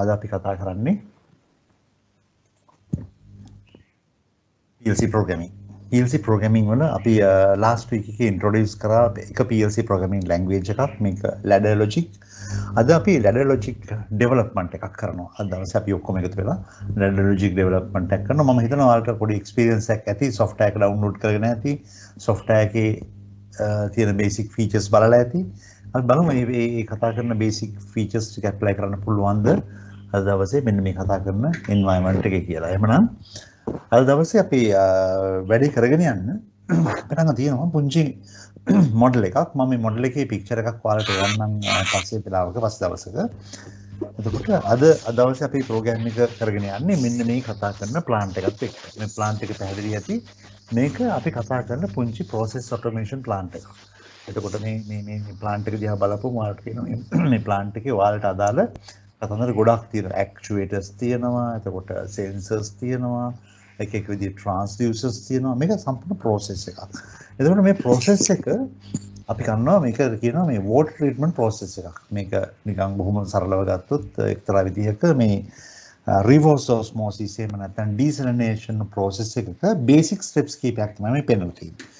අද අපි කතා කරන්නේ PLC programming. PLC programming වල අපි last week එකේ introduce කරා එක PLC programming language එකක් මේක ladder logic. අද අපි ladder logic development එකක් කරනවා. අද දවසේ අපි ඔක්කොම එකතු වෙලා ladder logic development එකක් කරනවා. මම හිතනවා ඔයාලට පොඩි experience එකක් ඇති software එක download කරගෙන ඇති. software එකේ තියෙන basic features බලලා ඇති. අපි බලමු මේ කතා කරන බේසික් ෆීචර්ස් ටික ඇප්ලයි කරන්න පුළුවන්ද අද දවසේ මෙන්න මේ කතා කරන එන්වයිමන්ට් එකේ කියලා. එහෙමනම් අද දවසේ අපි වැඩි කරගෙන යන්න අපිට ළඟ තියෙනවා පුංචි මොඩල් එකක්. මම මේ මොඩල් එකේ පික්චර් එකක් ඔයාලට ගන්නම් පස්සේ වෙලාවක පස්සේ දවසක. එතකොට අද දවසේ අපි ප්‍රෝග්‍රෑම් එක කරගෙන යන්නේ මෙන්න මේ කතා කරන plant එකත් එක්ක. මේ plant එක පැහැදිලි ඇති මේක අපි කතා කරන පුංචි process automation plant එකක්. එතකොට මේ මේ මේ plant එක දිහා බලපුවම ඔයාලට කියනවා මේ plant එකේ ඔයාලට අදාළ කතන්දර ගොඩක් තියෙන ඇක්ටුවේටර්ස් තියෙනවා එතකොට සෙන්සර්ස් තියෙනවා එක එක විදිහේ ට්‍රාන්ස්ඩියුසර්ස් තියෙනවා මේක සම්පූර්ණ ප්‍රොසෙස් එකක්. එතකොට මේ ප්‍රොසෙස් එක අපි ගන්නවා මේක කියනවා මේ වෝටර් ට්‍රීට්මන්ට් ප්‍රොසෙස් එකක්. මේක නිකන් බොහොම සරලව ගත්තොත් එක්තරා විදිහක මේ රිවර්ස් ඔස්මෝසිස් එහෙම නැත්නම් ඩීසලිනේෂන් ප්‍රොසෙස් එකක බේසික් ස්ටෙප්ස් කීපයක් තමයි මේ පෙන්වලා තියෙන්නේ.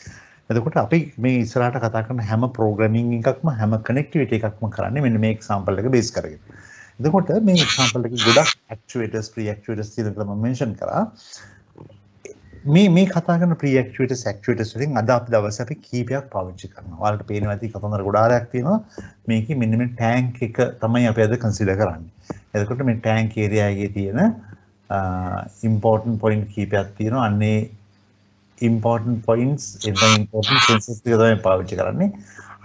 එතකොට අපි මේ ඉස්සරහට කතා කරන හැම ප්‍රෝග්‍රෑමින් එකක්ම හැම කනෙක්ටිවිටි එකක්ම කරන්නේ මෙන්න මේ එක්සැම්පල් එක බේස් කරගෙන. එතකොට මේ එක්සැම්පල් එක ගොඩක් ඇක්චුවේටර්ස් ප්‍රී ඇක්චුවේටර්ස් කියලා මම මෙන්ෂන් කරා. මේ මේ කතා කරන ප්‍රී ඇක්චුවේටර්ස් ඇක්චුවේටර්ස් වලින් අද අපි දවසේ අපි කීපයක් පාවිච්චි කරනවා. ඔයාලට පේනවා ඇති කතන්දර ගොඩාක් තියෙනවා. මේකේ මෙන්න මේ ටැංක් එක තමයි අපි අද කන්සිඩර් කරන්නේ. එතකොට මේ ටැංක් ඒරියා එකේ තියෙන ඉම්පෝටන්ට් පොයින්ට් කීපයක් තියෙනවා. අන්නේ ඉම්පෝටන්ට් පොයින්ට්ස් එතන ඉම්පෝටන්ට් සෙන්සස් ටික තමයි පාවිච්චි කරන්නේ.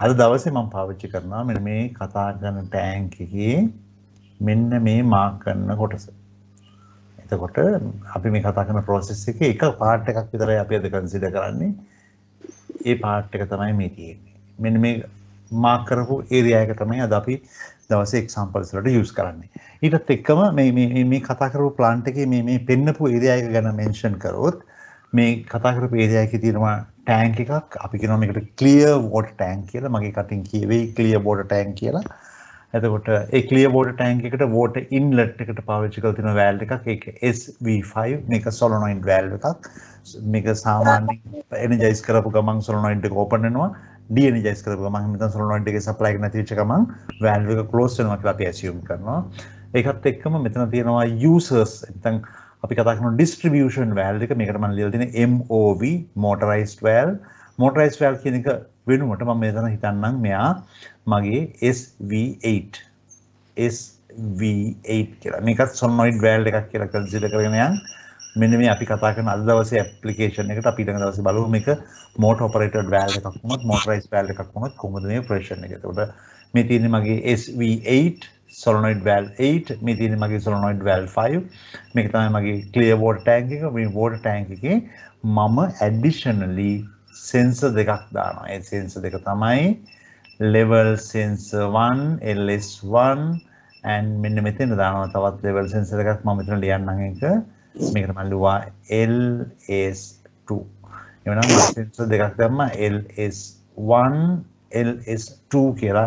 අද දවසේ මම පාවිච්චි කරනවා මෙන්න මේ කතා කරන ටැංක් එකේ මෙන්න මේ මාක් කරන කොටස. එතකොට අපි මේ කතා කරන process එකේ එක part එකක් විතරයි අපි අද consider කරන්නේ. ඒ part එක තමයි මේ තියෙන්නේ. මෙන්න මේ මාක් කරපු area එක තමයි අද අපි දවසේ examples වලට use කරන්නේ. ඊටත් එක්කම මේ මේ මේ කතා කරපු plant එකේ මේ මේ පෙන්නපු area එක ගැන mention කරොත් මේ කතා කරපු area එකේ තියෙනවා tank එකක්. අපි කියනවා මේකට clear water tank කියලා. මගේ කටින් කියවේ clear water tank කියලා. එතකොට ඒ ක්ලිය වෝට ටෑන්ක් එකට වෝට ඉන්ලට් එකට පාවිච්චි කරලා තියෙන වැල්ව් එකක් ඒක SV5 මේක solenoid valve එකක් මේක සාමාන්‍යයෙන් energize කරපු ගමන් solenoid එක open වෙනවා de-energize කරපු ගමන් නැත්නම් solenoid එකේ supply එක නැති වෙච්ච ගමන් valve එක close වෙනවා කියලා අපි assume කරනවා ඒකත් එක්කම මෙතන තියෙනවා users නැත්නම් අපි කතා කරන distribution valve එක මේකට මම ලියලා තියෙන MOV motorized valve motorized valve කියන එක වෙනුවට මම මෙතන හිතන්නම් මෙයා මගේ SV8 SV8 කියලා. මේකත් solenoid valve එකක් කියලා consider කරගෙන යන්. මෙන්න මේ අපි කතා කරන අද දවසේ application එකට අපි ඊළඟ දවසේ බලමු මේක motor operated valve එකක් වුණොත් motorized valve එකක් වුණොත් කොහොමද මේ pressure එක. ඒකට මේ තියෙන්නේ මගේ SV8 solenoid valve 8 මේ තියෙන මගේ solenoid valve 5 මේක තමයි මගේ clear water tank එක මේ water tank එකේ මම additionally සෙන්ස දෙකක් දානවා. ඒ සෙන්ස දෙක තමයි level sensor 1 ls1 and මෙන්න මෙතන දානවා තවත් level sensor එකක් මම මෙතන ලියන්නම් එක. මේකට මම ලිව්වා ls2. එවනම් sensor දෙකක් දැම්මා ls1 ls2 කියලා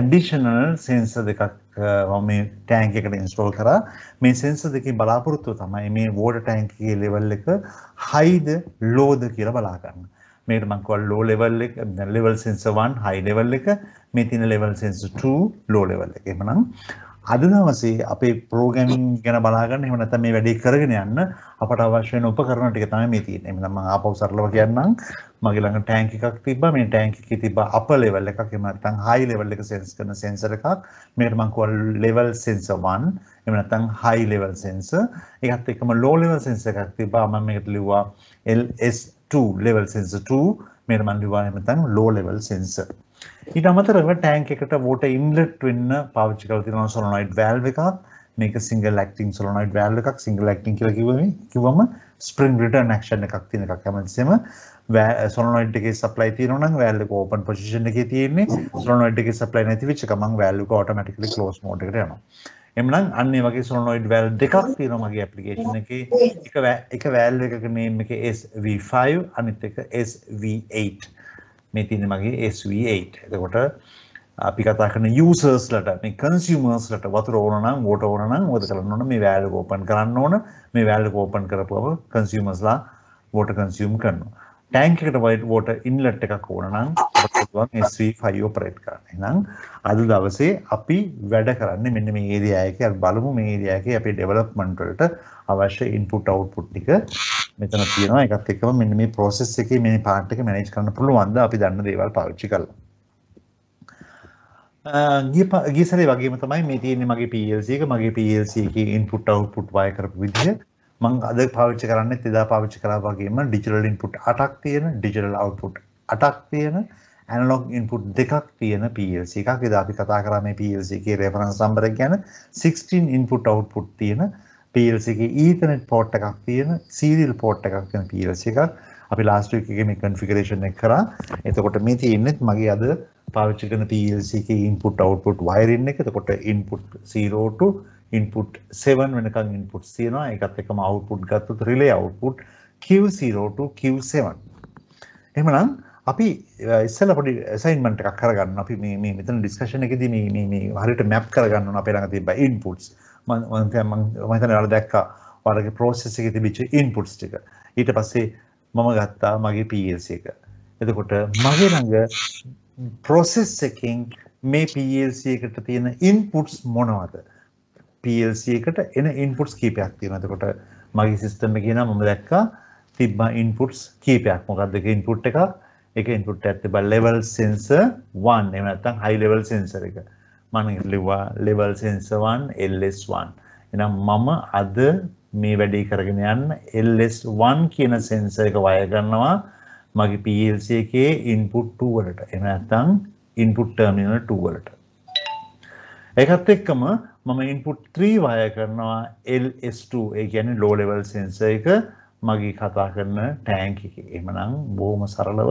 additional sensor දෙකක් මම මේ ටැංක් එකට ඉන්ස්ටෝල් කරා මේ සෙන්සර් දෙකේ බලාපොරොත්තුව තමයි මේ වෝටර් ටැංකියේ ලෙවල් එක හයිද ලෝද කියලා බලා ගන්න. මේකට මම කියවා low level එක දැන් level sensor 1 high level එක මේ තියෙන level sensor 2 low level එක. එහෙනම් අද දවසේ අපේ ප්‍රෝග්‍රෑමින් ගැන බලාගන්න එහෙම නැත්නම් මේ වැඩේ කරගෙන යන්න අපට අවශ්‍ය වෙන උපකරණ ටික තමයි මේ තියෙන්නේ. එහෙනම් මම ආපහු සරලව කියන්නම්. මගේ ළඟ ටැංක් එකක් තිබ්බා. මේ ටැංක් එකේ තිබ්බ upper level එකක් එහෙම නැත්නම් high level එක sense කරන sensor එකක්. මේකට මම කියවා level sensor 1. එහෙම නැත්නම් high level sensor. ඒකත් එක්කම low level sensor එකක් තිබ්බා. මම මේකට ලිව්වා LS 2 level sensor 2 මේකට මම ලියවන්නේ නැත්නම් low level sensor ඊට අමතරව ටැංක් එකට water inlet වෙන්න පාවිච්චි කරලා තියෙනවා solenoid valve එකක් මේක single acting solenoid valve එකක් single acting කියලා කිව්වම කිව්වම spring return action එකක් තියෙන එකක් හැමතිස්සෙම solenoid එකේ supply තියෙනවා නම් valve එක open position එකේ තියෙන්නේ solenoid එකේ supply නැති වෙච්ච ගමන් valve එක automatically close mode එකට යනවා එමනම් අන්නේ වගේ සොලොනොයිඩ් වැල් දෙකක් තියෙනවා මගේ ඇප්ලිකේෂන් එකේ එක එක වැල් එකක නේම් එක SV5 අනිත් එක SV8 මේ තියෙන මගේ SV8 එතකොට අපි කතා කරන යූසර්ස්ලට මේ කන්සියුමර්ස්ලට වතුර ඕන නම් ඕට ඕන නම් මොකද කරන්න ඕන මේ වැලක ඕපන් කරන්න ඕන මේ වැලක ඕපන් කරපුවම කන්සියුමර්ස්ලා වෝටර් කන්සියුම් කරනවා ටෑන්කකට වයිඩ්වෝට ඉන්ලට් එකක් ඕනනම් පුළුවන් SV5 ඔපරේට් කරන්න. එහෙනම් අද දවසේ අපි වැඩ කරන්නේ මෙන්න මේ ඒරියා එකේ අපි බලමු මේ ඒරියා එකේ අපේ ඩෙවලොප්මන්ට් වලට අවශ්‍ය ඉන්පුට් අවුට්පුට් ටික මෙතන තියෙනවා. ඒකත් එක්කම මෙන්න මේ process එකේ මේ part එක manage කරන්න පුළුවන්ද අපි දන්න දේවල් පාවිච්චි කරලා. ගිය සැරේ වගේම තමයි මේ තියෙන්නේ මගේ PLC එක මගේ PLC එකේ ඉන්පුට් අවුට්පුට් වය කරපු විදිහ මං අද පාවිච්චි කරන්නේ එදා පාවිච්චි කරා වගේම ඩිජිටල් ඉන්පුට් 8ක් තියෙන ඩිජිටල් අවුට්පුට් 8ක් තියෙන ඇනලොග් ඉන්පුට් දෙකක් තියෙන PLC එකක්. එදා අපි කතා කරා මේ PLC එකේ රෙෆරන්ස් නම්බර එක ගැන 16 ඉන්පුට් අවුට්පුට් තියෙන PLC එකේ Ethernet port එකක් තියෙන serial port එකක් තියෙන PLC එකක්. අපි ලාස්ට වීක් එකේ මේ configuration එක කරා. එතකොට මේ තියෙන්නේත් මගේ අද පාවිච්චි කරන PLC එකේ input output wiring එක. එතකොට input 0 to ඉන්පුට් 7 වෙනකන් ඉන්පුට්ස් තියෙනවා. ඒකත් එක්කම අවුට්පුට් ගත්තොත් relay output Q0 to Q7. එහෙමනම් අපි ඉස්සෙල්ලා පොඩි assignment එකක් කරගන්න. අපි මේ මේ මෙතන discussion එකේදී මේ මේ මේ හරියට map කරගන්න ඕන අපේ ළඟ තිබ්බ inputs. මම මම මම හිතන්නේ ඔයාලා දැක්කා ඔයාලගේ process එකේ තිබිච්ච inputs ටික. ඊට පස්සේ මම ගත්තා මගේ PLC එක. එතකොට මගේ ළඟ process එකකින් මේ PLC එකට තියෙන inputs මොනවද? PLC එකට එන ඉන්පුට්ස් කීපයක් තියෙනවා. එතකොට මගේ සිස්ටම් එකේ නම් මම දැක්කා තිබ්බ ඉන්පුට්ස් කීපයක්. මොකක්ද ඒක ඉන්පුට් එකක්? ඒක ඉන්පුට් එකක් තිබ්බා level sensor 1. එහෙම නැත්නම් high level sensor එක. මම ලිව්වා level sensor 1 LS1. එහෙනම් මම අද මේ වැඩේ කරගෙන යන්න LS1 කියන sensor එක වයර් කරනවා මගේ PLC එකේ input 2 වලට. එහෙම නැත්නම් input terminal 2 වලට. ඒකත් එක්කම මම ඉන්පුට් 3 වය කරනවා LS2 ඒ කියන්නේ low level sensor එක මගේ කතා කරන ටැංක් එකේ. එහෙමනම් බොහොම සරලව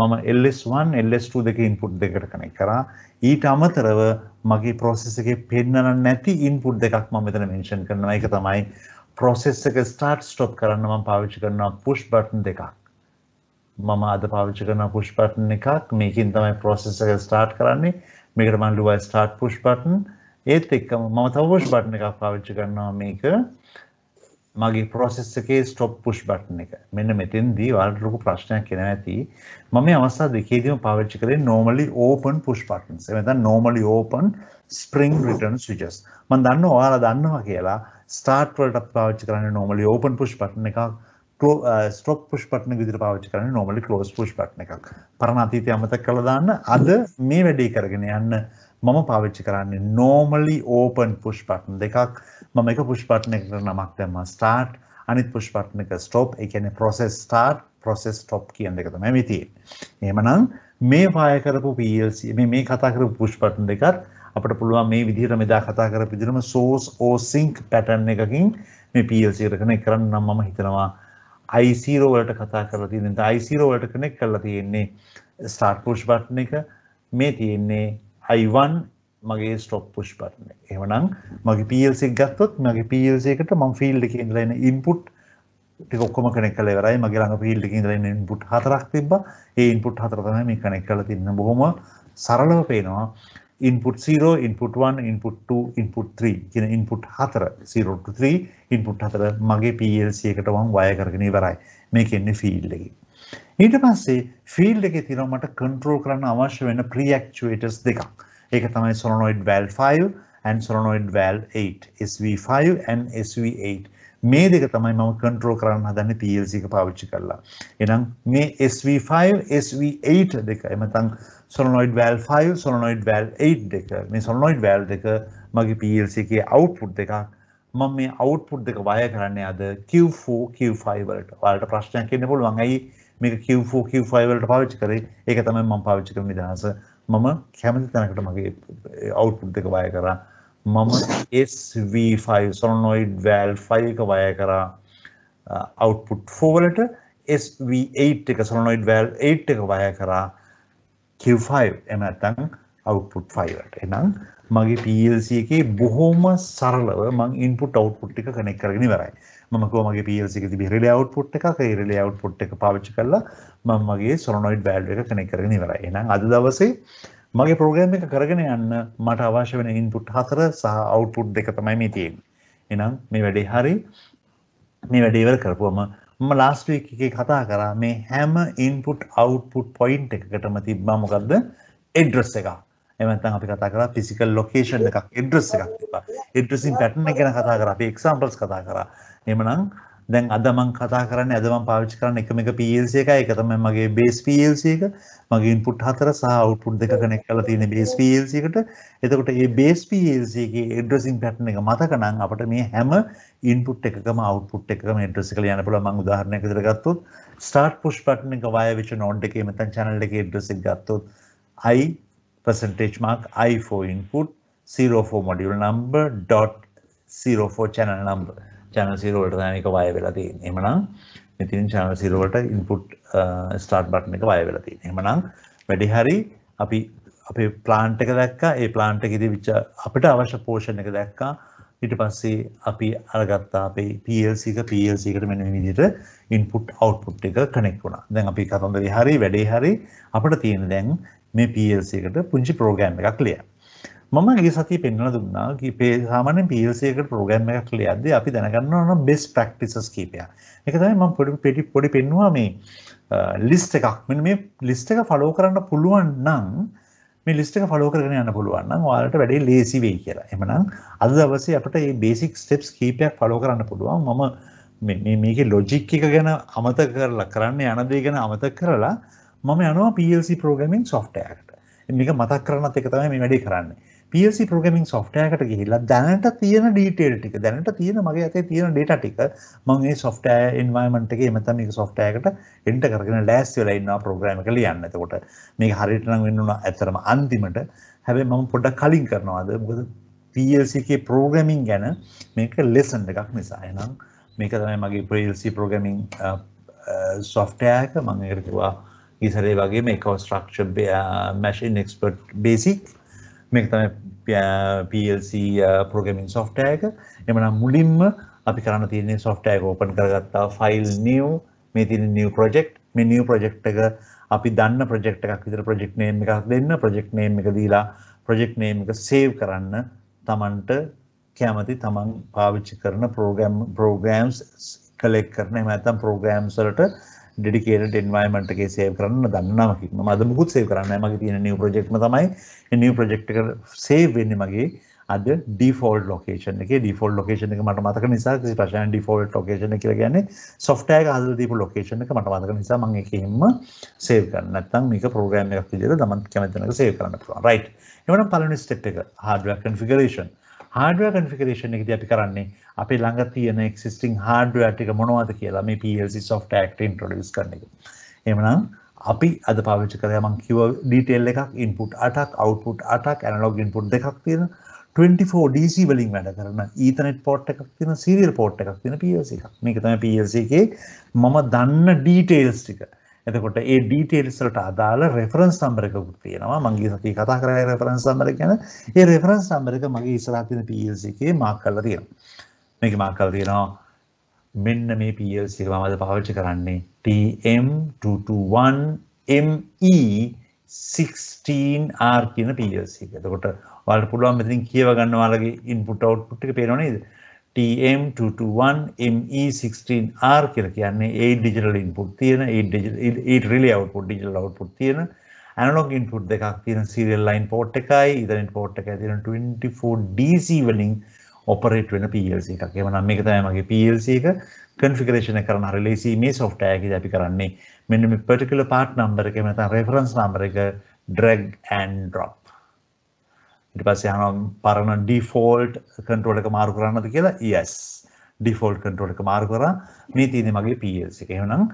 මම LS1 LS2 දෙක ඉන්පුට් දෙකට කනෙක්ට් කරා. ඊට අමතරව මගේ process එකේ පෙන්වන නැති ඉන්පුට් දෙකක් මම මෙතන mention කරනවා. ඒක තමයි process එක start stop කරන්න මම පාවිච්චි කරනවා push button දෙකක්. මම අද පාවිච්චි කරන push button එකක් මේකෙන් තමයි process එක start කරන්නේ මේකට මම ලියුවා start push button ඒත් එක්කම මම තව පුෂ් බටන් එකක් පාවිච්චි කරනවා මේක මගේ ප්‍රොසෙස් එකේ ස්ටොප් පුෂ් බටන් එක. මෙන්න මෙතෙන්දී ඔයාලට ලොකු ප්‍රශ්නයක් එනවා ඇති. මම මේ අවස්ථා දෙකේදීම පාවිච්චි කරේ normally open push buttons. එහෙම නැත්නම් normally open spring return switches. මම දන්නවා ඔයාලා දන්නවා කියලා start වලට පාවිච්චි කරන්නේ normally open push button එකක්. ස්ටොක් පුෂ් පටන විදිර පාවිච්චි කරන නොමලි කලෝස් පුෂ් පට්න එකක් පරණ අතීතය අමතක් කළ දාන්න අද මේ වැඩේ කරගෙන යන්න මම පාවිච්චි කරන්නේ නෝමලි ඕපන් පුෂ් බටන් දෙකක් මම එක පුෂ් බටන් එකකට නමක් දැම්මා ස්ටාර්ට් අනිත් පුෂ් බටන් එක ස්ටොප් ඒ කියන්නේ process start process stop කියන දෙක තමයි මේ තියෙන්නේ. එහෙමනම් මේ වාය කරපු PLC මේ මේ කතා කරපු push button දෙකත් අපිට පුළුවන් මේ විදිහට මෙදා කතා කරපු විදිහම source or sync pattern එකකින් මේ PLC එකට connect කරන්න නම් මම හිතනවා i0 වලට කතා කරලා තියෙන. i0 වලට connect කරලා තියෙන්නේ start push button එක. මේ තියෙන්නේ අයිවන් මගේ ස්ටොප් පුෂ් පරන එහමනම් මගේ පල්සික් ගත්තොත් මගේ පල්සේකට මං ෆිල්ඩ කියලන ඉන්පුට් ටිකොක්කම කනෙක් කල වෙරයි මගේ ළඟ ෆිල්ඩ කියලන ඉන්පුට් හතරක් තිබ ඒ ඉන්පුට් හතරතම මේ කනෙක් කල තින්න බොහොම සරලව පේනවා ඉන්පුට් 0 ඉන්පුට් 1 ඉන්පුට් 2 ඉන්පුට් 3 කියන ඉන්පුට් 4 0 to 3 ඉන්පුට් 4 මගේ PLC එකට මම වයර් කරගෙන ඉවරයි මේක ඉන්නේ ෆීල්ඩ් එකේ ඊට පස්සේ ෆීල්ඩ් එකේ තියෙනවා මට කන්ට්‍රෝල් කරන්න අවශ්‍ය වෙන ප්‍රීඇක්චුවේටර්ස් දෙකක්. ඒක තමයි solenoid valve 5 and solenoid valve 8 SV5 and SV8. මේ දෙක තමයි මම කන්ට්‍රෝල් කරන්න හදන්නේ PLC එක පාවිච්චි කරලා. එහෙනම් මේ SV5 SV8 දෙක එමෙතන් solenoid valve 5 solenoid valve 8 දෙක මේ solenoid valve දෙක මගේ PLC එකේ output දෙකක්. මම මේ output දෙක වයර් කරන්නේ අද Q4 Q5 වලට. ඔයාලට ප්‍රශ්නයක් එන්න පුළුවන්. ඇයි මේක Q4 Q5 වලට පාවිච්චි කරේ ඒක තමයි මම පාවිච්චි කරන නිදහස මම කැමති තැනකට මගේ අවුට්පුට් එක වය කරා මම SV5 solenoid valve 5 එක වය කරා uh, output 4 වලට SV8 එක solenoid valve 8 එක වය කරා Q5 එහෙම නැත්නම් output 5 වලට එහෙනම් මගේ PLC එකේ බොහොම සරලව මං input output එක connect කරගෙන ඉවරයි මකෝ මගේ පල්සික තිබි රෙල අවට්පුට් එක රෙල අවට්පුට් එක පාවිච්චි කරලා මම මගේ සොරනොයිඩ් බෑල්ඩ එක කනෙක් කරගෙන ඉවරයි එහෙනම් අද දවසේ මගේ ප්‍රෝග්‍රෑම් එක කරගෙන යන්න මට අවශ්‍ය වෙන ඉන්පුට් හතර සහ අවුට්පුට් දෙක තමයි මේ තියෙන්නේ එහෙනම් මේ වැඩේ හරි මේ වැඩේ ඉවර කරපුවම මම ලාස්ට් වීක් එකේ කතා කරා මේ හැම ඉන්පුට් අවුට්පුට් පොයින්ට් එකකටම තිබ්බා මොකද්ද ඇඩ්‍රස් එකක්. එහෙම නැත්නම් අපි කතා කරා ෆිසිකල් ලොකේෂන් එකක් ඇඩ්‍රස් එකක් තිබ්බා. ඇඩ්‍රසින් පැටර්න් එක ගැන කතා කරා. අපි එක්සැම්පල්ස් කතා කරා. එමනම් දැන් අද මං කතා කරන්නේ අද මං පාවිච්චි කරන එකම එක PLC එකයි ඒක තමයි මගේ බේස් PLC එක මගේ ඉන්පුට් හතර සහ අවුට්පුට් දෙක කනෙක්ට් කරලා තියෙන බේස් PLC එකට එතකොට මේ බේස් PLC එකේ ඇඩ්‍රසින් පැටර්න් එක මතක නම් අපිට මේ හැම ඉන්පුට් එකකම අවුට්පුට් එකකම ඇඩ්‍රස් එක ලියන්න පුළුවන් මං උදාහරණයක් විදිහට ගත්තොත් ස්ටාර්ට් පුෂ් බටන් එක වය වෙච්ච නෝඩ් එකේ මෙතන channel එකේ ඇඩ්‍රස් එක ගත්තොත් i percentage mark i for input 04 module number dot 04 channel number channel 0 වලට තමයි මේක වය වෙලා තියෙන්නේ. එහෙමනම් මෙතනින් channel 0 වලට input start button එක වය වෙලා තියෙන්නේ. එහෙමනම් වැඩි හරි අපි අපේ plant එක දැක්කා. ඒ plant එකේදී විච අපිට අවශ්‍ය portion එක දැක්කා. ඊට පස්සේ අපි අරගත්තා අපේ PLC එක PLC එකට මෙන්න මේ විදිහට input output එක connect වුණා. දැන් අපි කතන්දරේ හරි වැඩේ හරි අපිට තියෙන දැන් මේ PLC එකට පුංචි program එකක් ලියන්න. මම ඒ සති පෙන්වල දුන්නා කිපේ සාමාන්‍ය පිල්සේකට ප්‍රෝගම් එකක් ලියද්ද අපි දැනගන්න ඕන බෙස් ප්‍රක්ටිසස් කීපයක් එක තමයි මම පොඩි පෙටි පොඩි පෙන්වා මේ ලිස්ට එකක් මෙ මේ ලිස්ට එක ෆලෝ කරන්න පුළුවන් නම් මේ ලිස්ට එක ෆලෝ කරගෙන යන්න පුළුවන් නම් ඔයාලට වැඩේ ලේසි වෙයි කියලා. එhmenan අද දවසේ අපිට මේ බේසික් ස්ටෙප්ස් කීපයක් ෆලෝ කරන්න පුළුවන්. මම මේ මේකේ ලොජික් එක ගැන අමතක කරලා කරන්න යන දේ ගැන අමතක කරලා මම යනවා PLC programming software එකට. මේක මතක් කරනත් එක තමයි මේ වැඩේ කරන්නේ. PLC ප්‍රෝග්‍රෑමින් software එකට ගිහිල්ලා දැනට තියෙන detail ටික දැනට තියෙන මගේ අතේ තියෙන data ටික මම මේ software environment එකේ එමෙතන මේක software එකට enter කරගෙන ලෑස්ති වෙලා ඉන්නවා program එක ලියන්න. එතකොට මේක හරියට නම් වෙන්න උනා ඇත්තටම අන්තිමට. හැබැයි මම පොඩ්ඩක් කලින් කරනවාද මොකද PLC එකේ programming ගැන මේක lesson එකක් නිසා. එහෙනම් මේක තමයි මගේ PLC programming software එක මම ඒකට කිව්වා ඉසරේ වගේම එකව structure machine expert basic මේක තමයි PLC ප්‍රෝග්‍රෑමින් uh, software එක. එමනම් මුලින්ම අපි කරන්න තියෙන්නේ software එක open කරගත්තා files new මේ තියෙන new project මේ new project එක අපි දන්න project එකක් විතර project name එකක් දෙන්න project name එක දීලා project name එක save කරන්න තමන්ට කැමති තමන් පාවිච්චි කරන program programs collect කරන එහෙම නැත්නම් programs වලට ඩෙඩිකේටඩ් එන්වයරන්මන්ට් එකේ සේව් කරන්න දන්නවා කිව්වා. මම අද මුකුත් සේව් කරන්නේ නැහැ. මගේ තියෙන නිව් ප්‍රොජෙක්ට්ම තමයි. මේ නිව් ප්‍රොජෙක්ට් එක සේව් වෙන්නේ මගේ අද ඩිෆෝල්ට් ලොකේෂන් එකේ ඩිෆෝල්ට් ලොකේෂන් එක මට මතක නිසා කිසි ප්‍රශ්නයක් ඩිෆෝල්ට් ලොකේෂන් එක කියලා කියන්නේ සොෆ්ට්වෙයාර් එක හදලා දීපු ලොකේෂන් එක මට මතක නිසා මම ඒකෙම සේව් කරනවා. නැත්නම් මේක ප්‍රෝග්‍රෑම් එකක් විදිහට තමන් කැමති තැනක සේව් කරන්න පුළුවන්. රයිට්. එවනම් පළවෙනි ස්ටෙප් එක hardware configuration. හාඩුව කන්ෆිකරේෂන් එකද අපි කරන්නේ අපි ළඟ තියෙන එක්සිස්ටිං හාඩුව ටික මොනවද කියලා මේ PLC සොෆ්ට් ඇක්ට ඉන්ට්‍රොඩියස් කරන එක. එහෙමනම් අපි අද පාවිච්චි කරේ මම කිව්ව ඩීටේල් එකක් ඉන්පුට් 8ක් අවුට්පුට් 8ක් ඇනලොග් ඉන්පුට් දෙකක් තියෙන 24 DC වලින් වැඩ කරන ඊතනෙට් පෝට් එකක් තියෙන සීරියල් පෝට් එකක් තියෙන PLC එකක්. මේක තමයි PLC එකේ මම දන්න ඩීටේල්ස් ටික. එතකොට ඒ ඩීටේල්ස් වලට අදාළ රෙෆරන්ස් නම්බර් එකකුත් තියෙනවා. මංගී සතිය කතා කරා රෙෆරන්ස් නම්බර ගැන. ඒ රෙෆරන්ස් නම්බර එක මගේ ඉස්සරහ තියෙන PLC එකේ මාක් කරලා තියෙනවා. මේකේ මාක් කරලා තියෙනවා මෙන්න මේ PLC එක මම අද පාවිච්චි කරන්නේ TM221 ME 16R කියන PLC එක. එතකොට ඔයාලට පුළුවන් මෙතනින් කියව ගන්න ඔයාලගේ ඉන්පුට් අවුට්පුට් එක පේනව නේද? TM221ME16R කියලා කියන්නේ 8 digital input තියෙන 8 digital 8 relay output digital output තියෙන analog input දෙකක් තියෙන serial line port එකයි ethernet port එකයි තියෙන 24 DC වලින් operate වෙන PLC එකක්. එහෙනම් මේක තමයි මගේ PLC එක configuration එක කරන relay මේ software එකේදී අපි කරන්නේ මෙන්න මේ particular part number එක එහෙම නැත්නම් reference number එක drag and drop. ඉට පස්සේ හනම් පරණ ඩිෆෝල්ට් කන්ට්‍රෝල එක මාරු කරන්නද කියලා යස් ඩිෆෝල්් කන්ට්‍රෝල එක මාරු කර මේ තියෙන මගේ පල්සික එහෙනම්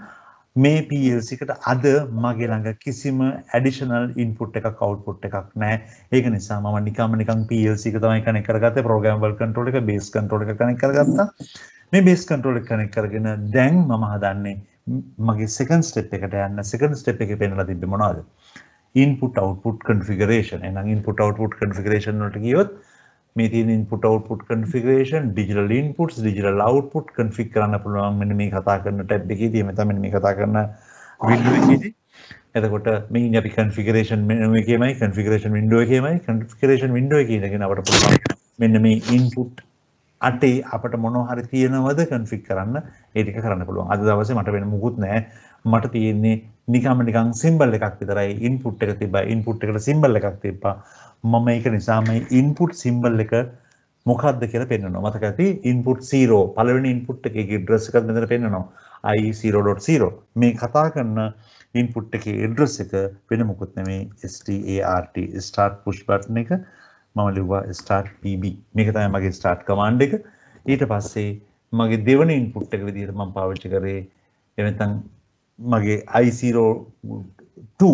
මේ පල්සිකට අද මගේ ළඟ කිසිම ඇඩිෂනල් ඉන්පුට් එකක් කවුට්පුට් එකක් නෑ ඒක නිසා ම නිකම නිකම් පල්සික තමයි කනෙ කරගත ප්‍රෝගම්වල් කට්‍රෝල එක බේස් කට්‍රෝල එක කනෙ කරගත්තා මේ බේස් කට්‍රෝල කනෙ කරගෙන දැන් මම හදන්නේ මගේ සකන් ස්ටප් එකට යන්න සකන් ස්ටප් එක පෙනලා තිබ මොනාද ඉන්පුට අවුට්පුට් කන්ෆිගරේෂන් එනම් ඉන්පුට අවුට්පුට් කන්ෆිගරේෂන් වලට ගියොත් මේ තියෙන input output configuration digital inputs digital output config කරන්න පුළුවන් මෙන්න මේ කතා කරන ටැබ් එකේ තියෙන තමයි මේ කතා කරන වින්ඩෝ එකේදී එතකොට මේ අපි කන්ෆිගරේෂන් මෙනු එකේමයි කන්ෆිගරේෂන් වින්ඩෝ එකේමයි කන්ෆිගරේෂන් වින්ඩෝ එකේ ඉඳගෙන අපට පුළුවන් මෙන්න මේ ඉන්පුට් අටේ අපට මොනෝ හරි තියෙනවද කන්ෆික් කරන්න ඒ ටික කරන්න පුළුවන්. අද දවසේ මට වෙන මුකුත් නැහැ. මට තියෙන්නේ නිකම නිකං සිම්බල් එකක් විතරයි ඉන්පුට් එක තිබා ඉන්පුට් එකට සිම්බල් එකක් තිබ්බා මම ඒක නිසාම ඉන්පුට් සිම්බල් එක මොකක්ද කියලා පෙන්වනවා මතක ඇති ඉන්පුට් 0 පළවෙනි ඉන්පුට් එකේ ඇඩ්‍රස් එකක් මෙතන පෙන්වනවා i0.0 මේ කතා කරන ඉන්පුට් එකේ ඇඩ්‍රස් එක වෙන මොකුත් නෙමෙයි start start push button එක මම ලිව්වා start pb මේක තමයි මගේ start command එක ඊට පස්සේ මගේ දෙවන ඉන්පුට් එක විදිහට මම පාවිච්චි කරේ එනතන් මගේ i02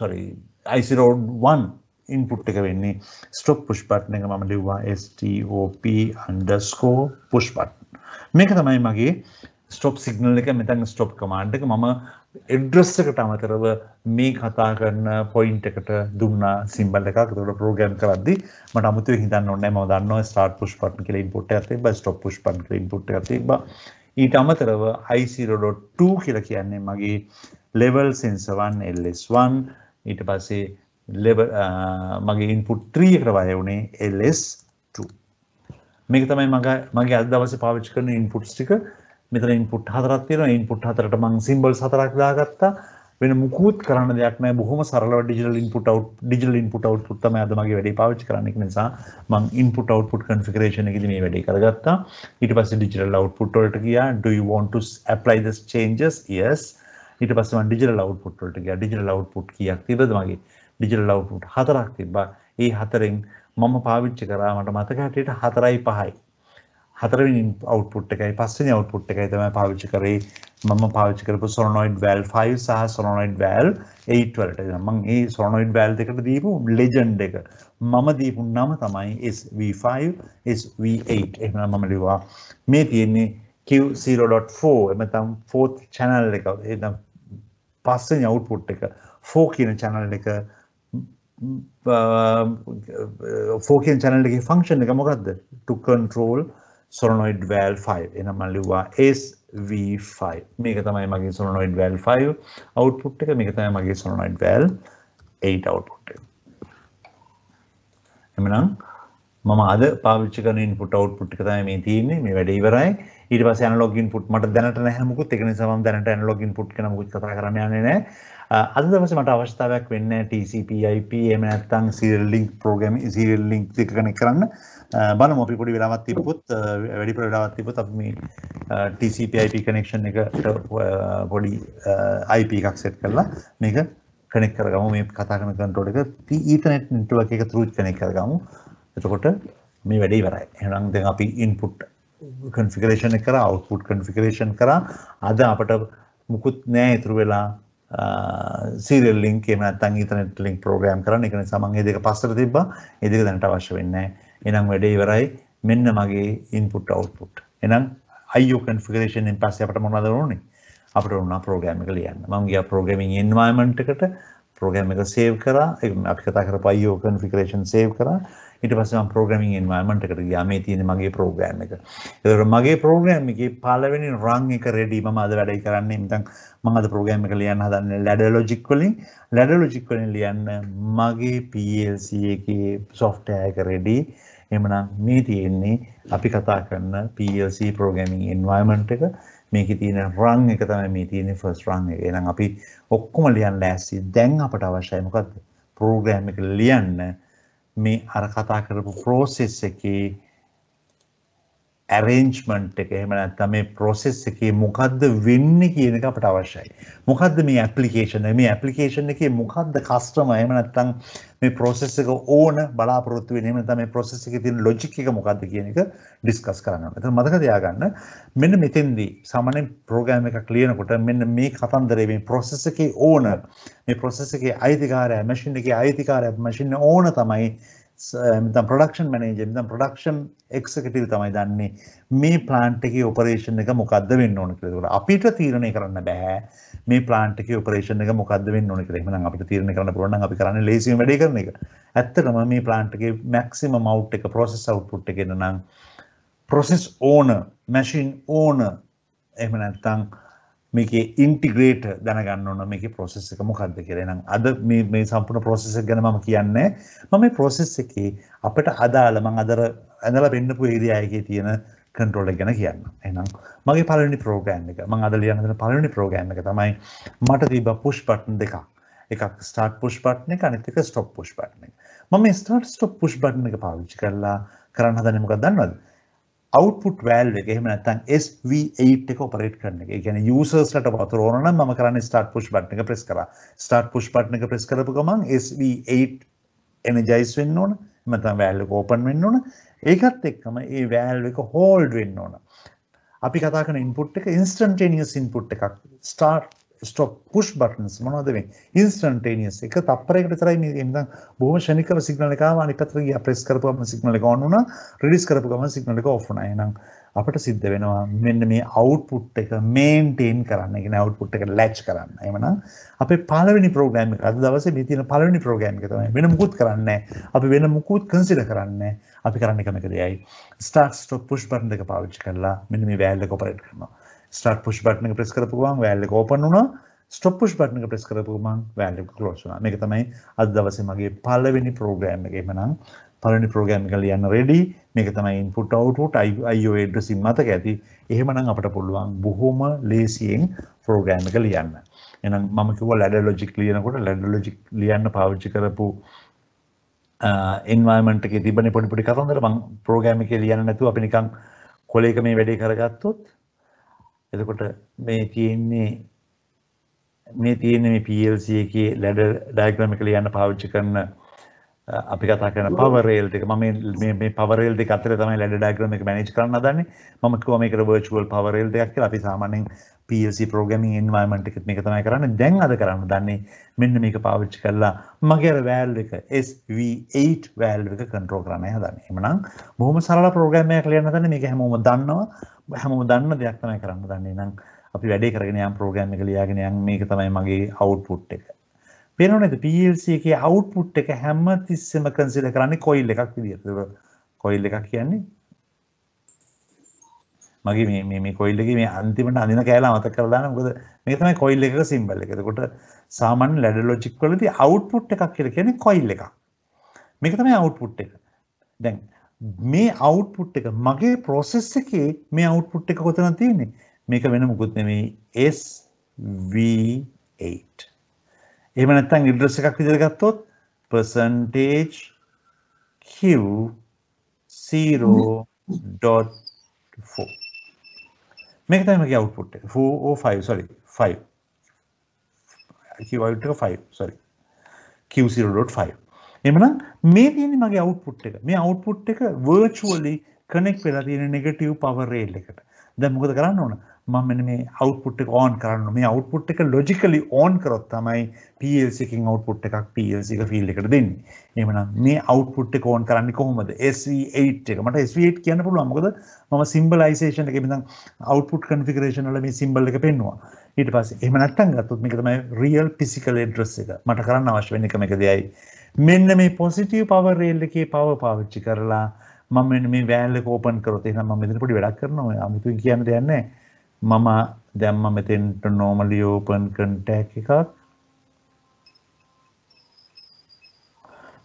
sorry i01 ඉන්පුට් එක වෙන්නේ ස්ටොප් පුෂ් බටන් එක මම ලිව්වා stop underscore push button මේක තමයි මගේ ස්ටොප් සිගනල් එක මෙතන් ස්ටොප් කමාන්ඩ් එක මම එඩ්‍රස් එකට අමතරව මේ කතා කරන පොයින්ට් එකට දුන්නා සිම්බල් එකක් ඒකට ප්‍රෝග්‍රෑම් කරද්දී මට අමුතුවෙන් හිතන්න ඕනේ මම දන්නවා ස්ටාර්ට් පුෂ් බටන් කියලා ඉන්පුට් එකක් තිබ්බා ස්ටොප් පුෂ් බටන් කියලා ඉන්පුට් එකක් තිබ්බා ඊට අමතරව i0.2 කියලා කියන්නේ මගේ level sensor 1 ls1 ඊට පස්සේ level මගේ input 3 එකට වය වුණේ ls2 මේක තමයි මගේ අද දවසේ පාවිච්චි කරන inputs ටික මෙතන input හතරක් තියෙනවා input හතරට මම symbols හතරක් දාගත්තා වෙන මුකුත් කරන්න දෙයක් නෑ බොහොම සරලව digital input out digital input output තමයි අද මගේ වැඩේ පාවිච්චි කරන්න ඒක නිසා මම input output configuration එකේදී මේ වැඩේ කරගත්තා ඊට පස්සේ digital output වලට ගියා do you want to apply this changes yes ඊට පස්සේ මම digital output වලට ගියා digital output කීයක් තිබද මගේ digital output හතරක් තිබ්බා ඒ හතරෙන් මම පාවිච්චි කරා මට මතක හැටියට 4යි 5යි හතරවෙනි අවුට්පුට් එකයි පස්වෙනි අවුට්පුට් එකයි තමයි පාවිච්චි කරේ මම පාවිච්චි කරපු solenoid valve 5 සහ solenoid valve 8 වලට මම මේ solenoid valve දෙකට දීපු legend එක මම දීපු නම තමයි SV5 SV8 එහෙනම් මම ලිව්වා මේ තියෙන්නේ Q0.4 එමෙතම් fourth channel එක එහෙනම් පස්වෙනි output එක 4 කියන channel එක 4 කියන channel එකේ function එක මොකද්ද to control uh, solenoid valve 5 එහෙනම් මම ලිව්වා SV5 මේක තමයි මගේ solenoid valve 5 output එක මේක තමයි මගේ solenoid valve 8 output එක එමනම් මම අද පාවිච්චි කරන input output එක තමයි මේ තියෙන්නේ මේ වැඩේ ඉවරයි ඊට පස්සේ analog input මට දැනට නැහැ මොකුත් ඒක නිසා මම දැනට analog input ගැන මොකුත් කතා කරන්න යන්නේ නැහැ අද දවසේ මට අවශ්‍යතාවයක් වෙන්නේ TCP IP එහෙම නැත්නම් serial link program serial link දෙක කනෙක් කරන්න Uh, බලමු අපි පොඩි වෙලාවක් තිබ්බොත් uh, වැඩි පොඩි වෙලාවක් තිබ්බොත් අපි මේ uh, TCP IP connection එකට පොඩි IP එකක් set කරලා මේක connect කරගමු මේ කතා කරන control එක Ethernet network එක through connect කරගමු එතකොට මේ වැඩේ ඉවරයි එහෙනම් දැන් අපි input configuration එක කරා output configuration කරා අද අපට මුකුත් නෑ ඉතුරු වෙලා සීරියල් ලින්ක් එහෙම නැත්නම් ඊතනෙට් ලින්ක් ප්‍රෝග්‍රෑම් කරන්න. ඒ කියන්නේ සමන් මේ දෙක පස්සට තිබ්බා. මේ දෙක දැනට අවශ්‍ය වෙන්නේ නැහැ. එහෙනම් වැඩේ ඉවරයි. මෙන්න මගේ input output. එහෙනම් IO configuration එකෙන් පස්සේ අපිට මොනවද ඕනේ? අපිට ඕන ප්‍රෝග්‍රෑම් එක ලියන්න. මම ගියා programming environment එකට ප්‍රෝග්‍රෑම් එක save කරා. අපි කතා කරපු IO configuration save කරා. ඊට පස්සේ මම programming environment එකට ගියා. මේ තියෙන මගේ program එක. ඒතකොට මගේ program එකේ පළවෙනි run එක ready. මම අද වැඩේ කරන්නේ නැත්නම් මම අද program එක ලියන්න හදන්නේ ladder logic වලින්. ladder logic වලින් ලියන්න මගේ PLC එකේ software එක ready. එමනම් මේ තියෙන්නේ අපි කතා කරන PLC programming environment එක මේකේ තියෙන රන් එක තමයි මේ තියෙන්නේ first run එක. එහෙනම් අපි ඔක්කොම ලියන්න ලෑස්ති. දැන් අපට අවශ්‍යයි මොකද්ද? program එක ලියන්න මේ අර කතා කරපු process එකේ ඇරේන්ජ්මන්ට් එක එහෙම නැත්නම් මේ process එකේ මොකද්ද වෙන්නේ කියන එක අපට අවශ්‍යයි. මොකද්ද මේ application මේ application එකේ මොකද්ද customer එහෙම නැත්නම් මේ process එක ඕන බලාපොරොත්තු වෙන්නේ එහෙම නැත්නම් මේ process එකේ තියෙන logic එක මොකද්ද කියන එක discuss කරනවා. එතන මතක තියාගන්න මෙන්න මෙතෙන්දී සාමාන්‍ය program එකක් ලියනකොට මෙන්න මේ කතන්දරේ මේ process එකේ owner මේ process එකේ අයිතිකාරයා machine එකේ අයිතිකාරයා machine ඕන තමයි තම් ප්‍රඩක්ෂන් මනජම් තම් ප්‍රඩක්ෂන් එක්සකටව තමයි දන්නේ මේ ප්ලාන්ටක ඔපරේෂන් එක මොකක්ද වෙන්න ඕන කරකට අපිට තීරණය කරන්න බැහැ මේ පලාන්ටක ඔපරේෂන එක මොකද වෙන්න ඕන කරෙම අපට තීරණ කරන පුරන අපි කරන්න ලේසි වැඩ කරන එක ඇත්තටම මේ ප්ලාන්ටගේ මැක්සිම මව් එක පොසෙස් අවුපුට් එකෙන නම් ප්‍රොසෙස් ඕන මැශන් ඕන එම නැත්තං මේකේ ඉන්ටිග්‍රේට දැනගන්න ඕන මේකේ process එක මොකක්ද කියලා. එහෙනම් අද මේ මේ සම්පූර්ණ process එක ගැන මම කියන්නේ මම මේ process එකේ අපිට අදාළ මම අදර ඇඳලා පෙන්නපු area එකේ තියෙන control එක ගැන කියන්න. එහෙනම් මගේ පළවෙනි program එක මම අද ලියන හදන පළවෙනි program එක තමයි මට තිබ්බ push button දෙකක්. එකක් start push button එක අනිත් එක stop push button එක. මම මේ start stop push button එක පාවිච්චි කරලා කරන්න හදන්නේ මොකක්ද දන්නවද? output valve එක එහෙම නැත්නම් SV8 එක ඔපරේට් කරන එක. ඒ කියන්නේ users ලට වතුරවන නම් මම කරන්නේ start push button එක press කරා. start push button එක press කරපු ගමන් SV8 energize වෙන්න ඕන. එහෙම නැත්නම් valve එක open වෙන්න ඕන. ඒකත් එක්කම ඒ valve එක hold වෙන්න ඕන. අපි කතා කරන input එක instantaneous input එකක්. start ස්ටොප් පුෂ් බටන්ස් මොනවද මේ ඉන්ස්ටන්ටේනියස් එක තප්පරයකට විතරයි මේ නිකන් බොහොම ෂණිකව සිග්නල් එක ආවා අනිත් පැත්තට ගියා ප්‍රෙස් කරපු ගමන් සිග්නල් එක ඔන් වුණා රිලීස් කරපු ගමන් සිග්නල් එක ඔෆ් වුණා එහෙනම් අපිට සිද්ධ වෙනවා මෙන්න මේ අවුට්පුට් එක මේන්ටේන් කරන්න. ඒ කියන්නේ අවුට්පුට් එක ලැච් කරන්න. එහෙමනම් අපේ පළවෙනි ප්‍රෝග්‍රෑම් එක අද දවසේ මේ තියෙන පළවෙනි ප්‍රෝග්‍රෑම් එක තමයි. වෙන මුකුත් කරන්නේ නැහැ. අපි වෙන මුකුත් කන්සිඩර් කරන්නේ නැහැ. අපි කරන්නේ එකම එක දෙයයි. ස්ටාර්ට් ස්ටොප් පුෂ් බටන් දෙක පාවිච්චි කරලා මෙන්න මේ වැල්යු එක ඔපරේට් කරනවා. ස්ටාර්ට් පුෂ් බටන් එක ප්‍රෙස් කරපු ගමන් වැල් එක ඕපන් වුණා ස්ටොප් පුෂ් බටන් එක ප්‍රෙස් කරපු ගමන් වැල් එක ක්ලෝස් වුණා මේක තමයි අද දවසේ මගේ පළවෙනි ප්‍රෝග්‍රෑම් එක එහෙමනම් පළවෙනි ප්‍රෝග්‍රෑම් එක ලියන්න රෙඩි මේක තමයි ඉන්පුට් අවුට්පුට් IO ඇඩ්‍රසින් මතක ඇති එහෙමනම් අපිට පුළුවන් බොහොම ලේසියෙන් ප්‍රෝග්‍රෑම් එක ලියන්න එහෙනම් මම කිව්වා ලැඩර් ලොජික් ලියනකොට ලැඩර් ලොජික් ලියන්න පාවිච්චි කරපු එන්වර්මට තිබන පොඩිපිටි කතන්දර මං ප්‍රෝගෑමික ලියන්න නැතු අපි නිකං කොලේක මේ වැඩේ කරගත්තොත් එතකොට මේ තියෙන්නේ මේ තියෙන්නේ මේ PLC එකේ ලැඩර් ඩයග්‍රෑම් එක ලියන්න පාවිච්චි කරන අපි කතා කරන පවරේල් දෙක මම මේ පවරේල් දෙක අතර තමයි ලැඩ ඩයග්‍රෑම් එක මැනේජ් කරන්න හදන්නේ මම කිව්වා මේකට වර්චුවල් පවරේල් දෙකක් කියලා අපි සාමාන්‍යයෙන් PLC programming environment එකත් මේක තමයි කරන්නේ දැන් අද කරන්න දන්නේ මෙන්න මේක පාවිච්චි කරලා මගේ අර valve එක SV8 valve එක control කරන්නයි හදන්නේ එහෙනම් බොහොම සරල program එකක් ලියන්න හදන්නේ මේක හැමෝම දන්නවා හැමෝම දන්න දෙයක් තමයි කරන්න දන්නේ එහෙනම් අපි වැඩේ කරගෙන යම් program එක ලියාගෙන යම් මේක තමයි මගේ output එක පෙනනද පල්සගේ අවුපුට් එක හැම තිස්සම කන්සිල කරන්නේ කොයිල් එකක් විදිර කොයිල් එකක් කියන්නේ මගේ මේ කොයිල්ලගේ මේ අන්තිමට අඳන කෑලා මත කරලාන ගොද මේතමයි කොයිල් එක සිම්බල් එකකොට සාමන් ලඩ ලෝජික් වලති අවුපුට් එකක් කියර කියන කොයිල් එක මේක තමයි අවුපුට් එක දැන් මේ අවුපුට් එක මගේ පෝසෙස් එක මේ අවුපුට් එක කොතන තියන්නේ මේක වෙන මුකුත් නෙමේ SV8 එහෙම නැත්නම් ඉඩ්‍රස් එකක් විදිහට ගත්තොත් percentage q 0.4 මේක තමයි මගේ output එක 4 or 5 sorry 5 q output එක 5 sorry q 0.5 එහෙමනම් මේ තියෙන්නේ මගේ output එක මේ output එක virtually connect වෙලා තියෙන negative power rail එකට දැන් මොකද කරන්න ඕන මම මෙන්න මේ output එක on කරන්න මේ output එක logically on කරොත් තමයි PLC එකකින් output එකක් PLC එක field එකට දෙන්නේ. එහෙමනම් මේ output එක on කරන්නේ කොහොමද? SV8 එක. මට SV8 කියන්න පුළුවන්. මොකද මම symbolization එකේ ඉඳන් output configuration වල මේ symbol එක පෙන්නවා. ඊට පස්සේ එහෙම නැත්තම් ගත්තොත් මේක තමයි real physical address එක. මට කරන්න අවශ්‍ය වෙන එකම එක දෙයයි. මෙන්න මේ positive power rail එකේ power පාවිච්චි කරලා මම මෙන්න මේ වෑල්ල කෝපන් කරොත් එහෙනම් මම මෙතන පොඩි වැඩක් කරනවා අමුතුවෙන් කියන්න දෙයක් නැහැ මම දැම්ම මෙතෙන්ට normally open contact එකක්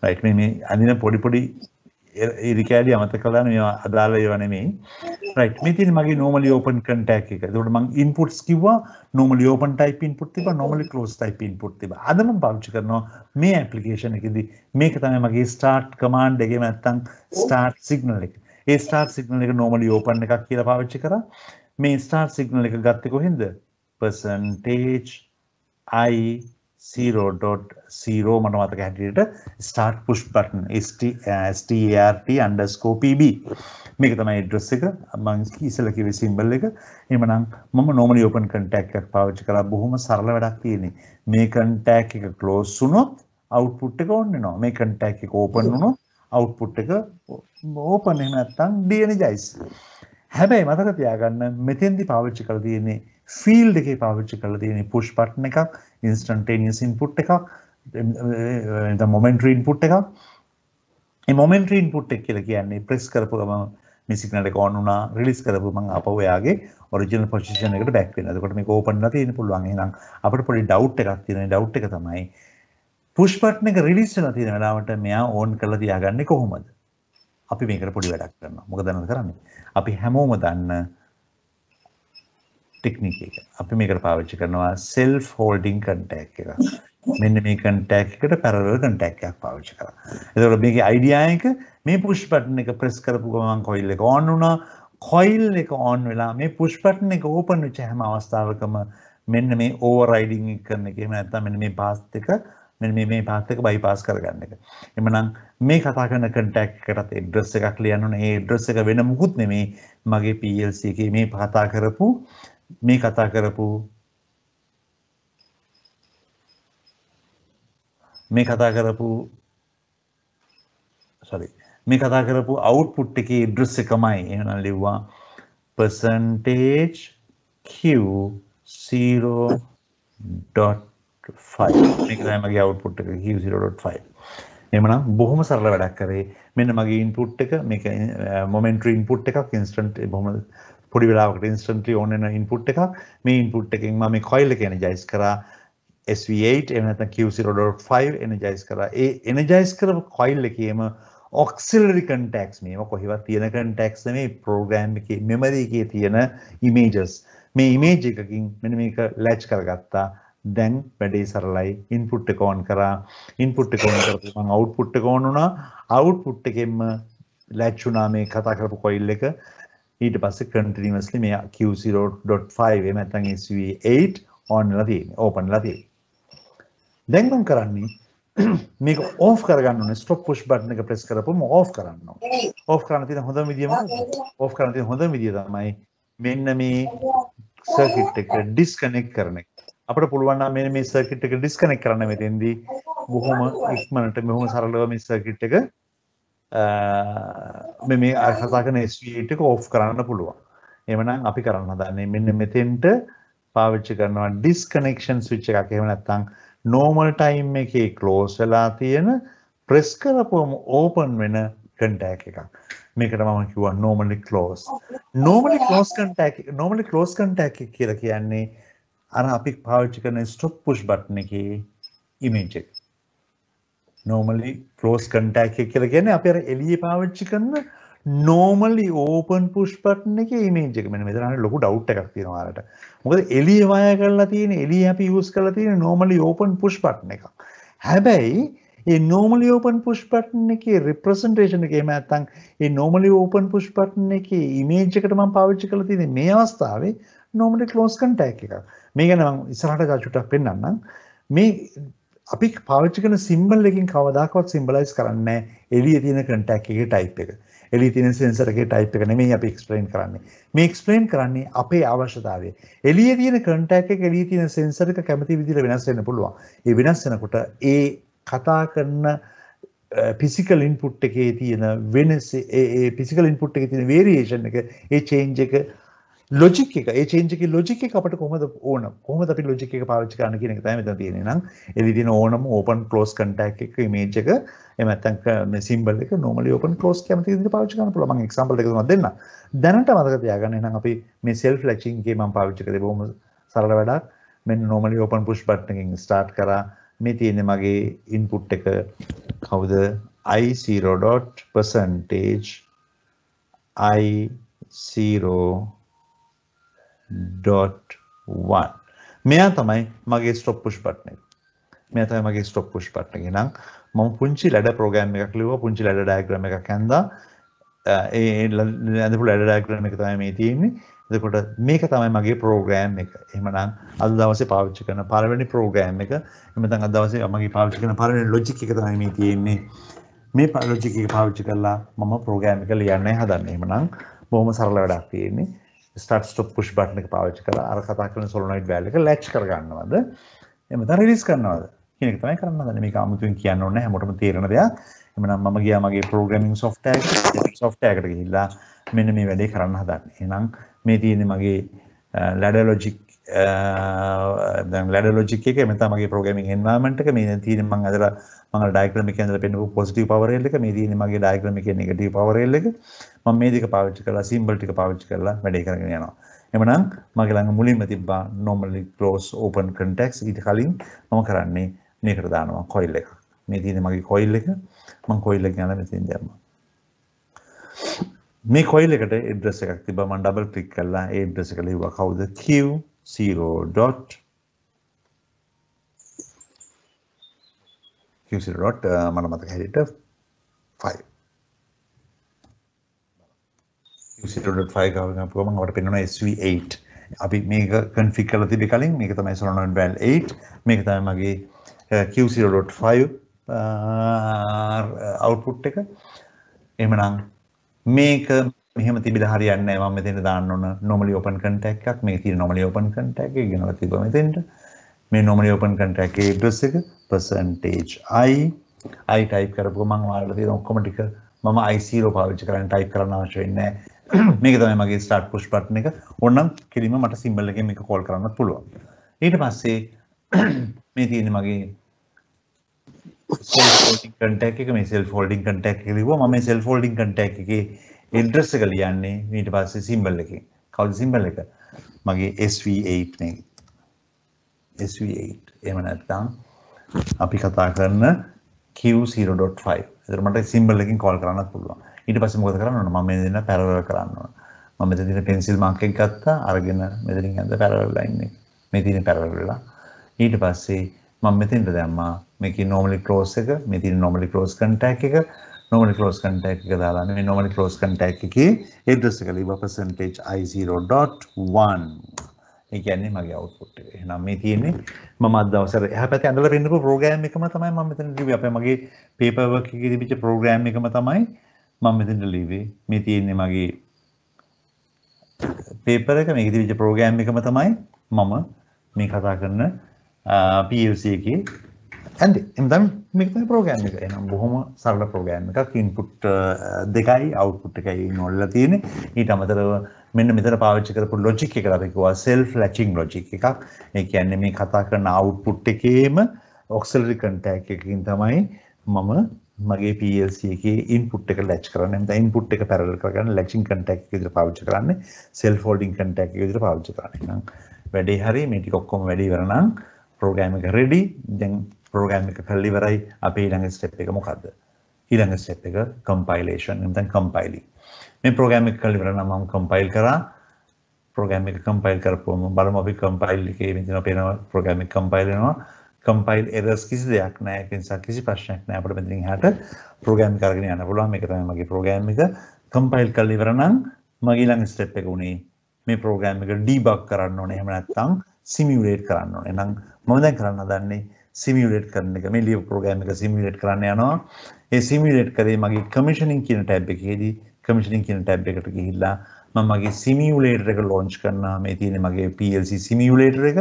right මේ මේ අදින පොඩි පොඩි ඉරිකෑඩි අමතක කළා මේවා අදාළ ඒවා නෙමෙයි right මේ තියෙන මගේ normally open contact එක. ඒකට මම inputs කිව්වා normally open type input තිබ්බා normally close type input තිබ්බා. අද මම පාවිච්චි කරනවා මේ application එකේදී මේක තමයි මගේ start command එකේම නැත්තම් start signal එක. ඒ start signal එක normally open එකක් කියලා පාවිච්චි කරා. මේ ස්ටාර් සිගනල් එක ගත්තෙ කොහෙන්ද percentage i 0.0 මට මතක හැටියට start push button start eh, underscore pb මේක තමයි address එක මම ඉස්සෙල්ලා කිව්වේ symbol එක එහෙමනම් මම normally open contact එකක් පාවිච්චි කරලා බොහොම සරල වැඩක් තියෙන්නේ මේ contact එක close වුණොත් output එක on වෙනවා මේ contact එක open වුණොත් output එක open එහෙම නැත්නම් deenergize හැබැයි මතක තියාගන්න මෙතෙන්දි පාවිච්චි කර තියෙන්නේ ෆිල්ඩ් එකේ පාවිච්චි කරලා තියෙන පුෂ් බටන් එකක් ඉන්ස්ටන්ටේනියස් ඉන්පුට් එකක් ද මොමෙන්ටරි ඉන්පුට් එකක් ඒ මොමෙන්ටරි ඉන්පුට් එක කියලා කියන්නේ ප්‍රෙස් කරපු ගමන් මිසික්නට කොන් වුණා රිලිස් කරපු මම අපව එයාගේ ඔරිජිනල් පොසිෂන් එකට බෑක් වෙනවා. එතකොට මේක ඕපන් වෙලා තියෙන්න පුළුවන්. එහෙනම් අපිට පොඩි ඩවුට් එකක් තියෙනවා. ඩවුට් එක තමයි පුෂ් බටන් එක රිලිස් වෙලා තියෙන වෙලාවට මෙයා ඕන් කරලා තියාගන්නේ කොහොමද? අපි මේකට පොඩි වැඩක් කරනවා. මොකද දැනද කරන්නේ? අපි හැමෝම දන්න ටෙක්නික් එක. අපි මේකට පාවිච්චි කරනවා self holding contact එක. මෙන්න මේ contact එකට parallel contact එකක් පාවිච්චි කරා. ඒතකොට මේකේ idea එක මේ push button එක press කරපු ගමන් coil එක on වුණා. coil එක on වෙලා මේ push button එක open වෙච්ච හැම අවස්ථාවකම මෙන්න මේ overriding එක කරන එක. එහෙම නැත්නම් මෙන්න මේ path එක මෙන්න මේ මේ පාත් එක බයිපාස් කරගන්න එක. එමනම් මේ කතා කරන කන්ටැක්ට් එකටත් ඇඩ්‍රස් එකක් ලියන්න ඕනේ. ඒ ඇඩ්‍රස් එක වෙන මොකුත් නෙමෙයි මගේ PLC එකේ මේ කතා කරපු මේ කතා කරපු මේ කතා කරපු sorry මේ කතා කරපු output එකේ address එකමයි එහෙනම් ලිව්වා percentage q0 dot 0.5 මේක තමයි මගේ output එක q0.5 එහෙමනම් බොහොම සරල වැඩක් කරේ මෙන්න මගේ ඉන්පුට් එක මේක මොමන්ටරි ඉන්පුට් එකක් ඉන්ස්ටන්ට් බොහොම පොඩි වෙලාවකට ඉන්ස්ටන්ට්ලි ඕන වෙන ඉන්පුට් එකක් මේ ඉන්පුට් එකෙන් මම මේ කොයිල් එක එනර්ජයිස් කරා SV8 එහෙම නැත්නම් Q0.5 එනර්ජයිස් කරා ඒ එනර්ජයිස් කරපු කොයිල් එකේම ඔක්සිලරි කන්ටැක්ස් මේවා කොහෙවත් තියෙන කන්ටැක්ස් නෙමේ ප්‍රෝග්‍රෑම් එකේ මෙමරි එකේ තියෙන ඉමේජස් මේ ඉමේජ් එකකින් මෙන්න මේක ලැච් කරගත්තා දැන් වැඩේ සරලයි ඉන්පුට් එක ඔන් කරා ඉන්පුට් එක ඔන් කරලා මම අවුට්පුට් එක ඔන් වුණා අවුට්පුට් එකෙන්ම ලැච් වුණා මේ කතා කරපු කොයිල් එක ඊට පස්සේ කන්ටිනියස්ලි මේ Q0.5 එහෙම නැත්නම් SV8 on වෙලා තියෙන්නේ ඕපන් වෙලා තියෙන්නේ දැන් මම කරන්නේ මේක ඕෆ් කරගන්න ඕනේ ස්ටොප් පුෂ් බටන් එක ප්‍රෙස් කරපුවම ඕෆ් කරන්න ඕනේ ඕෆ් කරන්න තියෙන හොඳම විදිය මොකක්ද ඕෆ් කරන්න තියෙන හොඳම විදිය තමයි මෙන්න මේ සර්කිට් එක ඩිස්කනෙක්ට් කරන එක අපට පුළුවන් නම් මේ මේ සර්කිට් එක ඩිස්කනෙක්ට් කරන්න මෙතෙන්දී බොහොම ඉක්මනට බොහොම සරලව මේ සර්කිට් එක මේ මේ කතා කරන SVT එක ඕෆ් කරන්න පුළුවන්. එහෙමනම් අපි කරන්න හදන්නේ මෙන්න මෙතෙන්ට පාවිච්චි කරනවා ඩිස්කනෙක්ෂන් ස්විච් එකක්. එහෙම නැත්නම් normal time එකේ close වෙලා තියෙන press කරපුවම open වෙන contact එකක්. මේකට මම කිව්වා normally close. normally close contact normally close contact කියලා කියන්නේ අර අපි පාවිච්චි කරන ස්ටොප් පුෂ් බටන් එකේ ඉමේජ් එක. normally close contact එක කියලා කියන්නේ අපි අර එළියේ පාවිච්චි කරන normally open push button එකේ image එක. මෙන්න මෙතන ලොකු doubt එකක් තියෙනවා ආරට. මොකද එළිය වය කරලා තියෙන එළිය අපි use කරලා තියෙන normally open push button එකක්. හැබැයි ඒ normally open push button එකේ representation එකේ නැත්තම් ඒ normally open push button එකේ image එකට මම පාවිච්චි කරලා තියෙන්නේ මේ අවස්ථාවේ normally close contact එකක්. මේ ගැන මම ඉස්සරහට ගා චුට්ටක් පෙන්නන්නම්. මේ අපි පාවිච්චි කරන සිම්බල් එකකින් කවදාකවත් සිම්බලයිස් කරන්නේ නැහැ එළියේ තියෙන contact එකේ type එක. එළියේ තියෙන sensor එකේ type එක නෙමෙයි අපි explain කරන්නේ. මේ explain කරන්නේ අපේ අවශ්‍යතාවය. එළියේ තියෙන contact එක එළියේ තියෙන sensor එක කැමති විදිහට වෙනස් වෙන්න පුළුවන්. ඒ වෙනස් වෙනකොට ඒ කතා කරන පිසිකල් ඉන්පුට් එකේ තියෙන වෙනස ඒ පිසිකල් ඉන්පුට් එකේ තියෙන වේරියේෂන් එක ඒ චේන්ජ් එක ලොජික් එක ඒ චේන්ජ් එකේ ලොජික් එක අපිට කොහොමද ඕන කොහොමද අපි ලොජික් එක පාවිච්චි කරන්න කියන එක තමයි මෙතන තියෙන්නේ නම් ඒ විදිහන ඕනම ඕපන් ක්ලෝස් කන්ටැක්ට් එක ඉමේජ් එක එහෙම නැත්නම් මේ සිම්බල් එක normally open close කැමති විදිහට පාවිච්චි කරන්න පුළුවන් මම එක්සැම්පල් එකක් දෙන්න දැනට මතක තියාගන්න එහෙනම් අපි මේ self latching එකේ මම පාවිච්චි කරේ බොහොම සරල වැඩක් මෙන්න normally open push button එකෙන් start කරා මේ තියෙන්නේ මගේ input එක කවුද i 0 dot percentage i 0 .1 මෙයා තමයි මගේ ස්ටොප් පුෂ් බටන් එක. මෙයා තමයි මගේ ස්ටොප් පුෂ් බටන් එක. එහෙනම් මම පුංචි ලැඩ ප්‍රෝග්‍රෑම් එකක් ලිව්වා පුංචි ලැඩ ඩයග්‍රෑම් එකක් ඇඳලා ඒ ඇඳපු ලැඩ ඩයග්‍රෑම් එක තමයි මේ තියෙන්නේ. එතකොට මේක තමයි මගේ ප්‍රෝග්‍රෑම් එක. එහෙමනම් අද දවසේ පාවිච්චි කරන පළවෙනි ප්‍රෝග්‍රෑම් එක. එහෙනම් අද දවසේ මගේ පාවිච්චි කරන පළවෙනි ලොජික් එක තමයි මේ තියෙන්නේ. මේ ලොජික් එක පාවිච්චි කරලා මම ප්‍රෝග්‍රෑම් එක ලියන්නයි හදන්නේ. එහෙමනම් බොහොම සරල වැඩක් තියෙන්නේ. ස්ටාර්ට් ස්ටොප් පුෂ් බටන් එක පාවිච්චි කරලා අර කතා කරන සොලොනොයිඩ් වැල් එක ලැච් කරගන්නවද එහෙම නැත්නම් රිලීස් කරනවද කියන එක තමයි කරන්න හදන්නේ මේක 아무තුවෙන් කියන්න ඕනේ හැමෝටම තේරෙන දෙයක් එමනම් මම ගියා මගේ ප්‍රෝග්‍රෑමින් සොෆ්ට්වෙයාර් සොෆ්ට්වෙයාර් එකට ගිහිල්ලා මෙන්න මේ වැඩේ කරන්න හදන්නේ එහෙනම් මේ තියෙන්නේ මගේ ladder logic දැන් ලඩ ලොජික් එක මෙතා මගේ ප්‍රෝගමින් එන්වාමට එක මේ තියෙන මං අදර මම ඩයග්‍රෑම් එකේ ඇඳලා පෙන්නපු පොසිටිව් පවර් රේල් එක මේ තියෙන්නේ මගේ ඩයග්‍රෑම් එකේ නෙගටිව් පවර් රේල් එක මම මේ දෙක පාවිච්චි කරලා සිම්බල් ටික පාවිච්චි කරලා වැඩේ කරගෙන යනවා එමනම් මගේ ළඟ මුලින්ම තිබ්බා normally close open context ඊට කලින් මම කරන්නේ මේකට දානවා coil එකක් මේ තියෙන්නේ මගේ coil එක මම coil එක යන මෙතෙන් දැම්මා මේ coil එකට address එකක් තිබ්බා මම double click කළා ඒ address එක ලිව්වා කවුද q0. QC.ඩොට් මට මතක හැටියට 5 QC.5 ගාව ගමන් අපට පෙන්වනවා SV8 අපි මේක config කරලා තිබ්බ කලින් මේක තමයි Solenoid Valve 8 මේක තමයි මගේ QC.5 output එක එහෙමනම් මේක මෙහෙම තිබිලා හරියන්නේ නැහැ මම මෙතෙන්ට දාන්න ඕන normally open contact එකක් මේක තියෙන normally open contact එක ගෙනලා තිබ්බා මෙතෙන්ට මේ normally open contract address එක percentage i i type කරපුව මම ඔයාලට තියෙන ඔක්කොම ටික මම i0 පාවිච්චි කරන්න type කරන්න අවශ්‍ය වෙන්නේ නැහැ මේක තමයි මගේ start push button එක ඕනනම් කෙලින්ම මට symbol එකෙන් මේක call කරන්න පුළුවන් ඊට පස්සේ මේ තියෙන මගේ කටක් එක මේ සෙල් ෆෝල්ඩින් කටක් කිරව ම සෙල් ෆෝල්ඩින් කටක් එක එල්ඩ්‍රස්ස කලියන්නේ මීට පස්සේ සිම්බල් එක කවු සිම්බල් එක මගේ SV8 නේ SV8 එහෙම නැත්නම් අපි කතා කරන Q0.5 එතකොට මට සිම්බල් එකකින් කෝල් කරන්නත් පුළුවන් ඊට පස්සේ මොකද කරන්න ඕන මම මේ දෙන්න පැරලල් කරන්න ඕන මම මෙතන තියෙන පෙන්සිල් මාක් එක ගත්තා අරගෙන මෙතනින් ඇඳ පැරලල් ලයින් එක මේ තියෙන පැරලල් වෙලා ඊට පස්සේ මම මෙතෙන්ට දැම්මා මේකේ normally close එක මේ තියෙන normally close contact එක normally close contact එක දාලා මේ normally close contact එකේ address එක ලිව්වා percentage i0.1 ඒ කියන්නේ මගේ අවුට්පුට් එක. එහෙනම් මේ තියෙන්නේ මම අද දවසේ එහා පැත්තේ ඇඳලා රින්නපු ප්‍රෝග්‍රෑම් එකම තමයි මම මෙතන ලිව්වේ. අපේ මගේ පේපර් වර්ක් එකේ තිබිච්ච ප්‍රෝග්‍රෑම් එකම තමයි මම මෙතන ලිව්වේ. මේ තියෙන්නේ මගේ පේපර් එක මේකේ තිබිච්ච ප්‍රෝග්‍රෑම් එකම තමයි මම මේ කතා කරන PLC එකේ ඇන්ඩි එම්දම් මේක තමයි ප්‍රෝග්‍රෑම් එක. එහෙනම් බොහොම සරල ප්‍රෝග්‍රෑම් එකක්. ඉන්පුට් දෙකයි අවුට්පුට් එකයි නෝල්ලා තියෙන්නේ. ඊට අමතරව මෙන්න මෙතන පාවිච්චි කරපු ලොජික් එක අපි කිව්වා self latching logic එකක්. ඒ කියන්නේ මේ කතා කරන output එකේම auxiliary contact එකකින් තමයි මම මගේ PLC එකේ input එක latch කරන්නේ. නැත්නම් input එක parallel කරගෙන latching contact එක විදිහට පාවිච්චි කරන්නේ. self holding contact එක විදිහට පාවිච්චි කරන්නේ. එහෙනම් වැඩේ හරි මේ ටික ඔක්කොම වැඩි ඉවර නම් program එක ready. දැන් program එක කරලා ඉවරයි. අපි ඊළඟ step එක මොකද්ද? ඊළඟ step එක compilation නැත්නම් compiling. මේ ප්‍රෝග්‍රෑම් එක කලිවරන මම කම්පයිල් කරා ප්‍රෝග්‍රෑම් එක කම්පයිල් කරපුවම බලමු අපි කම්පයිල් එකේ මෙතන පේනවා ප්‍රෝග්‍රෑම් එක කම්පයිල් වෙනවා කම්පයිල් එරර්ස් කිසි දෙයක් නැහැ ඒක නිසා කිසි ප්‍රශ්නයක් නැහැ අපිට මෙතනින් එහාට ප්‍රෝග්‍රෑම් එක අරගෙන යන්න පුළුවන් මේක තමයි මගේ ප්‍රෝග්‍රෑම් එක කම්පයිල් කරලා ඉවර නම් මගේ ඊළඟ ස්ටෙප් එක උනේ මේ ප්‍රෝග්‍රෑම් එක ඩීබග් කරන්න ඕනේ එහෙම නැත්නම් සිමියුලේට් කරන්න ඕනේ එහෙනම් මම දැන් කරන්න හදන්නේ සිමියුලේට් කරන එක මේ ලියපු ප්‍රෝග්‍රෑම් එක සිමියුලේට් කරන්න යනවා ඒ සිමියුලේට් කරේ මගේ කමිෂනින් කියන ටැබ් එකේදී කමිෂනින් කියන ටැබ් එකට ගිහිල්ලා මම මගේ සිමියුලේටර් එක ලොන්ච් කරනවා මේ තියෙන මගේ PLC සිමියුලේටර් එක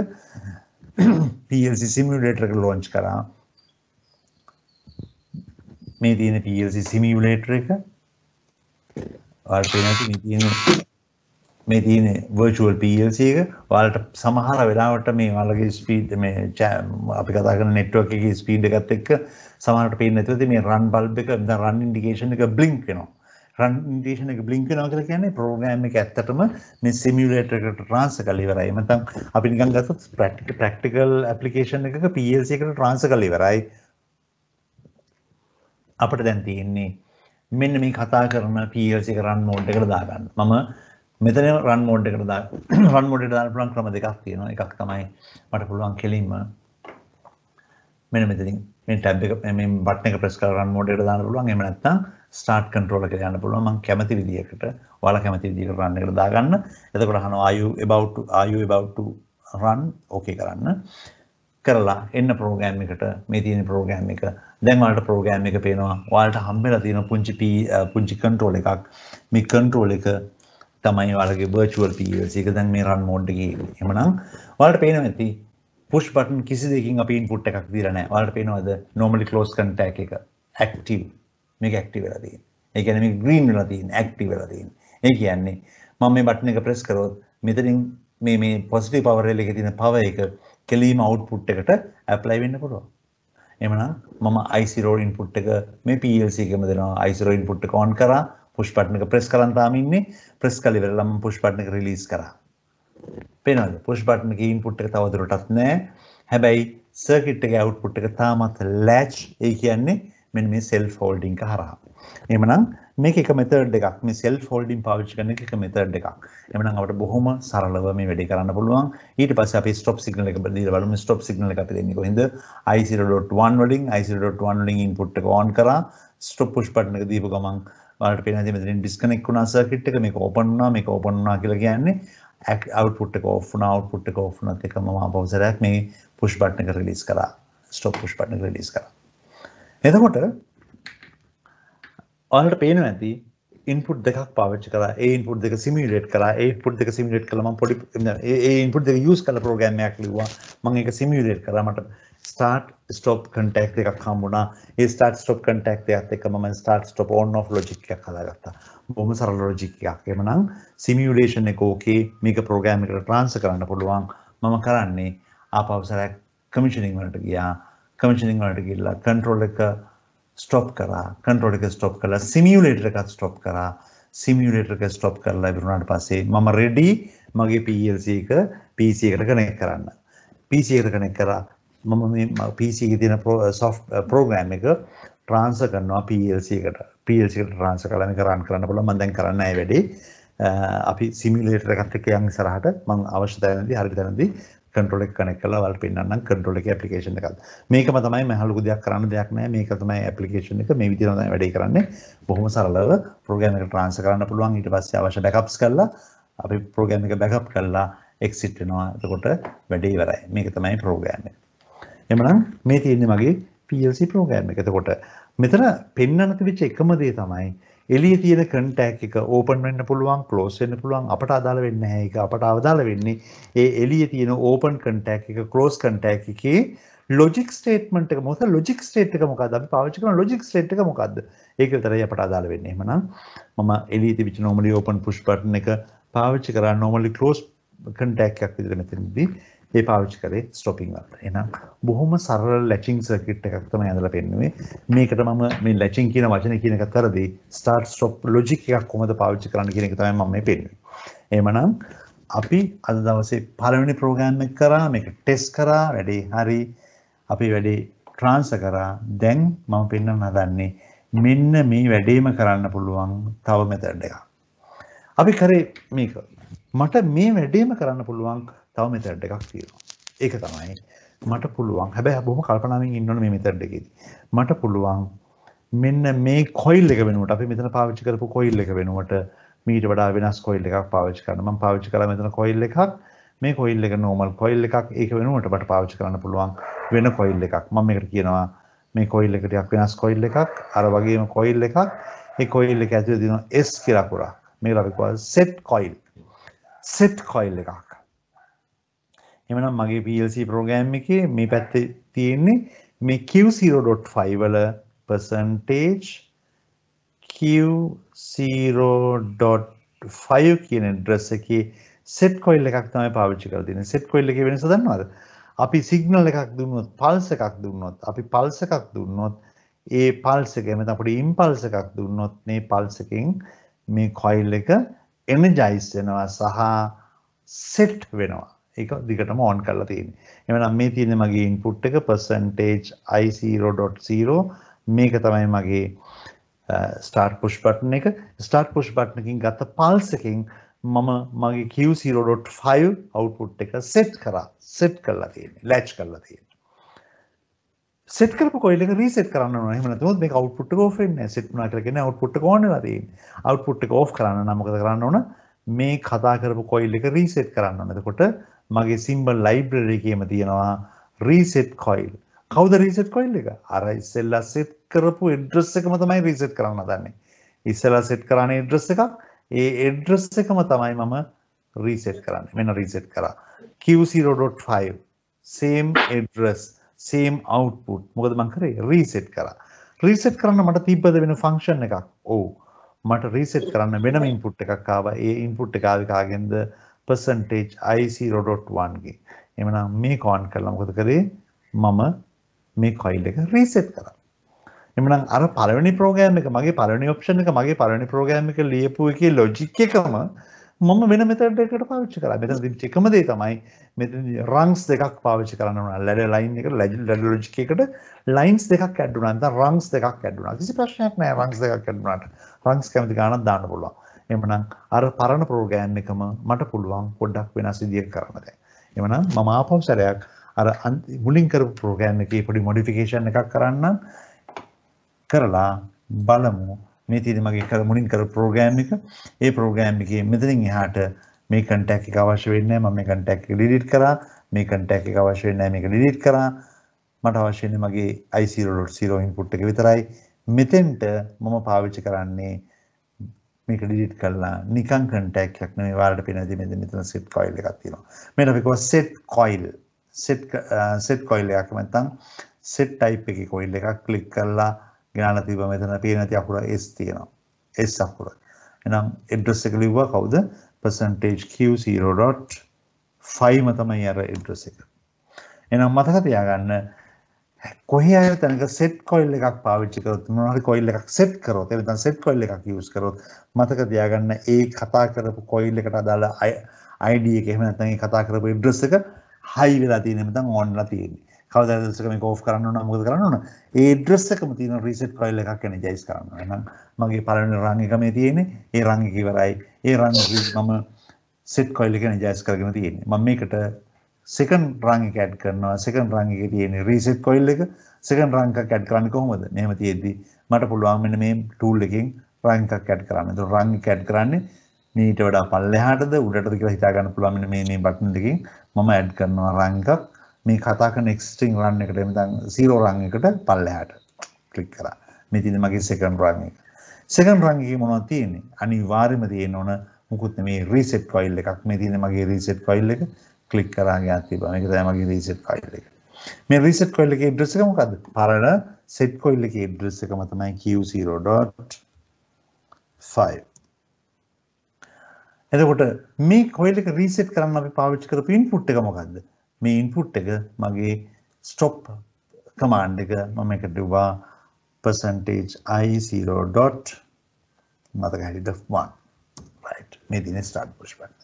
PLC සිමියුලේටර් එක ලොන්ච් කරා මේ තියෙන PLC සිමියුලේටර් එක ඔයාලට පේනවා මේ තියෙන මේ තියෙන virtual PLC එක ඔයාලට සමහර වෙලාවට මේ ඔයාලගේ ස්පීඩ් මේ අපි කතා කරන network එකේ ස්පීඩ් එකත් එක්ක සමහරට පේන්නේ නැතිව මේ run bulb එක දැන් run indication එක blink වෙනවා රන් ඉන්ඩේෂන එක බ්ලිංක් වෙනවා කියලා කියන්නේ ප්‍රෝග්‍රෑම් එක ඇත්තටම මේ සිමියුලේටර් එකට ට්‍රාන්ස්ෆර් කරලා ඉවරයි. නැත්නම් අපි නිකන් ගත්තොත් ප්‍රැක්ටිකල් ඇප්ලිකේෂන් එකක PLC එකට ට්‍රාන්ස්ෆර් කරලා ඉවරයි. අපිට දැන් තියෙන්නේ මෙන්න මේ කතා කරන PLC එක රන් මෝඩ් එකට දාගන්න. මම මෙතන රන් මෝඩ් එකට දා රන් මෝඩ් එකට දාන්න පුළුවන් ක්‍රම දෙකක් තියෙනවා. එකක් තමයි මට පුළුවන් කෙලින්ම මෙන්න මෙතනින් මේ ටැබ් එක මේ බටන් එක ප්‍රෙස් කරලා රන් මෝඩ් එකට දාන්න පුළුවන්. එහෙම නැත්නම් ස්ටාර්ට් කන්ට්‍රෝල් එකට යන්න පුළුවන් මම කැමති විදියකට ඔයාලා කැමති විදියකට රන් එකට දාගන්න එතකොට අහනවා are you about to are you about to run okay කරන්න කරලා එන්න ප්‍රෝග්‍රෑම් එකට මේ තියෙන ප්‍රෝග්‍රෑම් එක දැන් ඔයාලට ප්‍රෝග්‍රෑම් එක පේනවා ඔයාලට හම්බෙලා තියෙන පුංචි P පුංචි කන්ට්‍රෝල් එකක් මේ කන්ට්‍රෝල් එක තමයි ඔයාලගේ virtual PLC එක දැන් මේ run mode එකේ එහෙමනම් ඔයාලට පේනවා ඇති push button කිසි දෙකින් අපි input එකක් දීලා නැහැ ඔයාලට පේනවද normally close contact එක active මේක ඇක්ටිව් වෙලා තියෙන්නේ. ඒ කියන්නේ මේක green වෙලා තියෙන්නේ, ඇක්ටිව් වෙලා තියෙන්නේ. ඒ කියන්නේ මම මේ බටන් එක press කරොත් මෙතනින් මේ මේ positive power rail එකේ තියෙන power එක කෙලීම output එකට apply වෙන්න පුළුවන්. එහෙමනම් මම i0 input එක මේ PLC එකෙම දෙනවා. i0 input එක on කරා, push button එක press කරන් තාම ඉන්නේ. press කරලා ඉවරලා මම push button එක release කරා. පේනවද? push button එකේ input එක තව දුරටත් නැහැ. හැබැයි circuit එකේ output එක තාමත් latch. ඒ කියන්නේ මෙන්න මේ self holding එක හරහා. එහෙමනම් මේක එක method එකක්. මේ self holding පාවිච්චි කරන එක එක method එකක්. එහෙමනම් අපිට බොහොම සරලව මේ වැඩේ කරන්න පුළුවන්. ඊට පස්සේ අපි stop signal එක දීලා බලමු stop signal එක අපි දෙන්නේ කොහෙන්ද? i0.1 වලින් i0.1 වලින් input එක on කරා stop push button එක දීපු ගමන් ඔයාලට පේන හැටි මෙතනින් disconnect වුණා circuit එක මේක open වුණා මේක open වුණා කියලා කියන්නේ output එක off වුණා output එක off වුණත් එකම මම පවසරයක් මේ push button එක release කරා stop push button එක release කරා එතකොට ඔයාලට පේනවා ඇති ඉන්පුට් දෙකක් පාවිච්චි කරා ඒ ඉන්පුට් දෙක සිමියුලේට් කරා ඒ ඉන්පුට් දෙක සිමියුලේට් කළා මම පොඩි ඒ ඉන්පුට් දෙක යූස් කරලා ප්‍රෝග්‍රෑම් එකක් ලිව්වා මම ඒක සිමියුලේට් කරා මට ස්ටාර්ට් ස්ටොප් කන්ටැක්ට් එකක් හම්බුණා ඒ ස්ටාර්ට් ස්ටොප් කන්ටැක්ට් එකත් එක්ක මම start stop on off logic එකක් හදාගත්තා බොහොම සරල ලොජික් එකක් එමනම් සිමියුලේෂන් එක ඕකේ මේක ප්‍රෝග්‍රෑම් එකට ට්‍රාන්ස්ෆර් කරන්න පුළුවන් මම කරන්නේ ආපහු සරයක් කමිෂනින් වලට ගියා කමිෂනින් වලට ගිහිල්ලා කන්ට්‍රෝල් එක ස්ටොප් කරා කන්ට්‍රෝල් එක ස්ටොප් කරලා සිමියුලේටර් එකත් ස්ටොප් කරා සිමියුලේටර් එක ස්ටොප් කරලා ඉවරුණාට පස්සේ මම රෙඩි මගේ PLC එක PC එකට කනෙක්ට් කරන්න PC එකට කනෙක්ට් කරා මම මේ PC එකේ තියෙන uh, soft uh, program එක transfer කරනවා PLC එකට PLC එකට transfer කරලා මේක run කරන්න පුළුවන් මම දැන් කරන්න ආයේ වැඩේ uh, අපි සිමිලේටර් එකත් එක්ක යන් ඉස්සරහට මම අවශ්‍ය දැනදී හරියට දැනදී කන්ට්‍රෝල් එක කනෙක්ට් කරලා ඔයාලට පෙන්වන්නම් කන්ට්‍රෝල් එකේ ඇප්ලිකේෂන් එකක්. මේකම තමයි මම ලොකු දෙයක් කරන්න දෙයක් නැහැ. මේක තමයි ඇප්ලිකේෂන් එක. මේ විදිහට තමයි වැඩේ කරන්නේ. බොහොම සරලව ප්‍රෝග්‍රෑම් එක ට්‍රාන්ස්ෆර් කරන්න පුළුවන්. ඊට පස්සේ අවශ්‍ය බෑකප්ස් කරලා අපි ප්‍රෝග්‍රෑම් එක බෑකප් කරලා එක්සිට් වෙනවා. එතකොට වැඩේ ඉවරයි. මේක තමයි ප්‍රෝග්‍රෑම් එක. එhmenan මේ තියෙන්නේ මගේ PLC ප්‍රෝග්‍රෑම් එක. එතකොට මෙතන පෙන්වන්න තිබිච්ච එකම දේ තමයි එලිය තියෙන කන්ටැක් එක ඕපන් වෙන්න පුළුවන් ක්ලෝස් වෙන්න පුළුවන් අපට අදාළ වෙන්නේ නැහැ ඒක අපට අවදාළ වෙන්නේ ඒ එලිය තියෙන ඕපන් කන්ටැක් එක ක්ලෝස් කන්ටැක් එකේ ලොජික් ස්ටේට්මන්ට් එක මොකද ලොජික් ස්ටේට් එක මොකද්ද අපි පාවිච්චි කරන ලොජික් ස්ටේට් එක මොකද්ද ඒක විතරයි අපට අදාළ වෙන්නේ එහෙමනම් මම එලිය තිබිච්ච normally open push button එක පාවිච්චි කරා normally close කන්ටැක් එකක් විදිහට මෙතනදී ඒ පාවිච්චි කරේ ස්ටොපින් වලට. එහෙනම් බොහොම සරල ලැචින් සර්කිට් එකක් තමයි ඇඳලා පෙන්නුවේ. මේකට මම මේ ලැචින් කියන වචනේ කියන එක කරදී ස්ටාර්ට් ස්ටොප් ලොජික් එකක් කොහොමද පාවිච්චි කරන්න කියන එක තමයි මම මේ පෙන්නුවේ. එහෙමනම් අපි අද දවසේ පළවෙනි ප්‍රෝග්‍රෑම් එක කරා මේක ටෙස්ට් කරා වැඩේ හරි අපි වැඩේ ට්‍රාන්ස්ෆර් කරා දැන් මම පෙන්වන්න හදන්නේ මෙන්න මේ වැඩේම කරන්න පුළුවන් තව මෙතඩ් එකක්. අපි කරේ මේක. මට මේ වැඩේම කරන්න පුළුවන් තව මෙතඩ් එකක් තියෙනවා. ඒක තමයි මට පුළුවන් හැබැයි බොහොම කල්පනාවෙන් ඉන්න ඕනේ මේ මෙතඩ් එකේදී. මට පුළුවන් මෙන්න මේ කොයිල් එක වෙනුවට අපි මෙතන පාවිච්චි කරපු කොයිල් එක වෙනුවට මීට වඩා වෙනස් කොයිල් එකක් පාවිච්චි කරන්න. මම පාවිච්චි කළා මෙතන කොයිල් එකක්. මේ කොයිල් එක normal කොයිල් එකක්. ඒක වෙනුවට මට පාවිච්චි කරන්න පුළුවන් වෙන කොයිල් එකක්. මම මේකට කියනවා මේ කොයිල් එක ටිකක් වෙනස් කොයිල් එකක්. අර වගේම කොයිල් එකක්. ඒ කොයිල් එක ඇතුලේ දිනන S කියලා කුරක්. මේකට අපි කියනවා set coil. set coil එකක්. එමනම් මගේ PLC ප්‍රෝගෑම් එකේ මේ පැත්තේ තියෙන්නේ මේ Q0.5 වල percentage Q0.5 කියන address එකේ set coil එකක් තමයි පාවිච්චි කරලා තියෙන්නේ. set coil එකේ වෙනස දන්නවද? අපි signal එකක් දුන්නොත්, pulse එකක් දුන්නොත්, අපි pulse එකක් දුන්නොත් ඒ පල්ස එක එමෙතන අපිට ඉම්පල්ස් එකක් දුන්නොත් මේ පල්ස් එකෙන් මේ කොයිල් එක එනර්ජයිස් වෙනවා සහ සෙට් වෙනවා ඒක දිගටම on කරලා තියෙන්නේ. එමනම් මේ තියෙන මගේ input එක %i0.0 මේක තමයි මගේ start push button එක. start push button එකකින් ගත්ත pulse එකෙන් මම මගේ q0.5 output එක set කරා. set කරලා තියෙන්නේ. latch කරලා තියෙන්නේ. set කරපු coil එක reset කරන්න ඕන. එහෙම නැත්නම් මේක output එක off වෙන්නේ නැහැ. set වුණා කියලා කියන්නේ output එක on වෙලා තියෙන්නේ. output එක off කරන්න නම් මොකද කරන්න ඕන? මේ කතා කරපු කොයිල් එක රීසෙට් කරන්න ඕන. එතකොට මගේ සිම්බල් ලයිබ්‍රරි එකේම තියෙනවා රීසෙට් කොයිල්. කවුද රීසෙට් කොයිල් එක? අර ඉස්සෙල්ලා සෙට් කරපු ඇඩ්‍රස් එකම තමයි රීසෙට් කරන්න හදන්නේ. ඉස්සෙල්ලා සෙට් කරානේ ඇඩ්‍රස් එකක්. ඒ ඇඩ්‍රස් එකම තමයි මම රීසෙට් කරන්නේ. මෙන්න රීසෙට් කරා. Q0.5 same address same output. මොකද මම කරේ රීසෙට් කරා. රීසෙට් කරන්න මට තිබ්බද වෙන ෆන්ක්ෂන් එකක්. ඔව්. මට රීසෙට් කරන්න වෙනම ඉන්පුට් එකක් ආවා. ඒ ඉන්පුට් එක ආවේ කාගෙන්ද? percentage i0.1 ගේ. එහෙනම් මේක on කරලා මොකද කරේ? මම මේ coil එක reset කරා. එහෙනම් අර පළවෙනි program එක මගේ පළවෙනි option එක මගේ පළවෙනි program එක ලියපු එකේ logic එකම මම වෙන method එකකට පාවිච්චි කරා. මෙතන තිබ්ච එකම දේ තමයි මෙතන rungs දෙකක් පාවිච්චි කරන්න ඕන. ladder line එකට ladder logic එකට lines දෙකක් add වුණා. නැත්නම් rungs දෙකක් add වුණා. කිසි ප්‍රශ්නයක් නැහැ rungs දෙකක් add වුණාට. rungs කැමති ගානක් දාන්න පුළුවන්. එමනම් අර පරණ ප්‍රෝග්‍රෑම් එකම මට පුළුවන් පොඩ්ඩක් වෙනස් විදිහකට කරන්න දැන්. එමනම් මම ආපහු සැරයක් අර මුලින් කරපු ප්‍රෝග්‍රෑම් එකේ පොඩි මොඩිෆිකේෂන් එකක් කරන්න කරලා බලමු මේ තියෙන මගේ කර මුලින් කරපු ප්‍රෝග්‍රෑම් එක. ඒ ප්‍රෝග්‍රෑම් එකේ මෙතනින් එහාට මේ කන්ටැක්ට් එක අවශ්‍ය වෙන්නේ නැහැ. මම මේ කන්ටැක්ට් එක ඩිලීට් කරා. මේ කන්ටැක්ට් එක අවශ්‍ය වෙන්නේ නැහැ. මේක ඩිලීට් කරා. මට අවශ්‍ය වෙන්නේ මගේ i0.0 ඉන්පුට් එක විතරයි. මෙතෙන්ට මම පාවිච්චි කරන්නේ මේක ඩිලීට් කරලා නිකන් කන්ටැක්ට් එකක් නෙමෙයි ඔයාලට පේන විදිහ මෙතන මෙතන සෙට් කොයිල් එකක් තියෙනවා. මේකට අපි කියවා set coil. Set set coil එකක් නැත්නම් සෙට් ටයිප් එකේ කොයිල් එකක් ක්ලික් කරලා ගෙනාලා තිබ්බ මෙතන පේන නැති අකුර S තියෙනවා. S අකුර. එහෙනම් ඇඩ්‍රස් එක ලිව්වා කවුද? %q0.5 තමයි අර ඇඩ්‍රස් එක. එහෙනම් මතක තියාගන්න කොහේ හරි තැනක සෙට් කොයිල් එකක් පාවිච්චි කරොත් මොනවා හරි කොයිල් එකක් සෙට් කරොත් එහෙම නැත්නම් සෙට් කොයිල් එකක් යූස් කරොත් මතක තියාගන්න ඒ කතා කරපු කොයිල් එකට අදාළ ID එක එහෙම නැත්නම් ඒ කතා කරපු address එක high වෙලා තියෙන නැත්නම් on වෙලා තියෙන්නේ කවදාද දවසක මේක off කරන්න ඕන මොකද කරන්න ඕන ඒ address එකම තියෙන reset coil එකක් energize කරන්න ඕන එහෙනම් මගේ පළවෙනි රන් එක මේ තියෙන්නේ ඒ රන් එක ඉවරයි ඒ රන් මම set coil එක energize කරගෙන තියෙන්නේ මම මේකට සෙකන්ඩ් රන් එක ඇඩ් කරනවා සෙකන්ඩ් රන් එකේ තියෙන රීසෙට් කොයිල් එක සෙකන්ඩ් රන් එකක් ඇඩ් කරන්නේ කොහොමද? මෙහෙම තියෙද්දි මට පුළුවන් මෙන්න මේ ටූල් එකෙන් රන් එකක් ඇඩ් කරන්න. ඒතකොට රන් එක ඇඩ් කරන්නේ මීට වඩා පල්ලෙහාටද උඩටද කියලා හිතා ගන්න පුළුවන් මෙන්න මේ මේ බටන් දෙකෙන් මම ඇඩ් කරනවා රන් එකක් මේ කතා කරන එක්ස්ට්‍රිම් රන් එකට එහෙනම් 0 රන් එකට පල්ලෙහාට ක්ලික් කරා. මේ තියෙන මගේ සෙකන්ඩ් රන් එක. සෙකන්ඩ් රන් එකේ මොනවද තියෙන්නේ? අනිවාර්යයෙන්ම තියෙන ඕන මුකුත් මේ රීසෙට් ෆයිල් එකක් මේ තියෙන මගේ රීසෙට් ෆයිල් එක ක්ලික් කරාගෙන යන්න තිබා. මේක තමයි මගේ reset file එක. මේ reset coil එකේ address එක මොකද්ද? පරණ set coil එකේ address එකම තමයි q0.5. එතකොට මේ coil එක reset කරන්න අපි පාවිච්චි කරපු input එක මොකද්ද? මේ input එක මගේ stop command එක මම එකට දුවා percentage i0. මතක හරිද 1 right මේ දිනේ start push button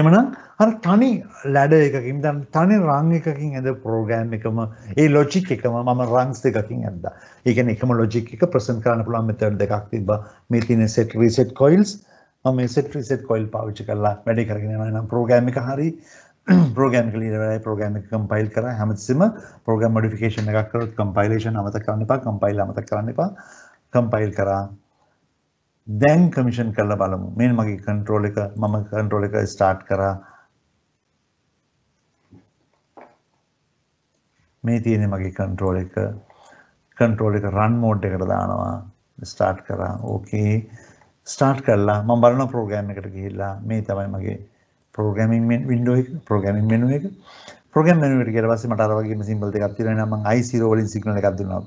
එමනම් අර තනි ලැඩ එකකින් දැන් තනි රං එකකින් ඇඳ ප්‍රෝග්‍රෑම් එකම ඒ ලොජික් එකම මම රංස් දෙකකින් ඇඳලා. ඒ කියන්නේ එකම ලොජික් එක ප්‍රසන්ට් කරන්න පුළුවන් මෙතඩ් දෙකක් තිබ්බා. මේ තියෙන set reset coils මම මේ set reset coil පාවිච්චි කරලා වැඩේ කරගෙන යනවා. එහෙනම් ප්‍රෝග්‍රෑම් එක හරි ප්‍රෝගම් කලීරවයි ප්‍රෝගම් එක කම්පයිල් කර හැමතිස්සෙම ප්‍රෝගම් මොඩිෆිකේෂන් එකක් කරොත් කම්පයිලේෂන් අමතක කරන්න එපා කම්පයිල් අමතක කරන්න එපා කම්පයිල් කරා දැන් කමිෂන් කරලා බලමු. මේන මගේ කන්ට්‍රෝල් එක මම කන්ට්‍රෝල් එක ස්ටාර්ට් කරා. මේ තියෙන මගේ කන්ට්‍රෝල් එක කන්ට්‍රෝල් එක රන් මෝඩ් එකට දානවා. ස්ටාර්ට් කරා. ඕකේ. ස්ටාර්ට් කරලා මම බලන ප්‍රෝග්‍රෑම් එකට ගිහිල්ලා මේ තමයි මගේ ප්‍රෝග්‍රෑමින් වින්ඩෝ එක ප්‍රෝග්‍රෑමින් මෙනු එක. ප්‍රෝග්‍රෑම් මෙනු එකට ගියලා පස්සේ මට අර වගේම සිම්බල් දෙකක් තියෙනවා. මම i0 වලින් සිග්නල් එකක් දුන්නා.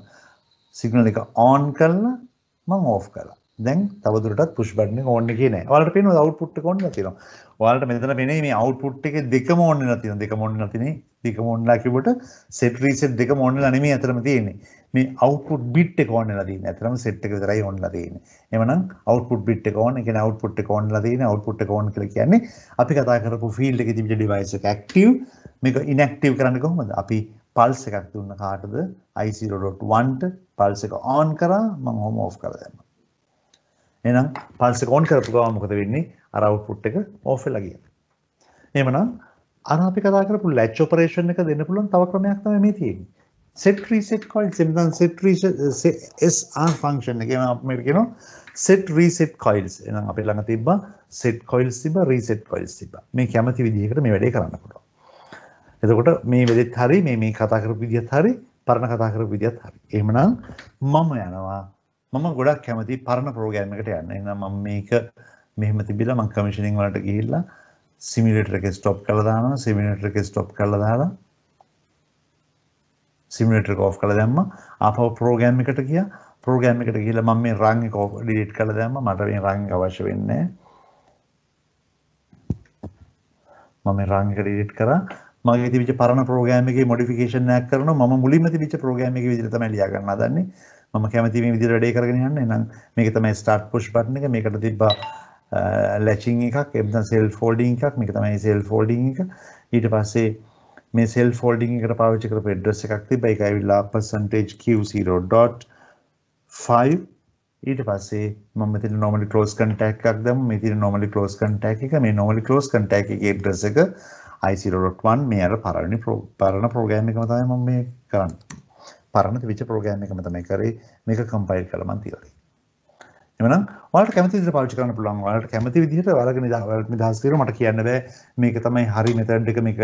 සිග්නල් එක on කරලා මම off කරලා දැන් තවදුරටත් පුෂ් බටන් එක ඕන්න කියන. ඔයාලට පේනවා අවුට්පුට් එක ඕන්න නැතිනවා. ඔයාලට මෙතන පේන්නේ මේ අවුට්පුට් එකේ දෙකම ඕන්න නැතිනවා. දෙකම ඕන්න නැතිනේ. දෙකම ඕන්නලා කිව්වට set reset දෙකම ඕන්නලා නෙමෙයි අතරම තියෙන්නේ. මේ output bit එක ඕන්නලා තියෙන්නේ. අතරම set එක විතරයි ඕන්නලා තියෙන්නේ. එමනම් output bit එක ඕන. ඒ කියන්නේ output එක ඕන්නලා තියෙන්නේ. output එක ඕන් කියලා කියන්නේ අපි කතා කරපු field එකේ තිබිච්ච device එක active. මේක inactive කරන්නේ කොහොමද? අපි pulse එකක් දුන්න කාටද? i0.1ට pulse එක on කරා මම home off කරලා දැම්මා. එහෙනම් පල්ස් එක ඔන් කරපු ගමන් මොකද වෙන්නේ? අර අවුට්පුට් එක ඕෆ් වෙලා ගියා. එහෙමනම් අර අපි කතා කරපු ලැච් ඔපරේෂන් එක දෙන්න පුළුවන් තව ක්‍රමයක් තමයි මේ තියෙන්නේ. set reset coil simpson set reset sr function එක අපිට කියනවා set reset coils එහෙනම් අපේ ළඟ තිබ්බා set coils තිබ්බා reset coils තිබ්බා. මේ කැමති විදිහකට මේ වැඩේ කරන්න පුළුවන්. එතකොට මේ වෙලෙත් හරි මේ මේ කතා කරපු විදිහත් හරි පරණ කතා කරපු විදිහත් හරි. එහෙමනම් මම යනවා මම ගොඩක් කැමති පරණ ප්‍රෝගෑම් එකට යන්න. එහෙනම් මම මේක මෙහෙම තිබිලා මම කමිෂනින් වලට ගිහිල්ලා සිමියුලේටර් එකේ ස්ටොප් කරලා දානවා. සිමියුලේටර් එකේ ස්ටොප් කරලා දාලා සිමියුලේටර් එක ඔෆ් කරලා දැම්මා. ආපහු ප්‍රෝගෑම් එකට ගියා. ප්‍රෝගෑම් එකට ගිහිල්ලා මම මේ රන් එක ඩිලීට් කරලා දැම්මා. මට මේ රන් එක අවශ්‍ය වෙන්නේ නැහැ. මම රංග ඩිලීට් කරා මගේ තිබිච්ච පරණ ප්‍රෝග්‍රෑම් එකේ මොඩිෆිකේෂන් එකක් කරනවා මම මුලින්ම තිබිච්ච ප්‍රෝග්‍රෑම් එකේ විදිහට තමයි ලියා ගන්න හදන්නේ මම කැමති මේ විදිහට වැඩේ කරගෙන යන්න. එහෙනම් මේක තමයි start push button එක. මේකට තිබ්බා latching එකක්, එබ්දන් self folding එකක්. මේක තමයි self folding එක. ඊට පස්සේ මේ self folding එකට පාවිච්චි කරපු address එකක් තිබ්බා. ඒක ඇවිල්ලා percentage q0.5 ඊට පස්සේ මම මෙතන normally close contact එකක් දැම්ම. මේ තියෙන normally close contact එක මේ normally close contact එකේ address එක i0.1 මේ අර පරණ පරණ ප්‍රෝග්‍රෑම් එකම තමයි මම මේ කරන්නේ. පරණ තිබිච්ච ප්‍රෝග්‍රෑම් එකම තමයි කරේ මේක කම්පයිල් කරලා මම තියලා. එමනම් ඔයාලට කැමති විදිහට පාවිච්චි කරන්න පුළුවන්. ඔයාලට කැමති විදිහට ඔයාලගේ නිදහස් නිදහස් කියලා මට කියන්න බෑ මේක තමයි හරි මෙතඩ් එක මේක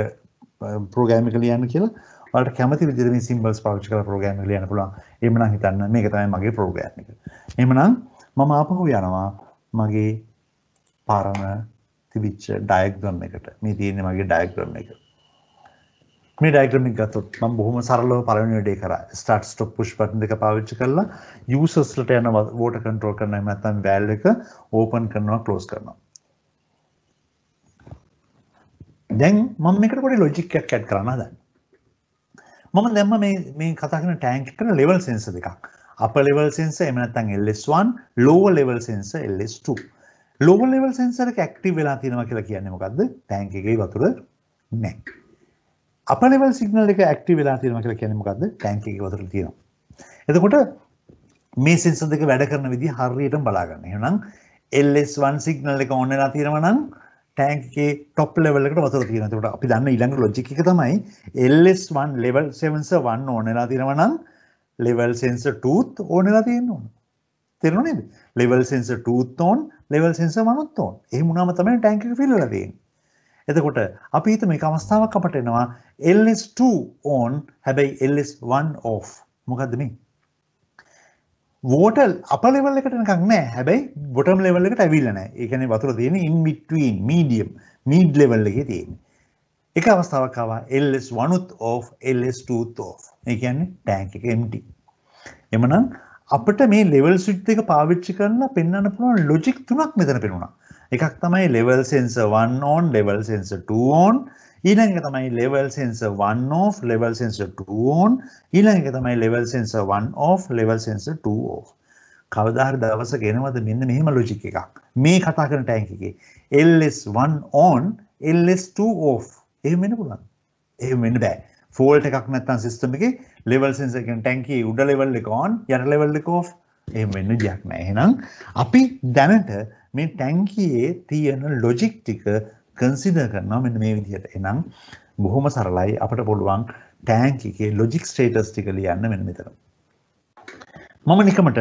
ප්‍රෝග්‍රෑම් එක ලියන්න කියලා. ඔයාලට කැමති විදිහට මේ සිම්බල්ස් පාවිච්චි කරලා ප්‍රෝග්‍රෑම් එක ලියන්න පුළුවන්. එමනම් හිතන්න මේක තමයි මගේ ප්‍රෝග්‍රෑම් එක. එමනම් මම ආපහු යනවා මගේ පරණ තිබිච්ච ඩයග්‍රම් එකට. මේ තියෙන්නේ මගේ ඩයග්‍රම් එක. මේ ඩයග්‍රෑම් එක ගත්තොත් මම බොහොම සරලව පළවෙනි වැඩේ කරා. start stop push button දෙක පාවිච්චි කරලා users ලට යන water control කරන එහෙම නැත්නම් valve එක open කරනවා close කරනවා. දැන් මම මේකට පොඩි logic එකක් add කරන්න හදන්නේ. මම දැම්ම මේ මේ කතා කරන tank එකට level sensor දෙකක්. upper level sensor එහෙම නැත්නම් LS1, lower level sensor LS2. lower level sensor එක active වෙලා තියෙනවා කියලා කියන්නේ මොකද්ද? tank එකේ වතුර නැහැ. අපලෙවල් සිගනල් එක ඇක්ටව වෙලා තිරම කියල කැනෙමකක්ද ටැන්ක වතර තියෙනවා එතකොට මේ සිංස දෙක වැඩ කරන විදි හරියට බලාගන්න හෙනම් එල්ස්1 සිගනල් එක ඔන්නලා තිරමනං ටෑන්කේ ටොප් ලෙවලට වතර තිනකට අපි දන්න ඉළඟ ලොජික තමයි එල්ස්1 ලෙවල් සෙවන්ස වන්න ඕනලා තිරමනං ලෙවල් සෙන්ස ටූත් ඕනලා තියෙන්න්න ඕන තෙරනනේද ලෙවල් සෙන්ස ටූත් ඕෝන් ලෙවල් සෙන්ස මනුත්තෝන් ඒ මුණම තමයි ටැන්ක ිල්ලදන්න එතකොට අපි හිත මේක අවස්ථාවක් අපට එනවා LS2 ඕන් හැබැයි LS1 off මොකද්ද මේ වෝටල් අප ලෙවල් එකට නිකන් නෑ හැබැයි බොටම් ලෙවල් එකට ඇවිල්ලා නෑ ඒ කියන්නේ වතුර තියෙන්නේ in between medium mid level එකේ තියෙන්නේ එක අවස්ථාවක් ආවා LS1 උත් off LS2 උත් off ඒ කියන්නේ ටැංක් එක empty එමනම් අපිට මේ ලෙවල් ස්විච් එක පාවිච්චි කරලා පෙන්වන්න පුළුවන් ලොජික් තුනක් මෙතන පෙන්වුණා එකක් තමයි level sensor 1 on level sensor 2 on ඊළඟ එක තමයි level sensor 1 off level sensor 2 on ඊළඟ එක තමයි level sensor 1 off level sensor 2 off කවදා හරි දවසක එනවද මෙන්න මෙහෙම logic එකක් මේ කතා කරන ටැංක් එකේ LS1 on LS2 off එහෙම වෙන්න පුළුවන් එහෙම වෙන්න බෑ ෆෝල්ට් එකක් නැත්තම් සිස්ටම් එකේ level sensor කියන ටැංකියේ උඩ level එක on යට level එක off එහෙම වෙන්න දෙයක් නෑ එහෙනම් අපි දැනට මේ ටැංකියේ තියෙන ලොජික් ටික කන්සිඩර් කරනවා මෙන්න මේ විදිහට. එහෙනම් බොහොම සරලයි අපිට පුළුවන් ටැංක් එකේ ලොජික් ස්ටේටස් ටික ලියන්න මෙන්න මෙතන. මම නිකමට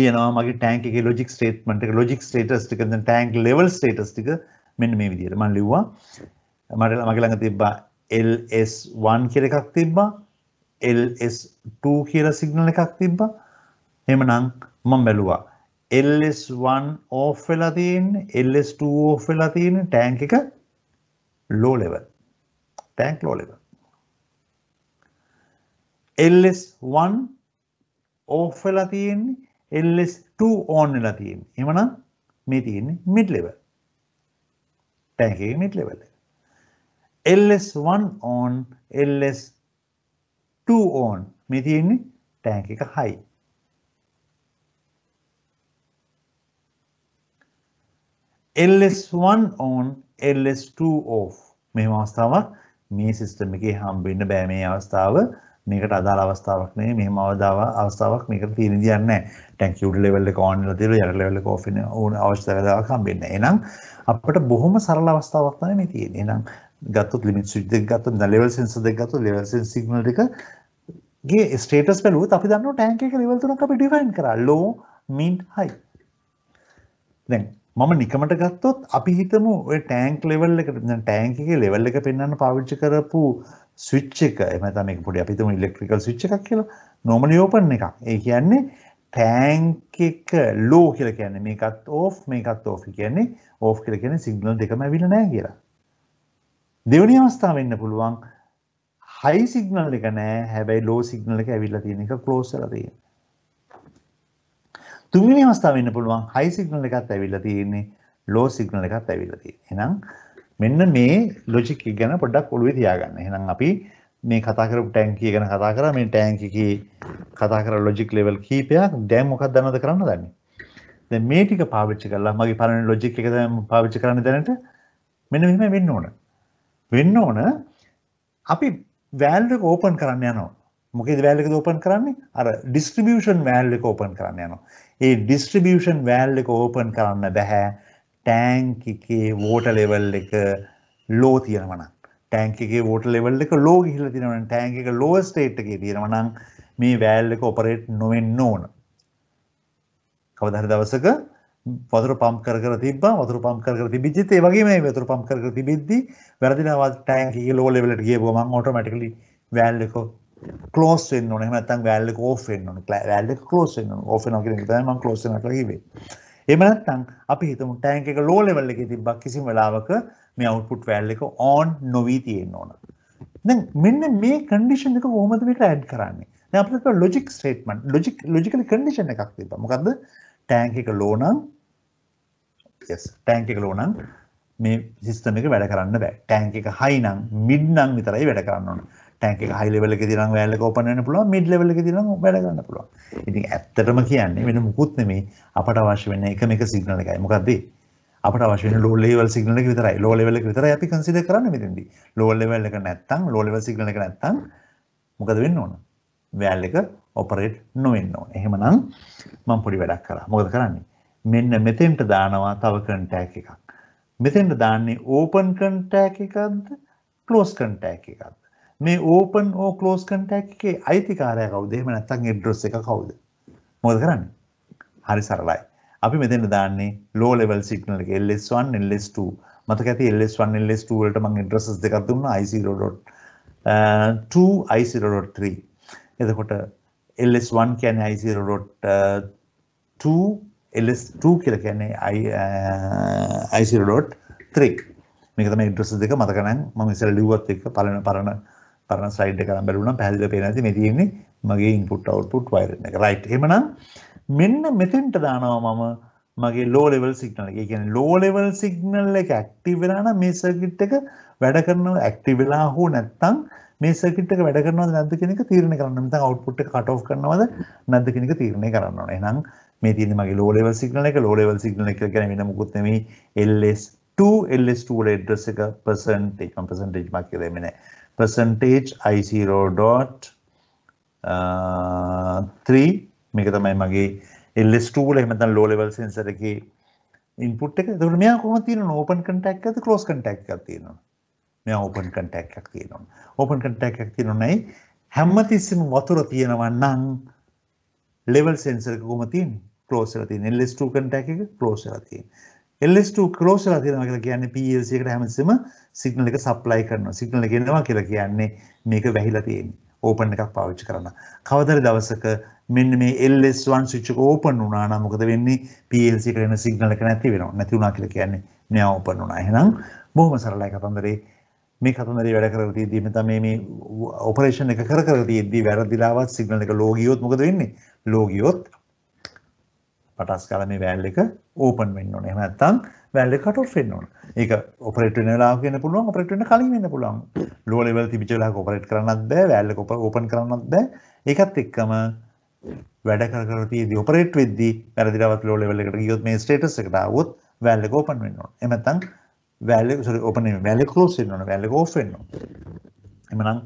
ලියනවා මගේ ටැංක් එකේ ලොජික් ස්ටේට්මන්ට් එක ලොජික් ස්ටේටස් ටික දැන් ටැංක් ලෙවල් ස්ටේටස් ටික මෙන්න මේ විදිහට මම ලිව්වා. මට මගේ ළඟ තිබ්බා LS1 කියලා එකක් තිබ්බා. LS2 කියලා සිග්නල් එකක් තිබ්බා. එහෙමනම් මම බැලුවා LS1 ඕෆ් වෙලා තියෙන්නේ LS2 ඕෆ් වෙලා තියෙන්නේ ටැංක් එක low level tank low level LS1 off වෙලා තියෙන්නේ LS2 on වෙලා තියෙන්නේ එහෙමනම් මේ තියෙන්නේ mid level ටැංක් එකේ mid level එක LS1 on LS2 on මේ තියෙන්නේ ටැංක් එක high LS1 on LS2 off මෙහෙම අවස්ථාවක් මේ සිස්ටම් එකේ හම්බෙන්න බෑ මේ අවස්ථාව මේකට අදාළ අවස්ථාවක් නෙවෙයි මෙහෙම අවදාව අවස්ථාවක් මේකට තියෙන දියක් නැහැ. ටැංක් යුඩ් ලෙවල් එක ඔන් වෙලා තියෙනවා යට ලෙවල් එක ඔෆ් වෙන ඕන අවශ්‍ය වෙලාවක හම්බෙන්නේ නැහැ. එහෙනම් අපිට බොහොම සරල අවස්ථාවක් තමයි මේ තියෙන්නේ. එහෙනම් ගත්තොත් ලිමිට් ස්විච් දෙක ගත්තොත් ලෙවල් සෙන්සර් දෙක ගත්තොත් ලෙවල් සෙන්සර් සිග්නල් එක ගේ ස්ටේටස් බැලුවොත් අපි දන්නවා ටැංක් එක ලෙවල් තුනක් අපි ඩිෆයින් කරා low mid high. දැන් මම නිකමට ගත්තොත් අපි හිතමු ඔය ටෑන්ක් ලෙවල් එකට ටෑන්කගේ ලෙවල් එක පෙන්න්න පාවිච්චි කරපු ස්විච්ච එක එමතම පොඩි අපිතම ඉලෙක්ට්‍රිකල් ස්විච්ච එකක් කියලා නොමලි ඕපන් එක ඒ කියන්නේ ටෑන්ක එක ලෝ කියල කියන්නේ මේකත් ඕ් මේකත් ඕෆි කියන්නේ ඕ් කියල කියන සිංගනල් දෙකම ඇවිල නෑ කියලා දෙවනි අවස්ථාව වෙන්න පුළුවන් හයි සිගනල් එක නෑ හැබැයි ලෝ සිගනල එක ඇවිල්ල තියෙන එක කලෝසල තියෙන තුන්වෙනි අවස්ථාව වෙන්න පුළුවන් හයි සිග්නල් එකක් ඇවිල්ලා තියෙන්නේ ලෝ සිග්නල් එකක් ඇවිල්ලා තියෙන්නේ. එහෙනම් මෙන්න මේ ලොජික් එක ගැන පොඩ්ඩක් ඔළුවේ තියාගන්න. එහෙනම් අපි මේ කතා කරපු ටැංකිය ගැන කතා කරා මේ ටැංකියේ කතා කරා ලොජික් ලෙවල් කීපයක්. දැන් මොකක්ද දැනද කරන්න දන්නේ? දැන් මේ ටික පාවිච්චි කරලා මගේ පරණ ලොජික් එක දැන් පාවිච්චි කරන්න දැනට මෙන්න මෙහෙම වෙන්න ඕන. වෙන්න ඕන අපි වැල්ව් එක ඕපන් කරන්න යනවා. මොකේද වැල් එකද ඕපන් කරන්නේ අර ඩිස්ට්‍රිබියුෂන් වැල් එක ඕපන් කරන්න යනවා ඒ ඩිස්ට්‍රිබියුෂන් වැල් එක ඕපන් කරන්න බැහැ ටෑන්ක් එකේ වෝට ලෙවල් එක ලෝ තියෙනවනම් ටෑන්ක් එකේ වෝට ලෙවල් එක ලෝ ගිහිල්ලා තියෙනවනම් ටෑන්ක් එක ලෝවර් ස්ටේට් එකේ තියෙනවනම් මේ වැල් එක ඔපරේට් නොවෙන්න ඕන කවදා හරි දවසක වතුර පම්ප් කර කර තිබ්බා වතුර පම්ප් කර කර තිබිච්චිත් ඒ වගේම මේ වතුර පම්ප් කර කර තිබිද්දි වැරදිලා ටෑන්ක් එකේ ලෝ ලෙවල් එකට ගියපුවම ඔටෝමැටිකලි වැල් එක ක්ලෝස් වෙන්න ඕනේ. එහෙම නැත්නම් වැල් එක ඕෆ් වෙන්න ඕනේ. වැල් එක ක්ලෝස් වෙන්න ඕනේ. ඕෆ් වෙනවා කියන එක තමයි මම ක්ලෝස් වෙනවා කියලා කිව්වේ. එහෙම නැත්නම් අපි හිතමු ටැංක් එක ලෝ ලෙවල් එකේ තිබ්බා කිසිම වෙලාවක මේ අවුට්පුට් වැල් එක ඕන් නොවී තියෙන්න ඕන. දැන් මෙන්න මේ කන්ඩිෂන් එක කොහොමද මේක ඇඩ් කරන්නේ? දැන් අපිට තියෙන logic statement logic logical condition එකක් තිබ්බා. මොකද්ද? ටැංක් එක ලෝ නම් yes ටැංක් එක ලෝ නම් මේ සිස්ටම් එක වැඩ කරන්න බෑ. ටැංක් එක හයි නම් මිඩ් නම් විතරයි වැඩ කරන්න ඕනේ. ටැන්ක හයි ලෙවල එක දිනම් වැල්ල කෝපනන්න පුළුවන් මිඩ් ලෙවල එක දිනම් වැඩ ගන්න පුළුවන්. ඉතින් ඇත්තටම කියන්නේ වෙන මුකුත් නෙමෙයි අපට අවශ්‍ය වෙන එකම එක සිග්නල් එකයි. මොකද්ද? අපට අවශ්‍ය වෙන low level signal එක විතරයි low level එක විතරයි අපි consider කරන්න මෙතෙන්දී low level එක නැත්තම් low level signal එක නැත්තම් මොකද වෙන්න ඕන වැල් එක operate නොවෙන්න ඕන එහෙමනම් මම පොඩි වැඩක් කරා මොකද කරන්නේ මෙන්න මෙතෙන්ට දානවා තව contact එකක් මෙතෙන්ට දාන්නේ open contact එකක්ද close contact එකක්ද මේ ඕපන් ඕ ක්ලෝස් කන්ටැක්ට් එකේ අයිතිකාරය කවුද? එහෙම නැත්නම් ඇඩ්‍රස් එක කවුද? මොකද කරන්නේ? හරි සරලයි. අපි මෙතන දාන්නේ low level signal එක LS1 LS2. මතක ඇති LS1 LS2 වලට මම addresses දෙකක් දුන්නා i0.2 uh, i0.3. එතකොට LS1 කියන්නේ i0.2 uh, LS2 කියලා කියන්නේ i uh, i0.3 මේක තමයි address දෙක මතක නම් මම ඉස්සෙල්ලා ලිව්වත් එක පළවෙනි පරණ පරණ ස්ලයිඩ් එක කරන් බලුණා පැහැදිලිව පේන ඇති මේ තියෙන්නේ මගේ input output wiring එක. right. එහෙමනම් මෙන්න මෙතෙන්ට දානවා මම මගේ low level signal එක. ඒ කියන්නේ low level signal එක active වෙලා නම් මේ circuit එක වැඩ කරනවා active වෙලා හෝ නැත්නම් මේ circuit එක වැඩ කරනවද නැද්ද කියන එක තීරණය කරන්න. නැත්නම් output එක cut off කරනවද නැද්ද කියන එක තීරණය කරන්න ඕනේ. එහෙනම් මේ තියෙන්නේ මගේ low level signal එක. low level signal එක කියන්නේ වෙන මොකුත් නෙමෙයි LS2 LS2 වල address එක percentage percentage mark කියලා එන්නේ නැහැ. percentage i0 dot 3 uh, මේක තමයි මගේ LS2 වල එහෙම නැත්නම් low level sensor එකේ input එක. එතකොට මෙයා කොහොමද තියෙනවද open contact එකද close contact එකක් තියෙනවද? මෙයා open contact එකක් තියෙනවා. open contact එකක් තියෙනු නැයි හැමතිස්සෙම වතුර තියෙනවා නම් level sensor එක කොහොමද තියෙන්නේ? close වෙලා තියෙන්නේ. LS2 contact එක close වෙලා තියෙන්නේ. එල්ස්2 කරෝෂලා තියෙනවා කියලා කියන්නේ PLC එකට හැමතිස්සෙම සිග්නල් එක සප්ලයි කරනවා. සිග්නල් එක එනවා කියලා කියන්නේ මේක වැහිලා තියෙන්නේ. ඕපන් එකක් පාවිච්චි කරන්න. කවදර දවසක මෙන්න මේ LS1 ස්විච් එක ඕපන් වුණා නම් මොකද වෙන්නේ? PLC එකට එන සිග්නල් එක නැති වෙනවා. නැති වුණා කියලා කියන්නේ නෑ ඕපන් වුණා. එහෙනම් බොහොම සරලයි කතන්දරේ. මේ කතන්දරේ වැඩ කරලා තියෙද්දි මේ තමයි මේ ඔපරේෂන් එක කර කර තියෙද්දි වැරදිලාවත් සිග්නල් එක ලෝ ගියොත් මොකද වෙන්නේ? ලෝ ගියොත් පටස් කාලා මේ වැල් එක ඕපන් වෙන්න ඕනේ. එහෙම නැත්නම් වැල් එක කට් ඔෆ් වෙන්න ඕන. ඒක ඔපරේට් වෙන වෙලාවක වෙන්න පුළුවන්, ඔපරේට් වෙන්න කලින් වෙන්න පුළුවන්. ලෝ ලෙවල් තිබිච්ච වෙලාවක ඔපරේට් කරන්නත් බෑ, වැල් එක ඕපන් කරන්නත් බෑ. ඒකත් එක්කම වැඩ කර කර තියදී ඔපරේට් වෙද්දී වැරදි දවස් ලෝ ලෙවල් එකට ගියොත් මේ ස්ටේටස් එකට ආවොත් වැල් එක ඕපන් වෙන්න ඕන. එහෙම නැත්නම් වැල් එක සෝරි ඕපන් නෙමෙයි, වැල් එක ක්ලෝස් වෙන්න ඕන, වැල් එක ඕෆ් වෙන්න ඕන. එහෙනම්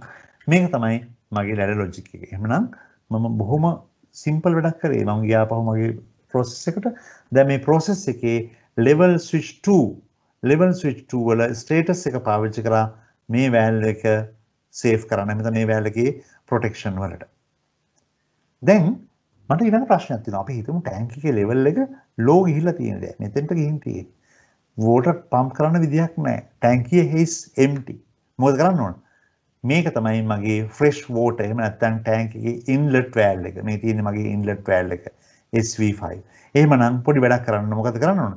මේක තමයි මගේ ලැඩ ලොජික් එක. එහෙනම් මම බොහොම සිම්පල් වැඩක් කරේ. මම ගියා පහු මගේ process එකට. දැන් මේ process එකේ level switch 2 level switch 2 වල status එක පාවිච්චි කරලා මේ value එක save කරන්න. මෙතන මේ value එකේ protection වලට. දැන් මට ඊළඟ ප්‍රශ්නයක් තියෙනවා. අපි හිතමු ටැංක් එකේ level එක low ගිහිල්ලා තියෙන දැන්. මෙතෙන්ට ගිහින් තියෙන්නේ. water pump කරන්න විදියක් නැහැ. ටැංකිය is empty. මොකද කරන්න ඕන? මේක තමයි මගේ ෆ්‍රෙෂ් වෝටර් එහෙම නැත්නම් ටැංකියේ ඉන්ලට් වැල් එක. මේ තියෙන්නේ මගේ ඉන්ලට් වැල් එක. SV5. එහෙමනම් පොඩි වැඩක් කරන්න මොකද කරන්න ඕන?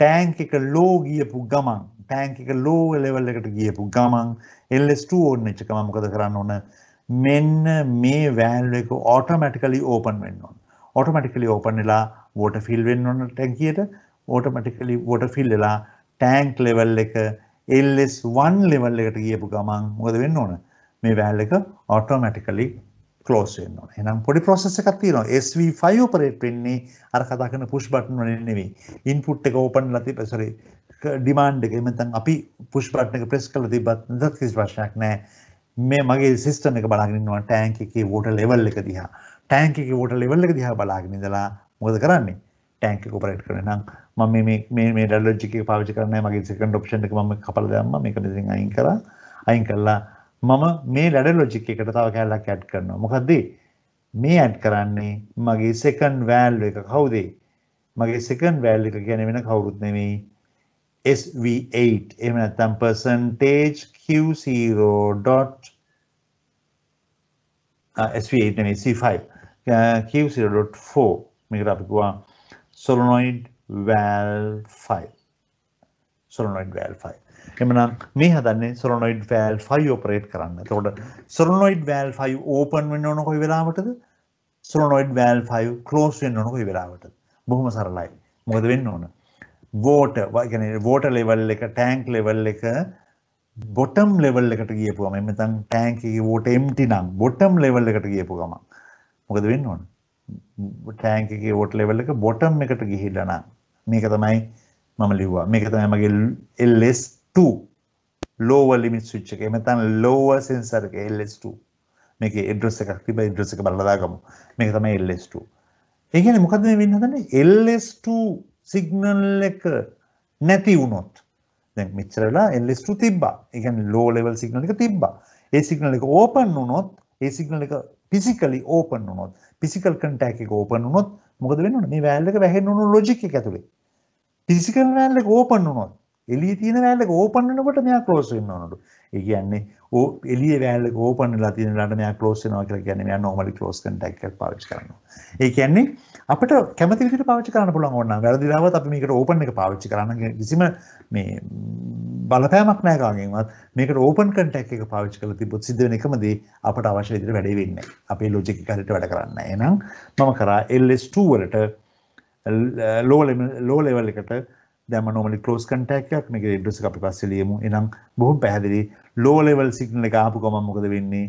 ටෑන්ක් එක ලෝ ගියපු ගමන් ටෑන්ක් එක ලෝ ලෙවල් එකට ගියපු ගමන් LS2 ඕන් වෙච්ච ගමන් මොකද කරන්න ඕන? මෙන්න මේ වැල්ව් එක ඔටෝමැටිකලි ඕපන් වෙන්න ඕන. ඔටෝමැටිකලි ඕපන් වෙලා වෝටර් ෆිල් වෙන්න ඕන ටැංකියට. ඔටෝමැටිකලි වෝටර් ෆිල් වෙලා ටැංක් ලෙවල් එක LS1 ලෙවල් එකට ගියපු ගමන් මොකද වෙන්න ඕන? මේ වැල්ව් එක ඔටෝමැටිකලි ක්ලෝස් වෙන්න ඕනේ. එහෙනම් පොඩි process එකක් තියෙනවා. SV5 operate වෙන්නේ අර කතා කරන push button වලින් නෙවෙයි. input එක open වෙලා තිබ්බ sorry demand එක එහෙම නැත්නම් අපි push button එක press කරලා තිබ්බත් නැත්නම් කිසි ප්‍රශ්නයක් නැහැ. මේ මගේ සිස්ටම් එක බලාගෙන ඉන්නවා ටැංක් එකේ water level එක දිහා. ටැංක් එකේ water level එක දිහා බලාගෙන ඉඳලා මොකද කරන්නේ? ටැංක කොපරේට් කරන නම් මම මේ මේ මේ ඩැඩ්ලොජික් එක පාවිච්චි කරන්නේ මගේ සෙකන්ඩ් ඔප්ෂන් එක මම කපලා දැම්මා මේක ඉතින් අයින් කරා අයින් කළා මම මේ ලැඩ ලොජික් එකට තව කැල්ලක් ඇඩ් කරනවා. මොකද මේ ඇඩ් කරන්නේ මගේ සෙකන්ඩ් වැල්යු එක කවුද? මගේ සෙකන්ඩ් වැල්යු එක කියන්නේ වෙන කවුරුත් නෙමෙයි. SV8 එහෙම නැත්නම් percentage Q0. Uh, SV8 නෙමෙයි C5 uh, Q0.4 මේකට අපි ගුවා solenoid valve 5 solenoid valve 5 එමනම් මේ හදන්නේ සොලොනොයිඩ් වෑල් 5 ඔපරේට් කරන්න. එතකොට සොලොනොයිඩ් වෑල් 5 ඕපන් වෙන්න ඕන කොයි වෙලාවටද? සොලොනොයිඩ් වෑල් 5 ක්ලෝස් වෙන්න ඕන කොයි වෙලාවටද? බොහොම සරලයි. මොකද වෙන්න ඕන? water කියන්නේ water level එක tank level එක bottom level එකට ගියපුවම එමෙතන් tank එකේ water empty නම් bottom level එකට ගියපුව ගමන් මොකද වෙන්න ඕන? tank එකේ water level එක bottom එකට ගිහිල්ලා නම් මේක තමයි මම ලිව්වා. මේක තමයි මගේ LS 2 lower limit switch එක. එහෙම නැත්නම් lower sensor එක LS2. මේකේ address එකක් තිබ්බා address එක බලලා දාගමු. මේක තමයි LS2. ඒ කියන්නේ මොකද්ද මේ වෙන්න හදන්නේ? LS2 signal එක නැති වුණොත් දැන් මෙච්චර වෙලා LS2 තිබ්බා. ඒ කියන්නේ low level signal එක තිබ්බා. ඒ signal එක open වුණොත් ඒ signal එක physically open වුණොත් physical contact එක open වුණොත් මොකද වෙන්නේ? මේ වැල් එක වැහෙන්න උණු logic එක ඇතුලේ. physical වැල් එක open වුණොත් එලිය තියෙන වැෑල්ලක ඕපන්නනකොට මෙයා ක්ලෝස් වෙන්න ඕනලු. ඒ කියන්නේ ඕ එළිය වැෑල්ලක ඕපන් වෙලා තියෙන ලාට මෙයා ක්ලෝස් වෙනවා කියලා කියන්නේ මෙයා normally close contact එකක් පාවිච්චි කරනවා. ඒ කියන්නේ අපිට කැමති විදිහට පාවිච්චි කරන්න පුළුවන් ඕන නම් වැරදි දාවත් අපි මේකට ඕපන් එක පාවිච්චි කරන්න කිසිම මේ බලපෑමක් නැහැ කාගෙන්වත්. මේකට ඕපන් contact එක පාවිච්චි කරලා තිබ්බොත් සිද්ධ වෙන එකම දේ අපට අවශ්‍ය විදිහට වැඩේ වෙන්නේ නැහැ. අපේ logic එක හරියට වැඩ කරන්නේ නැහැ. එහෙනම් මම කරා LS2 වලට low level එකට දැම නොමලි කලෝස් කටක්යක් මේක ඉඩස අපි පස්සලියමු එනම් බොහොම පැහැදිලි ලෝ ලෙවල් සිග්නල එක ආපු ගමන් මොකද වෙන්නේ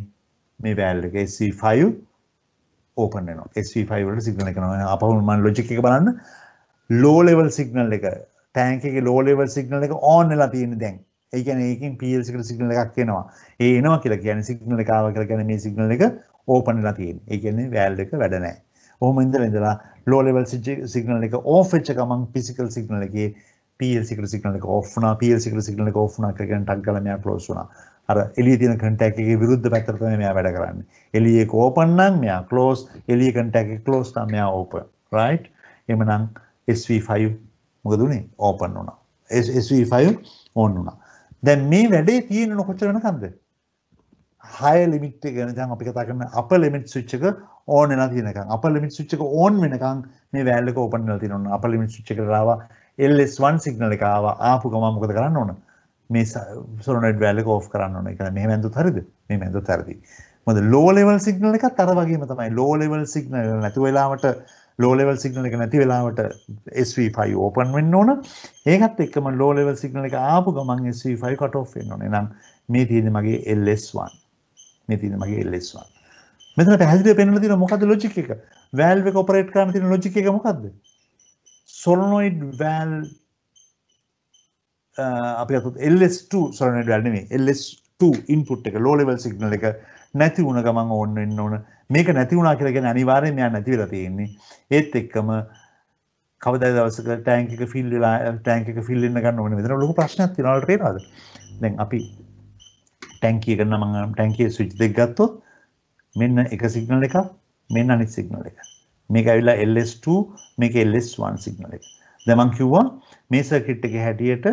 මේ වැල් එක SC5 ඕපන් වෙනවා SC5 වලට සිග්නල් එක යනවා අපහු මම ලොජික් එක බලන්න ලෝ ලෙවල් සිග්නල් එක ටැංක් එකේ ලෝ ලෙවල් සිග්නල් එක ඕන් වෙලා තියෙන දැන් ඒ කියන්නේ ඒකෙන් PLC එකට සිග්නල් එකක් එනවා ඒ එනවා කියලා කියන්නේ සිග්නල් එක ආවා කියලා කියන්නේ මේ සිග්නල් එක ඕපන් වෙලා තියෙන. ඒ කියන්නේ වැල් එක වැඩ නැහැ. ඔහොම ඉඳලා ඉඳලා low level signal එක off වෙච්ච ගමන් physical signal එකේ PLC කට signal එක off වුණා PLC කට signal එක off වුණා කියලා ටක් ගාලා මෙයා close වුණා අර එළියේ තියෙන contact එකේ විරුද්ධ පැත්තට තමයි මෙයා වැඩ කරන්නේ එළියේ එක open නම් මෙයා close එළියේ contact එක close නම් මෙයා open right එහෙමනම් SV5 මොකද උනේ open වුණා SV5 on වුණා දැන් මේ වැඩේ තියෙන්නේ කොච්චර වෙනකන්ද හය ලිමිට් එක දැන් අපි කතා කරන අප ලිමිට් ස්විච් එක ඕන් වෙලා තියෙනකන් අප ලිමිට් ස්විච් එක ඕන් වෙනකන් මේ වැල් එක ඕපන් වෙලා තියෙනවා අප ලිමිට් ස්විච් එකට ආවා LS1 සිග්නල් එක ආවා ආපු ගමන් මොකද කරන්න ඕන මේ සොලොනොයිඩ් වැල් එක ඕෆ් කරන්න ඕන ඒක මෙහෙම ඇඳුත් හරිද මෙහෙම ඇඳුත් හරිද මොකද ලෝ ලෙවල් සිග්නල් එකත් අර වගේම තමයි ලෝ ලෙවල් සිග්නල් නැතු වෙලාවට ලෝ ලෙවල් සිග්නල් එක නැති වෙලාවට SV5 ඕපන් වෙන්න ඕන ඒකත් එක්කම ලෝ ලෙවල් සිග්නල් එක ආපු ගමන් SV5 කට් ඔෆ් වෙන්න ඕන එහෙනම් මේ තියෙන්නේ මගේ LS1 මේ තියෙන මගේ LS1. මෙතන පැහැදිලිව පෙන්නලා තියෙන මොකද්ද ලොජික් එක? valve එක ඔපරේට් කරන්න තියෙන ලොජික් එක මොකද්ද? solenoid valve uh, අපි අතත් LS2 solenoid valve නෙමෙයි LS2 input එක low level signal එක නැති වුණ ගමන් ඕන් වෙන්න ඕන. මේක නැති වුණා කියලා කියන්නේ අනිවාර්යයෙන්ම යා නැති වෙලා තියෙන්නේ. ඒත් එක්කම කවදා දවසක ටැංක් එක ෆිල් වෙලා ටැංක් එක ෆිල් වෙන්න ගන්න ඕනේ. මෙතන ලොකු ප්‍රශ්නයක් තියෙනවා වලට පේනවද? දැන් අපි ටැංකිය කරන මම ටැංකිය ස්විච් දෙක ගත්තොත් මෙන්න එක සිගනල් එකක් මෙන්න අනිත් සිගනල් එක. මේක ඇවිල්ලා LS2 මේක LS1 සිගනල් එක. දැන් මම කිව්වා මේ සර්කිට් එකේ හැටියට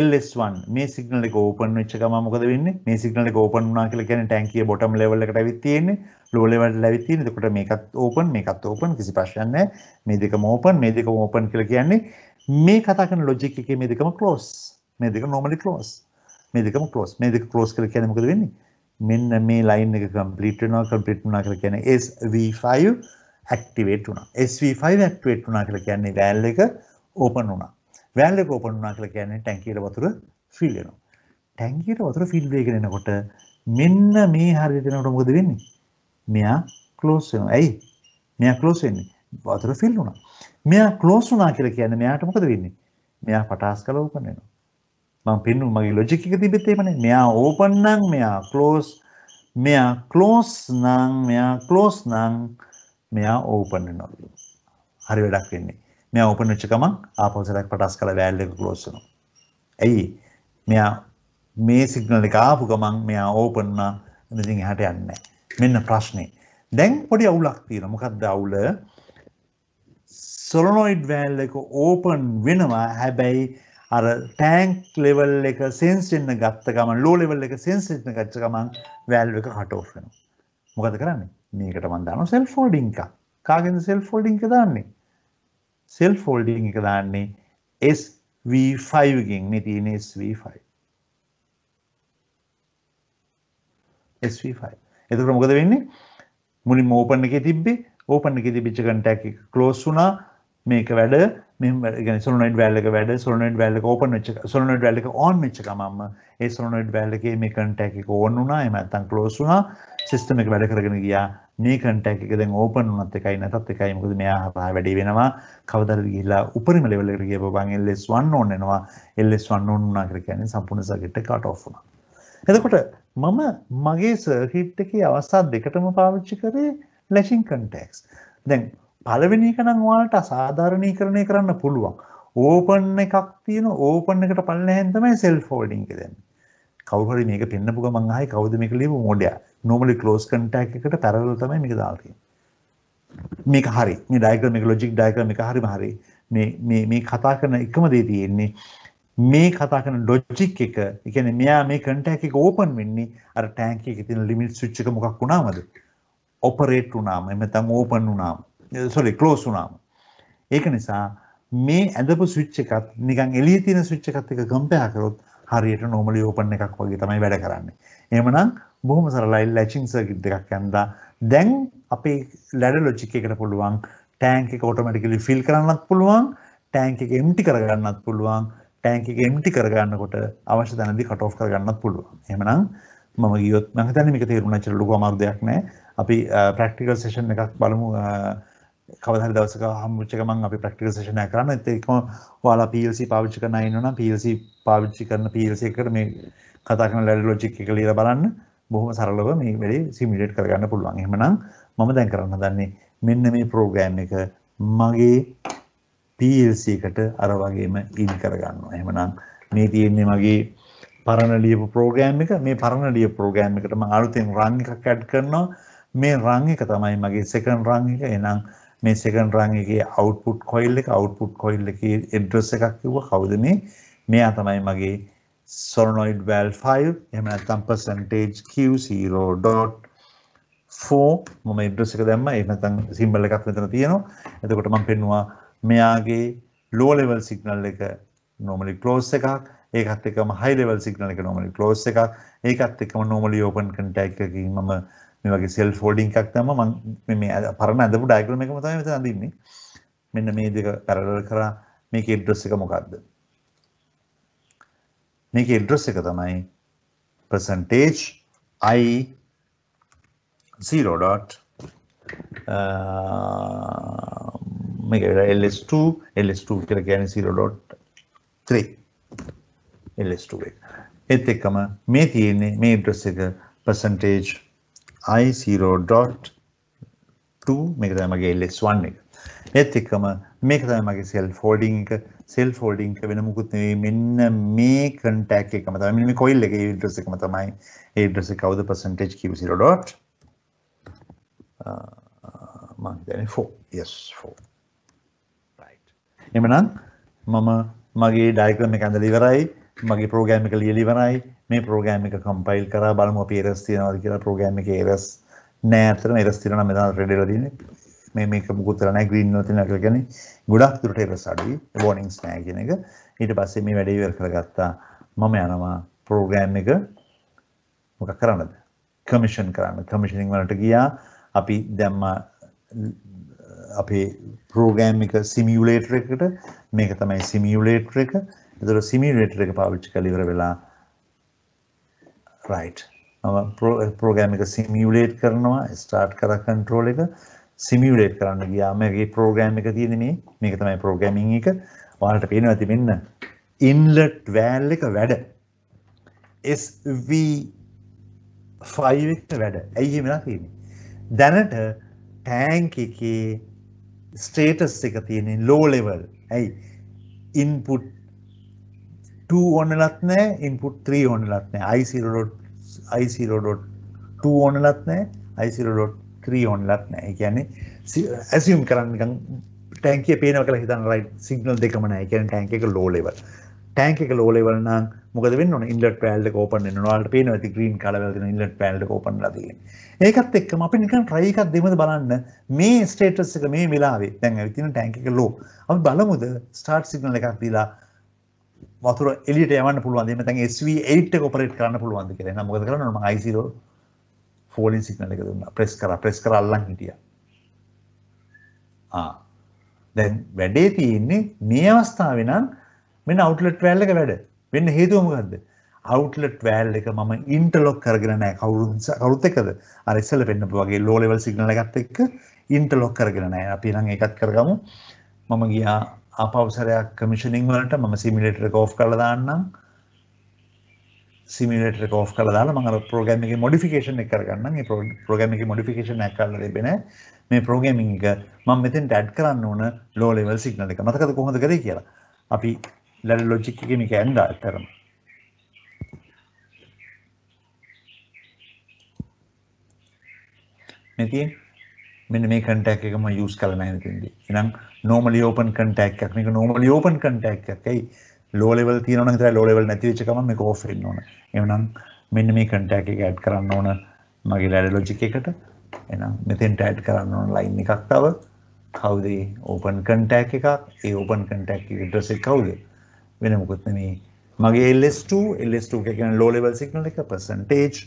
LS1 මේ සිගනල් එක ඕපන් වෙච්ච ගම මොකද වෙන්නේ? මේ සිගනල් එක ඕපන් වුණා කියලා කියන්නේ ටැංකියේ බොටම් ලෙවල් එකට ඇවිත් තියෙන්නේ. ලෝ ලෙවල් එකට ඇවිත් තියෙන්නේ. එතකොට මේකත් ඕපන් මේකත් ඕපන් කිසි ප්‍රශ්නයක් නැහැ. මේ දෙකම ඕපන් මේ දෙකම ඕපන් කියලා කියන්නේ මේ කතා කරන ලොජික් එකේ මේ දෙකම ක්ලෝස්. මේ දෙක normally close. මේ දෙකම ක්ලෝස්. මේ දෙක ක්ලෝස් කරලා කියන්නේ මොකද වෙන්නේ? මෙන්න මේ line එක complete වෙනවා complete වුණා කියලා කියන්නේ SV5 activate වුණා. SV5 activate වුණා කියලා කියන්නේ valve එක open වුණා. valve එක open වුණා කියලා කියන්නේ ටැංකියට වතුර fill වෙනවා. ටැංකියට වතුර fill වෙගෙන එනකොට මෙන්න මේ හරියට එනකොට මොකද වෙන්නේ? මෙයා close වෙනවා. ඇයි? මෙයා close වෙන්නේ. වතුර fill වුණා. මෙයා close වුණා කියලා කියන්නේ මෙයාට මොකද වෙන්නේ? මෙයා පටාස් කළා open වෙනවා. මං පෙන්නු මගේ ලොජික එක තිබෙතේමනේ මෙයා ඕපන් නම් මෙයා ක්ලෝස් මෙයා ක්ලෝස් නම් මෙයා ක්ලෝස් නම් මෙයා ඕපන් වෙනවා හරි වැඩක් වෙන්නේ මෙයා ඕපන් වෙච්ච ගමන් ආපහුසලක් පටස් කළ වැල් එක ක්ලෝස් වෙනවා ඇයි මෙයා මේ සිග්නල් එක ආපු ගමන් මෙයා ඕපන් නම් ඉතින් එහාට යන්නේ මෙන්න ප්‍රශ්නේ දැන් පොඩි අවුලක් තියෙනවා මොකද්ද අවුල සොලනොයිඩ් වැල් එක ඕපන් වෙනවා හැබැයි අර ටෑන්ක් ලෙවල් එක සෙන්ස්ෙන්න ගත්ත ගමන් ලෝ ලෙවල් එක සෙන්සිටන ගච්ච ගමන් වැෑල් එක හටෝෆෙන මොකද කරන්න මේකට මන්දාන සෙල් ෆෝල්ඩිං එක කාගෙන සෙල් ෆෝල්ඩිං එක දාන්නේ සෙල් ෆෝල්ඩිං එක දාන්නේ SV5ගින් මේ තියෙන SV5 SV5 එතකට මොකද වෙන්නේ මුලින් ඕපන්න එක තිබ්බේ ඕපන්න එක තිබිච්ච කටැක් එක ක්ලෝස් වුනා මේක වැඩ මෙහෙම يعني solenoid valve එක වැඩ solenoid valve එක open වෙච්ච solenoid valve එක on වෙච්ච ගමන්ම ඒ solenoid valve එකේ මේ contact එක on වුණා එහෙම නැත්නම් close වුණා system එක වැඩ කරගෙන ගියා මේ contact එක දැන් open වුණත් එකයි නැතත් එකයි මොකද මෙයා පහ වැඩි වෙනවා කවදාද ගිහිලා උපරිම level එකට ගියපුව බං LS1 on වෙනවා LS1 on වුණා කියලා කියන්නේ සම්පූර්ණ circuit එක cut off වුණා එතකොට මම මගේ සර්කිට් එකේ අවස්ථා දෙකටම පාවිච්චි කරේ ලැෂින් කන්ටැක්ස් දැන් පළවෙනි එක නම් ඔයාලට අසාධාරණීකරණය කරන්න පුළුවන්. ඕපන් එකක් තියෙන ඕපන් එකට පල්ලෙ හැන්දමයි සෙල්ෆ් ෆෝල්ඩින් එක දෙන්නේ. කවුරු හරි මේක පෙන්නපු ගමන් ආයි කවුද මේක ලියපු මොඩයා? normally close contact එකට parallel තමයි මේක දාලා තියෙන්නේ. මේක හරි. මේ diagram එක logic diagram එක හරිම හරි. මේ මේ මේ කතා කරන එකම දේ තියෙන්නේ මේ කතා කරන logic එක. ඒ කියන්නේ මෙයා මේ contact එක open වෙන්නේ අර tank එකේ තියෙන limit switch එක මොකක් වුණාමද? operate වුණාම එහෙම නැත්නම් open වුණාම. සොරි eh, ක්ලෝස් වුණාම. ඒක නිසා මේ ඇඳපු ස්විච් එකත් නිකන් එළියේ තියෙන ස්විච් එකත් එක්ක කම්පෙයාර් කරොත් හරියට normally open එකක් වගේ තමයි වැඩ කරන්නේ. එහෙමනම් බොහොම සරලයි ලැචින් සර්කිට් එකක් යනදා දැන් අපේ ලැඩ ලොජික් එකට පුළුවන් ටෑන්ක් එක ඔටෝමැටිකලි ෆිල් කරන්නත් පුළුවන් ටෑන්ක් එක එම්ටි කරගන්නත් පුළුවන් ටෑන්ක එක එම්ටි කරගන්නකොට අවශ්‍ය තැනදී කට් ඔෆ් කරගන්නත් පුළුවන්. එහෙමනම් මම ගියොත් මම හිතන්නේ මේක තේරුණා කියලා ලොකු අමාරු දෙයක් නෑ. අපි ප්‍රැක්ටිකල් eh, සෙෂන් එකක් බලමු eh, කවදර දවසක හම්බුච්ච ගමන් අපි ප්‍රක්ටිකල් සෙෂන් එකක් කරන්න. ඒත් ඒකම ඔයාලා PLC පාවිච්චි කරන අය ඉන්නවනම් PLC පාවිච්චි කරන PLC එකකට මේ කතා කරන ලැඩ් ලොජික් එක ලියලා බලන්න. බොහොම සරලව මේ වැඩේ සිමියුලේට් කරගන්න පුළුවන්. එහෙමනම් මම දැන් කරන්න හදන්නේ මෙන්න මේ ප්‍රෝග්‍රෑම් එක මගේ PLC එකට අර වගේම ඉන් කරගන්නවා. එහෙමනම් මේ තියෙන්නේ මගේ පරණ ලියපු ප්‍රෝග්‍රෑම් එක මේ පරණ ලියපු ප්‍රෝග්‍රෑම් එකටම අලුතෙන් රන් එකක් ඇඩ් කරනවා මේ රන් එක තමයි මගේ සෙකන්ඩ් රන් එක එහෙනම් මේ සෙකන්ඩ් රන් එකේ අවුට්පුට් කොයිල් එක අවුට්පුට් කොයිල් එකේ ඇඩ්‍රස් එකක් කිව්වා කවුද මේ මෙයා තමයි මගේ solenoid valve 5 එහෙම නැත්නම් percentage q0.4 මම ඇඩ්‍රස් එක දැම්මා ඒක නැත්නම් සිම්බල් එකක් මෙතන තියෙනවා එතකොට මම පෙන්නවා මෙයාගේ low level signal එක normally close එකක් ඒකත් එක්කම high level signal එක normally close එකක් ඒකත් එක්කම normally open contact එකකින් මම මේ වගේ සෙල් ෆෝල්ඩින් එකක් තම මම මේ පරණ ඇඳපු ඩයග්‍රෑම් එකම තමයි මෙතන අඳින්නේ. මෙන්න මේ දෙක පැරලල් කරා මේකේ ඇඩ්‍රස් එක මොකද්ද? මේකේ ඇඩ්‍රස් එක තමයි percentage i 0. dot uh, මේක ls2 ls2 කියලා කියන්නේ 0.3 ls2 එක. ඒත් එක්කම මේ තියෙන්නේ මේ ඇඩ්‍රස් එක percentage i0 dot 2 මේක තමයි මගේ ls1 එක. ඒත් එක්කම මේක තමයි මගේ self holding එක. self holding එක වෙන මොකුත් නෙවෙයි මෙන්න මේ contact එකම තමයි. මෙන්න මේ coil එකේ address එකම තමයි. ඒ address එක කවුද percentage q0 dot මම හිතන්නේ 4. yes 4. right. එමනම් මම මගේ diagram එක ඇඳලා ඉවරයි. මගේ program එක ලියලා ඉවරයි. මේ ප්‍රෝගෑම් එක කම්පයිල් කරා බලමු අපි errors තියනවාද කියලා ප්‍රෝගෑම් එකේ errors නෑ අතරම errors තියෙනවා නම් මෙතන රෙඩ් වෙලා තියෙන්නේ මේ මේක මුකුත් කරලා නෑ green වෙලා තියෙනවා කියලා කියන්නේ ගොඩක් දුරට errors අඩුයි warnings නෑ කියන එක ඊට පස්සේ මේ වැඩේ ඉවර කරගත්තා මම යනවා ප්‍රෝගෑම් එක මොකක් කරන්නද කමිෂන් කරන්න කමිෂනින් වලට ගියා අපි දැම්මා අපේ ප්‍රෝගෑම් එක සිමියුලේටර් එකකට මේක තමයි සිමියුලේටර් එක. ඒතර සිමියුලේටර් එක පාවිච්චි කරලා ඉවර වෙලා right මම ප්‍රෝග්‍රෑම් එක සිමියුලේට් කරනවා ස්ටාර්ට් කරා කන්ට්‍රෝල් එක සිමියුලේට් කරන්න ගියා මේකේ ප්‍රෝග්‍රෑම් එක තියෙන මේ මේක තමයි ප්‍රෝග්‍රෑමින් එක ඔයාලට පේනවා ඇති මෙන්න ඉන්ලට් වෑල් එක වැඩ SV5 එක වැඩ ඇයි එහෙම නැතිනේ දැනට ටැංක් එකේ ස්ටේටස් එක තියෙන්නේ low level ඇයි input 2 ඕනලත් නැහැ input 3 ඕනලත් නැහැ i0.2 i0.2 ඕනලත් නෑ i0.3 ඕනලත් නෑ කියන්නේ ඇසියුම් කරන්න නිකන් ටැංකිය පේනවා කියලා හිතන්න රයිට් සිග්නල් දෙකම නෑ කියන්නේ ටැංක එක low level ටැංක එක low level නම් මොකද වෙන්නේ ඔන ඉන්ලට් වැල්ව් එක ඕපන් වෙනවා ඔයාලට පේනවා ඇති green color වල තියෙන ඉන්ලට් වැල්ව් එක ඕපන් වෙලා තියෙන්නේ ඒකත් එක්කම අපි නිකන් try එකක් දෙමුද බලන්න මේ ස්ටේටස් එක මේ වෙලාවේ දැන් ඇවිත් තියෙන ටැංක එක low අපි බලමුද start signal එකක් දීලා වතුර එලියට යන්න පුළුවන් දෙන්න තැන් SV8 කොපරේට් කරන්න පුළුවන්ද කියලා. එහෙනම් මොකද කරන්නේ මම I0 ෆෝලින් සිග්නල් එක දුන්නා. ප්‍රෙස් කරා ප්‍රෙස් කරා අල්ලන් හිටියා. ආ දැන් වැඩේ තියෙන්නේ මේ අවස්ථාවේ නම් මෙන්න අවුට්ලට් වැල් එක වැඩ. වෙන්න හේතුව මොකද්ද? අවුට්ලට් වැල් එක මම ඉන්ටර්ලොක් කරගෙන නැහැ කවුරුත් කවුරුත් එක්කද? අර ඉස්සෙල්ල පෙන්නපු වගේ ලෝ ලෙවල් සිග්නල් එකත් එක්ක ඉන්ටර්ලොක් කරගෙන නැහැ. අපි නම් ඒකත් කරගමු. මම ගියා අපවසරයක් කමිෂනිින් වලට මම සිමිලේටර කෝ් කළ දාන්නම් සිමිලට කෝ කල දාලා මඟ ප්‍රෝගමික මොඩිෆිකේෂන් එක කරගන්න ප්‍රෝගමික මොඩිෆිකේෂන කල ලබෙන මේ ප්‍රෝගමින් එක මං මෙතන් ටැඩ් කරන්න ඕන ලෝලෙවල් සිගනල එක මතකද කොහොඳ කර කියලා අපි ලැඩ ලොජික්ක මික ඇන්ඩ අත්තරම මෙතින් මෙන්න මේ කටක් එකම යස් කලනෑ තිදී එනම් normally open contact එකක්. මේක normally open contact එකක්. ඇයි low level තියෙනවා නම් හිතලා low level නැති වෙච්ච ගමන් මේක off වෙන්න ඕන. එහෙනම් මෙන්න මේ contact එක add කරන්න ඕන මගේ ladder logic එකට. එහෙනම් මෙතෙන්ට add කරන්න ඕන line එකක් තව. කවුද open contact එකක්? ඒ open contact එකේ address එක කවුද? වෙන මොකුත් නෙමෙයි. මගේ LS2 LS2 කියන්නේ low level signal එක percentage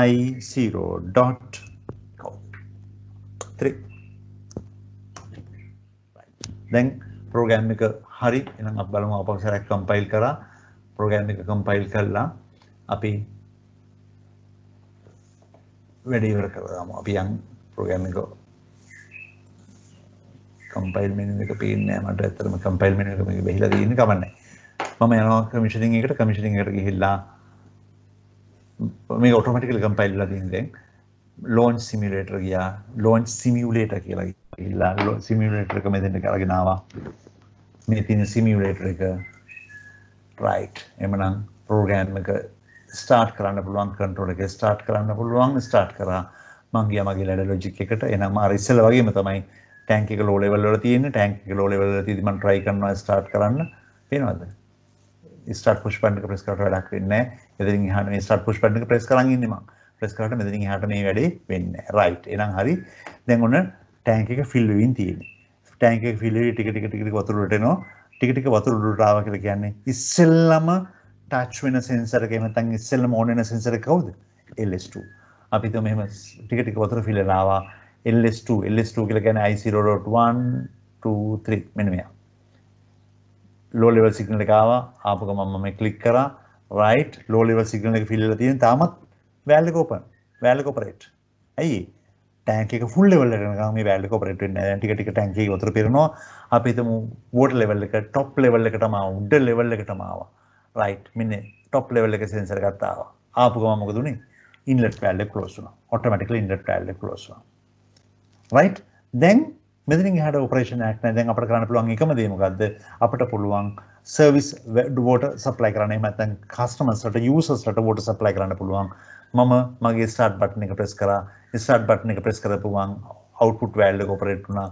i0 dot 3 දැන් ප්‍රෝග්‍රෑම් එක හරි එහෙනම් අපි බලමු ආපහු සරයක් කම්පයිල් කරා ප්‍රෝග්‍රෑම් එක කම්පයිල් කළා අපි වැඩ ඉවර කරගමු අපි යන් ප්‍රෝග්‍රෑම් එක කම්පයිල් මෙනු එක පේන්නේ නැහැ මට ඇත්තටම කම්පයිල් මෙනු එක මේක බෙහිලා තියෙන්නේ කමන්නේ මම යනවා කමිෂනින් එකට කමිෂනින් එකට ගිහිල්ලා මේක ඔටෝමැටිකලි කම්පයිල් වෙලා තියෙන දැන් launch simulator ගියා launch simulator කියලා ඉල්ලා සිමිලේටර් එක මෙතෙන්ට කරගෙනවා මේ තියෙන සිමිලේටර් එක රයිට් එමනම් ප්‍රෝග්‍රෑම් එක ස්ටාර්ට් කරන්න පුළුවන් කන්ට්‍රෝල් එක ස්ටාර්ට් කරන්න පුළුවන් ස්ටාර්ට් කරා මං ගියා මගේ ලැඩ ලොජික් එකට එනම අර ඉස්සෙල්ලා වගේම තමයි ටැංක එක ලෝ ලෙවල් වල තියෙන ටැංක එක ලෝ ලෙවල් වල තියෙදි මම try කරනවා start කරන්න පේනවද start push button එක press කරලා වැඩක් වෙන්නේ නැහැ එතනින් එහාට මේ start push button එක press කරන් ඉන්නේ මම press කරාට මෙතනින් එහාට මේ වැඩේ වෙන්නේ right එහෙනම් හරි දැන් ඔන්න ටෑන්ක් එක ෆිල් වෙමින් තියෙන්නේ. ටෑන්ක් එක ෆිල් වෙවි ටික ටික ටික ටික වතුර උඩට එනවා. ටික ටික වතුර උඩට ආවා කියලා කියන්නේ ඉස්සෙල්ලම ටච් වෙන සෙන්සර් එකේ නැත්නම් ඉස්සෙල්ලම ඕන වෙන සෙන්සර් එක කවුද? LS2. අපි හිතමු මෙහෙම ටික ටික වතුර ෆිල් වෙලා ආවා. LS2 LS2 කියලා කියන්නේ I0.1 2 3 මෙන්න මෙයා. low level signal එක ආවා. ආපු ගමන් මම ක්ලික් කරා. right low level signal එක fill වෙලා තියෙන තාමත් valve එක open. valve එක operate. ඇයි ඒ? ටෑන්ක එක ෆුල් ලෙවල්ලටනකම වැල්ලි කොපරටන්න ටිකටික ටැන්කේ ොතර පිරෙනවා අපිතම වෝට ලෙවල් එක ටොප් ලෙවල් එකටම උඩ ලෙවල් එකටමාව රයි් මෙන්න ටොප් ලෙවල් එක සෙන්සර කත්තාව ආපුකම මොකදුන ඉන්ලට වැල්ල කලෝසුන ඔටමටික ඉන්ඩට වැල්ල කලෝසවා රයි් දැන් මෙදි හට ඔපරේෂන ක්න දැන් අපට කරන්න පුළුවන් එකම දේමකක්ද අපට පුළුවන් සර්විස් ඩුවට සප්ලයි කරනේ මැතන් කස්ටමස්ට යසස්ට ෝට සප්ලයි කරන්න පුළුවන් මම මගේ ස්ටාර්ට් බටන් එක ප්‍රෙස් කරා ස්ටාර්ට් බටන් එක ප්‍රෙස් කරපු මං අවුට්පුට් වැල් එක ඔපරේට් වුණා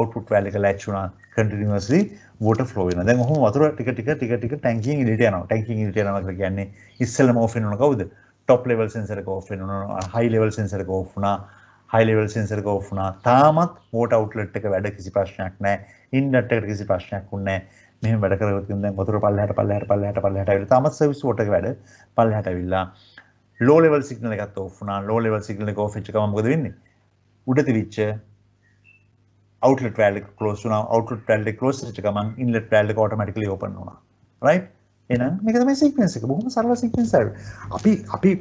අවුට්පුට් වැල් එක ලැච් වුණා කන්ටිනියුස්ලි වෝටර් ෆ්ලෝ වෙනවා දැන් ඔහොම වතුර ටික ටික ටික ටික ටැංකියෙන් ඉලට යනවා ටැංකියෙන් ඉලට යනවා කියලා කියන්නේ ඉස්සෙල්ලම ඕෆ් වෙනවන කවුද ටොප් ලෙවල් සෙන්සර් එක ඕෆ් වෙනවා හයි ලෙවල් සෙන්සර් එක ඕෆ් වුණා හයි ලෙවල් සෙන්සර් එක ඕෆ් වුණා තාමත් වෝටර් අවුට්ලට් එක වැඩ කිසි ප්‍රශ්නයක් නැහැ ඉන්ඩට් එකට කිසි ප්‍රශ්නයක් උන්නේ නැහැ මෙහම වැඩ කරගත්තුන් දැන් වතුර පල්ලහැට පල්ලහැට පල්ලහැට පල්ලහැට ඇවිල්ලා තාමත් සර්විස් වෝටර් එක වැඩ පල්ලහැට ඇවිල්ලා ලෝලෙවල් සිගනල එකත් ඔෆ්නා ලෝලෙවල් සිගනල ෝෆිච්ක මොද වෙන්නේ උඩ තිවිච්ච outlet valve close වුණා outlet valve close වෙච්ච ගමන් inlet valve එක automatically open වුණා right එහෙනම් මේක තමයි sequence එක බොහොම සරල sequence එකක් අපි අපි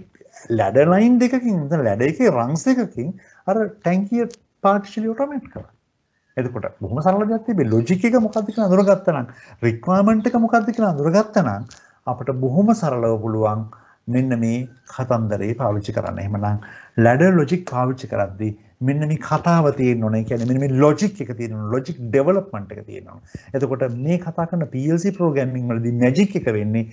ladder line දෙකකින් නැත්නම් ladder එකේ rungs දෙකකින් අර ටැංකිය partially automate කරා එතකොට බොහොම සරල දෙයක් තිබේ logic එක මොකද්ද කියලා අඳුරගත්තා නම් requirement එක මොකද්ද කියලා අඳුරගත්තා නම් අපිට බොහොම සරලව පුළුවන් මෙන්න මේ කතන්දරේ පාවිච්චි කරන්න. එහෙමනම් ladder logic පාවිච්චි කරද්දී මෙන්න මේ කතාව තියෙන්න ඕනේ. කියන්නේ මෙන්න මේ logic එක තියෙන්න ඕනේ. logic development එක තියෙන්න ඕනේ. එතකොට මේ කතා කරන PLC programming වලදී magic එක වෙන්නේ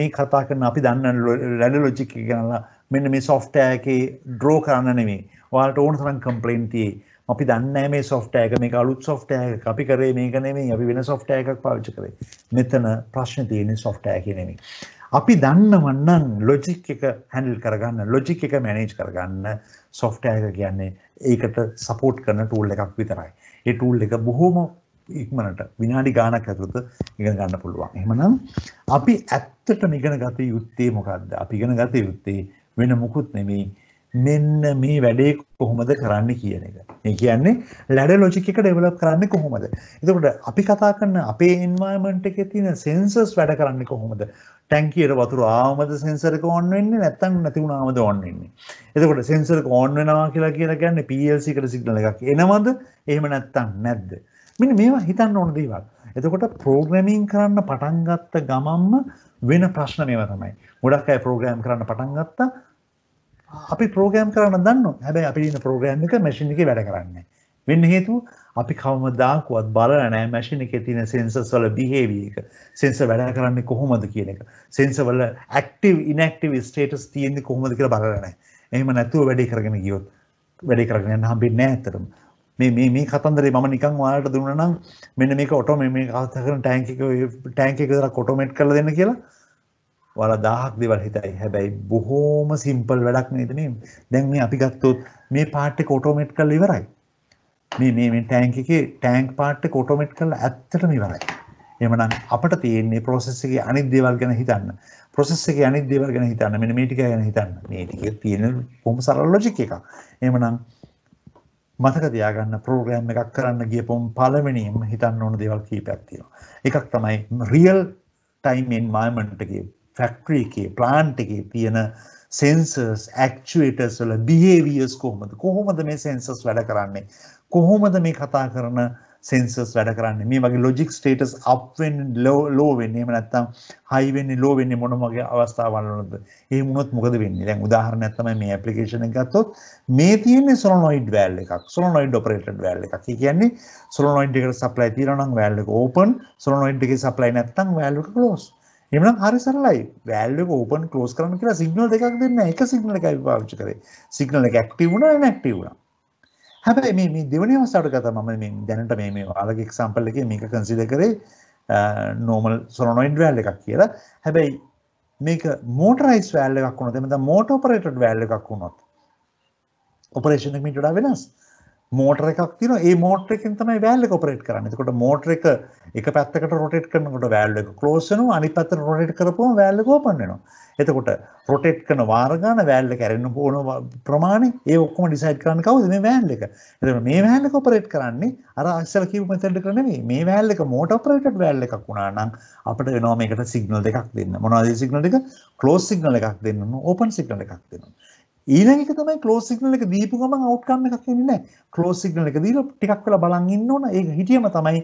මේ කතා කරන අපි දන්න ladder logic එක ගනලා මෙන්න මේ software එකේ draw කරන්න නෙමෙයි. ඔයාලට ඕන තරම් complaint තියෙයි. අපි දන්නේ මේ software එක මේක අලුත් software එකක් අපි කරේ මේක නෙමෙයි අපි වෙන software එකක් පාවිච්චි කරේ. මෙතන ප්‍රශ්නේ තියෙන්නේ software එකේ නෙමෙයි. අපි දන්නවන්නම් ලොජික් එක හැන්ඩල් කරගන්න ලොජික් එක මැනේජ් කරගන්න සොෆ්ටයක කියන්නේ ඒකට සපෝට් කරන ටූල් එකක් විතරයි. ඒ ටූල් එක බොහෝම ඉක්මනට විනාඩි ගානක් ඇතුළත ඉගෙන ගන්න පුළුවන්. එහෙමනම් අපි ඇත්තටම ඉගෙන ගත යුත්තේ මොකද්ද? අපි ඉගෙන ගත යුත්තේ වෙන මොකුත් නෙමෙයි මෙන්න මේ වැඩේ කොහොමද කරන්න කියන එක. මේ කියන්නේ ලැඩ ලොජික් එක ඩෙවලොප් කරන්නේ කොහොමද? එතකොට අපි කතා කරන අපේ එන්වයරන්මන්ට් එකේ තියෙන සෙන්සර්ස් වැඩ කරන්නේ කොහොමද? ටැංකියට වතුර ආවමද සෙන්සර් එක ඔන් වෙන්නේ නැත්නම් නැති වුණාමද ඔන් වෙන්නේ? එතකොට සෙන්සර් එක ඔන් වෙනවා කියලා කියලා කියන්නේ PLC එකට සිග්නල් එකක් එනවද? එහෙම නැත්නම් නැද්ද? මෙන්න මේවා හිතන්න ඕන දේවල්. එතකොට ප්‍රෝග්‍රෑමින් කරන්න පටන් ගත්ත ගමන්ම වෙන ප්‍රශ්න මේවා තමයි. ගොඩක් අය ප්‍රෝග්‍රෑම් කරන්න පටන් ගත්තා අපි ප්‍රෝග්‍රෑම් කරන්න දන්න හැබැයි අපි ඉන්න ප්‍රෝග්‍රෑම් එක මැෂින් එකේ වැඩ කරන්නේ. වෙන්න හේතුව අපි කවමදාකවත් බලලා නැහැ මැෂින් එකේ තියෙන සෙන්සර්ස් වල බිහේවියර් එක. සෙන්සර් වැඩ කරන්නේ කොහොමද කියන එක. සෙන්සර් වල ඇක්ටිව් ඉන්ඇක්ටිව් ස්ටේටස් තියෙන්නේ කොහොමද කියලා බලලා නැහැ. එහෙම නැතුව වැඩේ කරගෙන ගියොත් වැඩේ කරගෙන යන්න හම්බෙන්නේ නැහැ ඇත්තටම. මේ මේ මේ කතන්දරේ මම නිකන් ඔයාලට දුන්නා නම් මෙන්න මේක ඔටෝ මේ මේ කතා කරන ටැංක් එක ටැංක් එක විතර ඔටෝමේට් කරලා දෙන්න කියලා ඔයාලා දහහක් දේවල් හිතයි. හැබැයි බොහොම සිම්පල් වැඩක් නේද මේ. දැන් මේ අපි ගත්තොත් මේ පාර්ට් එක ඔටෝමේට් කරලා ඉවරයි. මේ මේ මේ ටැංක් එකේ ටැංක් පාර්ට් එක ඔටෝමේට් කරලා ඇත්තටම ඉවරයි. එහෙමනම් අපිට තියෙන්නේ process එකේ අනිත් දේවල් ගැන හිතන්න. process එකේ අනිත් දේවල් ගැන හිතන්න. මෙන්න මේ ටික ගැන හිතන්න. මේ ටිකේ තියෙන කොහොම සරල logic එකක්. එහෙමනම් මතක තියාගන්න ප්‍රෝග්‍රෑම් එකක් කරන්න ගියපොම් පළවෙනියෙන්ම හිතන්න ඕන දේවල් කීපයක් තියෙනවා. එකක් තමයි real time environment එකේ ෆැක්ටරි එකේ ප්ලාන්ට් එකේ තියෙන සෙන්සර්ස් ඇක්චුවේටර්ස් වල බිහේවියර්ස් කොහොමද කොහොමද මේ සෙන්සර්ස් වැඩ කරන්නේ කොහොමද මේ කතා කරන සෙන්සර්ස් වැඩ කරන්නේ මේ වගේ ලොජික් ස්ටේටස් අප් වෙන්නේ ලෝ වෙන්නේ එහෙම නැත්නම් හයි වෙන්නේ ලෝ වෙන්නේ මොන වගේ අවස්ථාවල් වලද එහෙම වුණොත් මොකද වෙන්නේ දැන් උදාහරණයක් තමයි මේ ඇප්ලිකේෂන් එක ගත්තොත් මේ තියෙන්නේ සොලොනොයිඩ් වැල් එකක් සොලොනොයිඩ් ඔපරේටඩ් වැල් එකක් ඒ කියන්නේ සොලොනොයිඩ් එකට සප්ලයි තියෙනවා නම් වැල් එක ඕපන් සොලොනොයිඩ් එකේ සප්ලයි නැත්නම් වැල් එක ක්ලෝස් එමනම් හරි සරලයි වැල්ලුව ඕපන් ක්ලෝස් කරන්න කියලා සිග්නල් දෙකක් දෙන්න එක සිග්නල් එකයි පාවිච්චි කරේ සිග්නල් එක ඇක්ටිව් වුණා නැක්ටිව් වුණා හැබැයි මේ මේ දෙවෙනි අවස්ථාවට ගත්තා මම මේ දැනට මේ මේ ඔයාලගේ එක්සැම්පල් එකේ මේක කන්සිඩර් කරේ නෝමල් සොලොනොයිඩ් වැල් එකක් කියලා හැබැයි මේක මෝටරයිස් වැල් එකක් වුණොත් එමෙතන මෝටර් ඔපරේටඩ් වැල් එකක් වුණොත් ඔපරේෂන් එක මීට වඩා වෙනස්. මෝටර එකක් තින ඒ මෝටරෙන් තමයි වැල්ල කොපරේට් කරන්න කොට මෝටර එක එක පැත්තකට රොටේට් කරනකොට වැල්ල එක කලෝසනු අනි පත්තර රොටේට් කරපුම වැල්ල කෝපන්නවා එතකොට රොටේට් කන වාර්ගාන වැල්ල කැරෙන්න්න ඕන ප්‍රමාණ ඒ ඔක්කොම ඩිසයිට් කරන්න කවද මේ වැෑල්ල එක එතම මේ වැෑල්ල කොපරේට් කරන්නේ අර අස්සල කිවමතට කරනේ මේ වැෑල්ල එක මෝට පරේට් වැල්ල එකක් වුණා නම් අපට වෙනෝමකට සිගනල් දෙකක් දෙන්න මොනවාද සිගනල එක කලෝස් සිගනල එකක් දෙන්න ඕපන් සිගනල එකක් දෙන්න ඊළඟ එක තමයි ක්ලෝස් සිග්නල් එක දීපු ගමන් අවුට්කම් එකක් එන්නේ නැහැ. ක්ලෝස් සිග්නල් එක දීලා ටිකක් වෙලා බලන් ඉන්න ඕන. ඒක හිටියම තමයි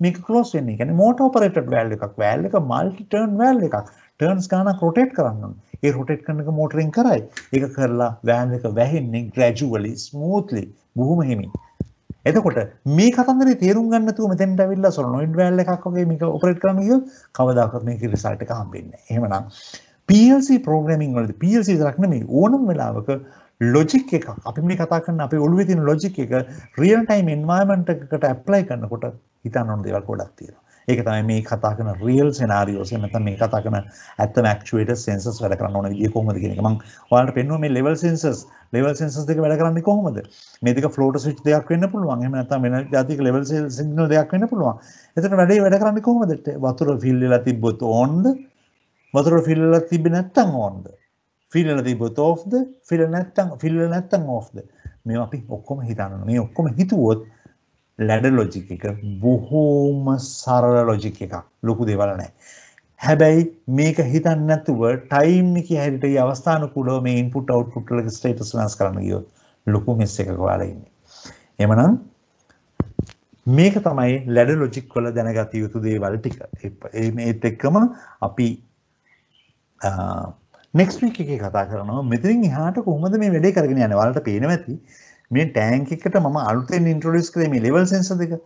මේක ක්ලෝස් වෙන්නේ. කියන්නේ මෝටර් ඔපරේටඩ් වැල්ව් එකක්. වැල්ව් එක මල්ටි ටර්න් වැල්ව් එකක්. ටර්න්ස් ගානක් රොටේට් කරන්න ඕනේ. ඒ රොටේට් කරන එක මෝටරින් කරයි. ඒක කරලා වැල්ව් එක වැහෙන්නේ ග්‍රැජුවලි ස්මූත්ලි බොහොම හිමින්. එතකොට මේ කතන්දරේ තේරුම් ගන්න නැතුව මෙතෙන්ට ඇවිල්ලා සොලොනොයිඩ් වැල් එකක් වගේ මේක ඔපරේට් කරන්න ගියොත් කවදාකවත් මේකේ රිසල්ට් එක හම්බෙන්නේ නැහැ. එහෙමනම් පLC පෝග්‍රමින් වලද පLC දක්නම ඕනම් වෙලාවක ලොජික් එක අපි මේ කතා කරන්න අප ඔළුවේ තින ලොජික් එක රියල් ටයිම් එන්වයමන්ට් එකකට ඇප්ලයි කරන්නකොට හිතන්න ඕන දේවල් ගොඩක් තියෙනවා ඒක තමයි මේ කතා කරන රියල් සෙනාරියෝස් එහෙම නැත්නම් මේ කතා කරන ඇත්තම ඇක්චුවේටර් සෙන්සර්ස් වැඩ කරන්න ඕන විදිය කොහොමද කියන එක මම ඔයාලට පෙන්නුවා මේ ලෙවල් සෙන්සර්ස් ලෙවල් සෙන්සර්ස් දෙක වැඩ කරන්නේ කොහොමද මේ දෙක ෆ්ලෝට ස්විච් දෙයක් වෙන්න පුළුවන් එහෙම නැත්නම් වෙන ජාතික ලෙවල් සිග්නල් දෙයක් වෙන්න පුළුවන් එතන වැඩේ වැඩ කරන්නේ කොහොමද වතුර ෆිල් වෙලා තිබ්බොත් ඕන්ද වතුර ෆිල්ල තිබ නැත්තං ඕොන්ද ෆිල්ල තිබොත් ඕ්ද ෆිල්ල නැත්තං ෆිල්ල නැත්තං ඕ්ද මේ අපි ඔක්කොම හිතන්න මේ ඔක්කොම හිතුවොත් ලැඩ ලොජික එක බොහෝම සරල ලොජික එකක් ලොකු දෙවල නෑ. හැබැයි මේක හිතන්න නැතුව ටයිම් එක හැරිට අවස්ථානකුඩව මේ ඉන්පුට අවට්පුට්ලක ස්ටේටස් වෙනස් කරන්න ගියොත් ලොකු මෙස් එකක වාලා ඉන්නේ. එමනම් මේක තමයි ලැඩ ලොජික් වල දැනගත යුතු දේවල් ටික. ඒත් එක්කම අපි නෙක්ස්වීක එක කතා කරනවා මෙතිරින් හාට කොහොමද මේ වැඩේ කරගෙන යන වලට පේනවැති මේ ටෑන්ක එකට ම අලුතෙන් ඉන්ට්‍රඩස් කරේ ලෙවල් සෙන්ස දෙක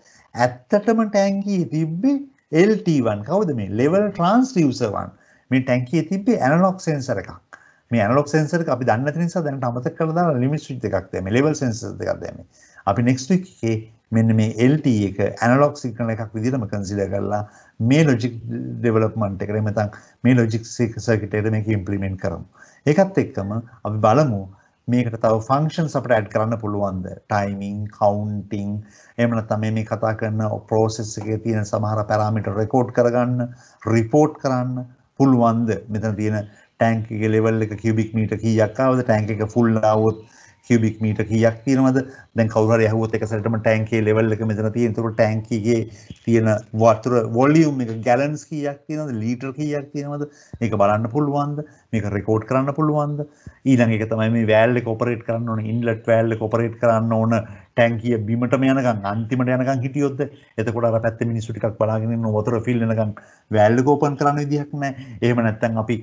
ඇත්තටම ටෑන්කී තිබ්බේ එල්ටවන් කවද මේ ලෙවල් ට්‍රන්ස්ටියසවන් මේ ටැන්කේ තිබේ ඇනලොක් සෙන්සර එකක් මේ අනලොක් සෙන්සර අපි දන්න නිසා දැනට අමත කරලා ලිමිස් වි් එකක් මේ ලෙවල් සෙන්සර දෙකක් දැම අපි නෙක්ස්ටේ මෙන්න මේ LT එක ඇනලොග් සිග්නල් එකක් විදිහටම කන්සිඩර් කරලා මේ ලොජික් ඩෙවලොප්මන්ට් එකට එහෙම නැත්නම් මේ ලොජික් සර්කිට් එකට මේක ඉම්ප්ලිමන්ට් කරමු. ඒකත් එක්කම අපි බලමු මේකට තව ෆන්ක්ෂන්ස් අපිට ඇඩ් කරන්න පුළුවන්ද? ටයිමින්, කවුන්ටින්, එහෙම නැත්නම් මේ කතා කරන ප්‍රොසෙස් එකේ තියෙන සමහර පැරාමීටර් රෙකෝඩ් කරගන්න, රිපෝට් කරන්න පුළුවන්ද? මෙතන තියෙන ටැංක් එකේ ලෙවල් එක කියුබික් මීටර් කීයක් ආවද? ටැංක් එක ෆුල් ආවොත් කියබික් මීට කියක් තියෙනවද දැන් කවර යහුවත් එක සැටම ටැන්කේ ලෙවල් එක මෙතන තියෙන තුර ටැන්කිගේ තියෙන වතුර වොලියුම් එක ගැලන්ස් කියක් තියෙනවද ලීටර් කියක් තියෙනවද මේක බලන්න පුළුවන්ද මේක රෙකෝඩ් කරන්න පුළුවන්ද ඊළඟ එක තමයි මේ වෑල් එක ඔපරේට් කරන්න ඕන ඉන්ලට් වෑල් එක ඔපරේට් කරන්න ඕන ටැන්කිය බිමටම යනකම් අන්තිමට යනකම් හිටියොත් එතකොට අර පැත්තේ මිනිස්සු ටිකක් බලාගෙන ඉන්න වතුර ෆිල් වෙනකම් වෑල් එක ඕපන් කරන්න විදිහක් නැහැ එහෙම නැත්නම් අපි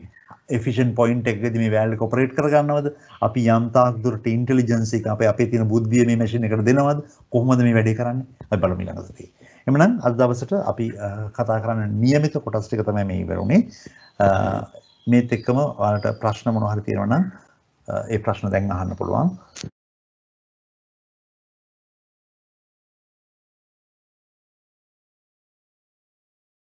එෆිෂන් පොයින්ට් එකකදී මේ වෑල්ඩ් එක ඔපරේට් කරගන්නවද? අපි යම් තාක් දුරට ඉන්ටෙලිජන්ස් එක අපේ අපේ තියෙන බුද්ධිය මේ මැෂින් එකට දෙනවද? කොහොමද මේ වැඩේ කරන්නේ? අපි බලමු ඊළඟ සතියේ. එමනම් අද දවසට අපි කතා කරන්න નિયમિત කොටස් ටික තමයි මේ ඉවරුනේ. මේත් එක්කම ඔයාලට ප්‍රශ්න මොනවා හරි තියෙනවා නම් ඒ ප්‍රශ්න දැන් අහන්න පුළුවන්.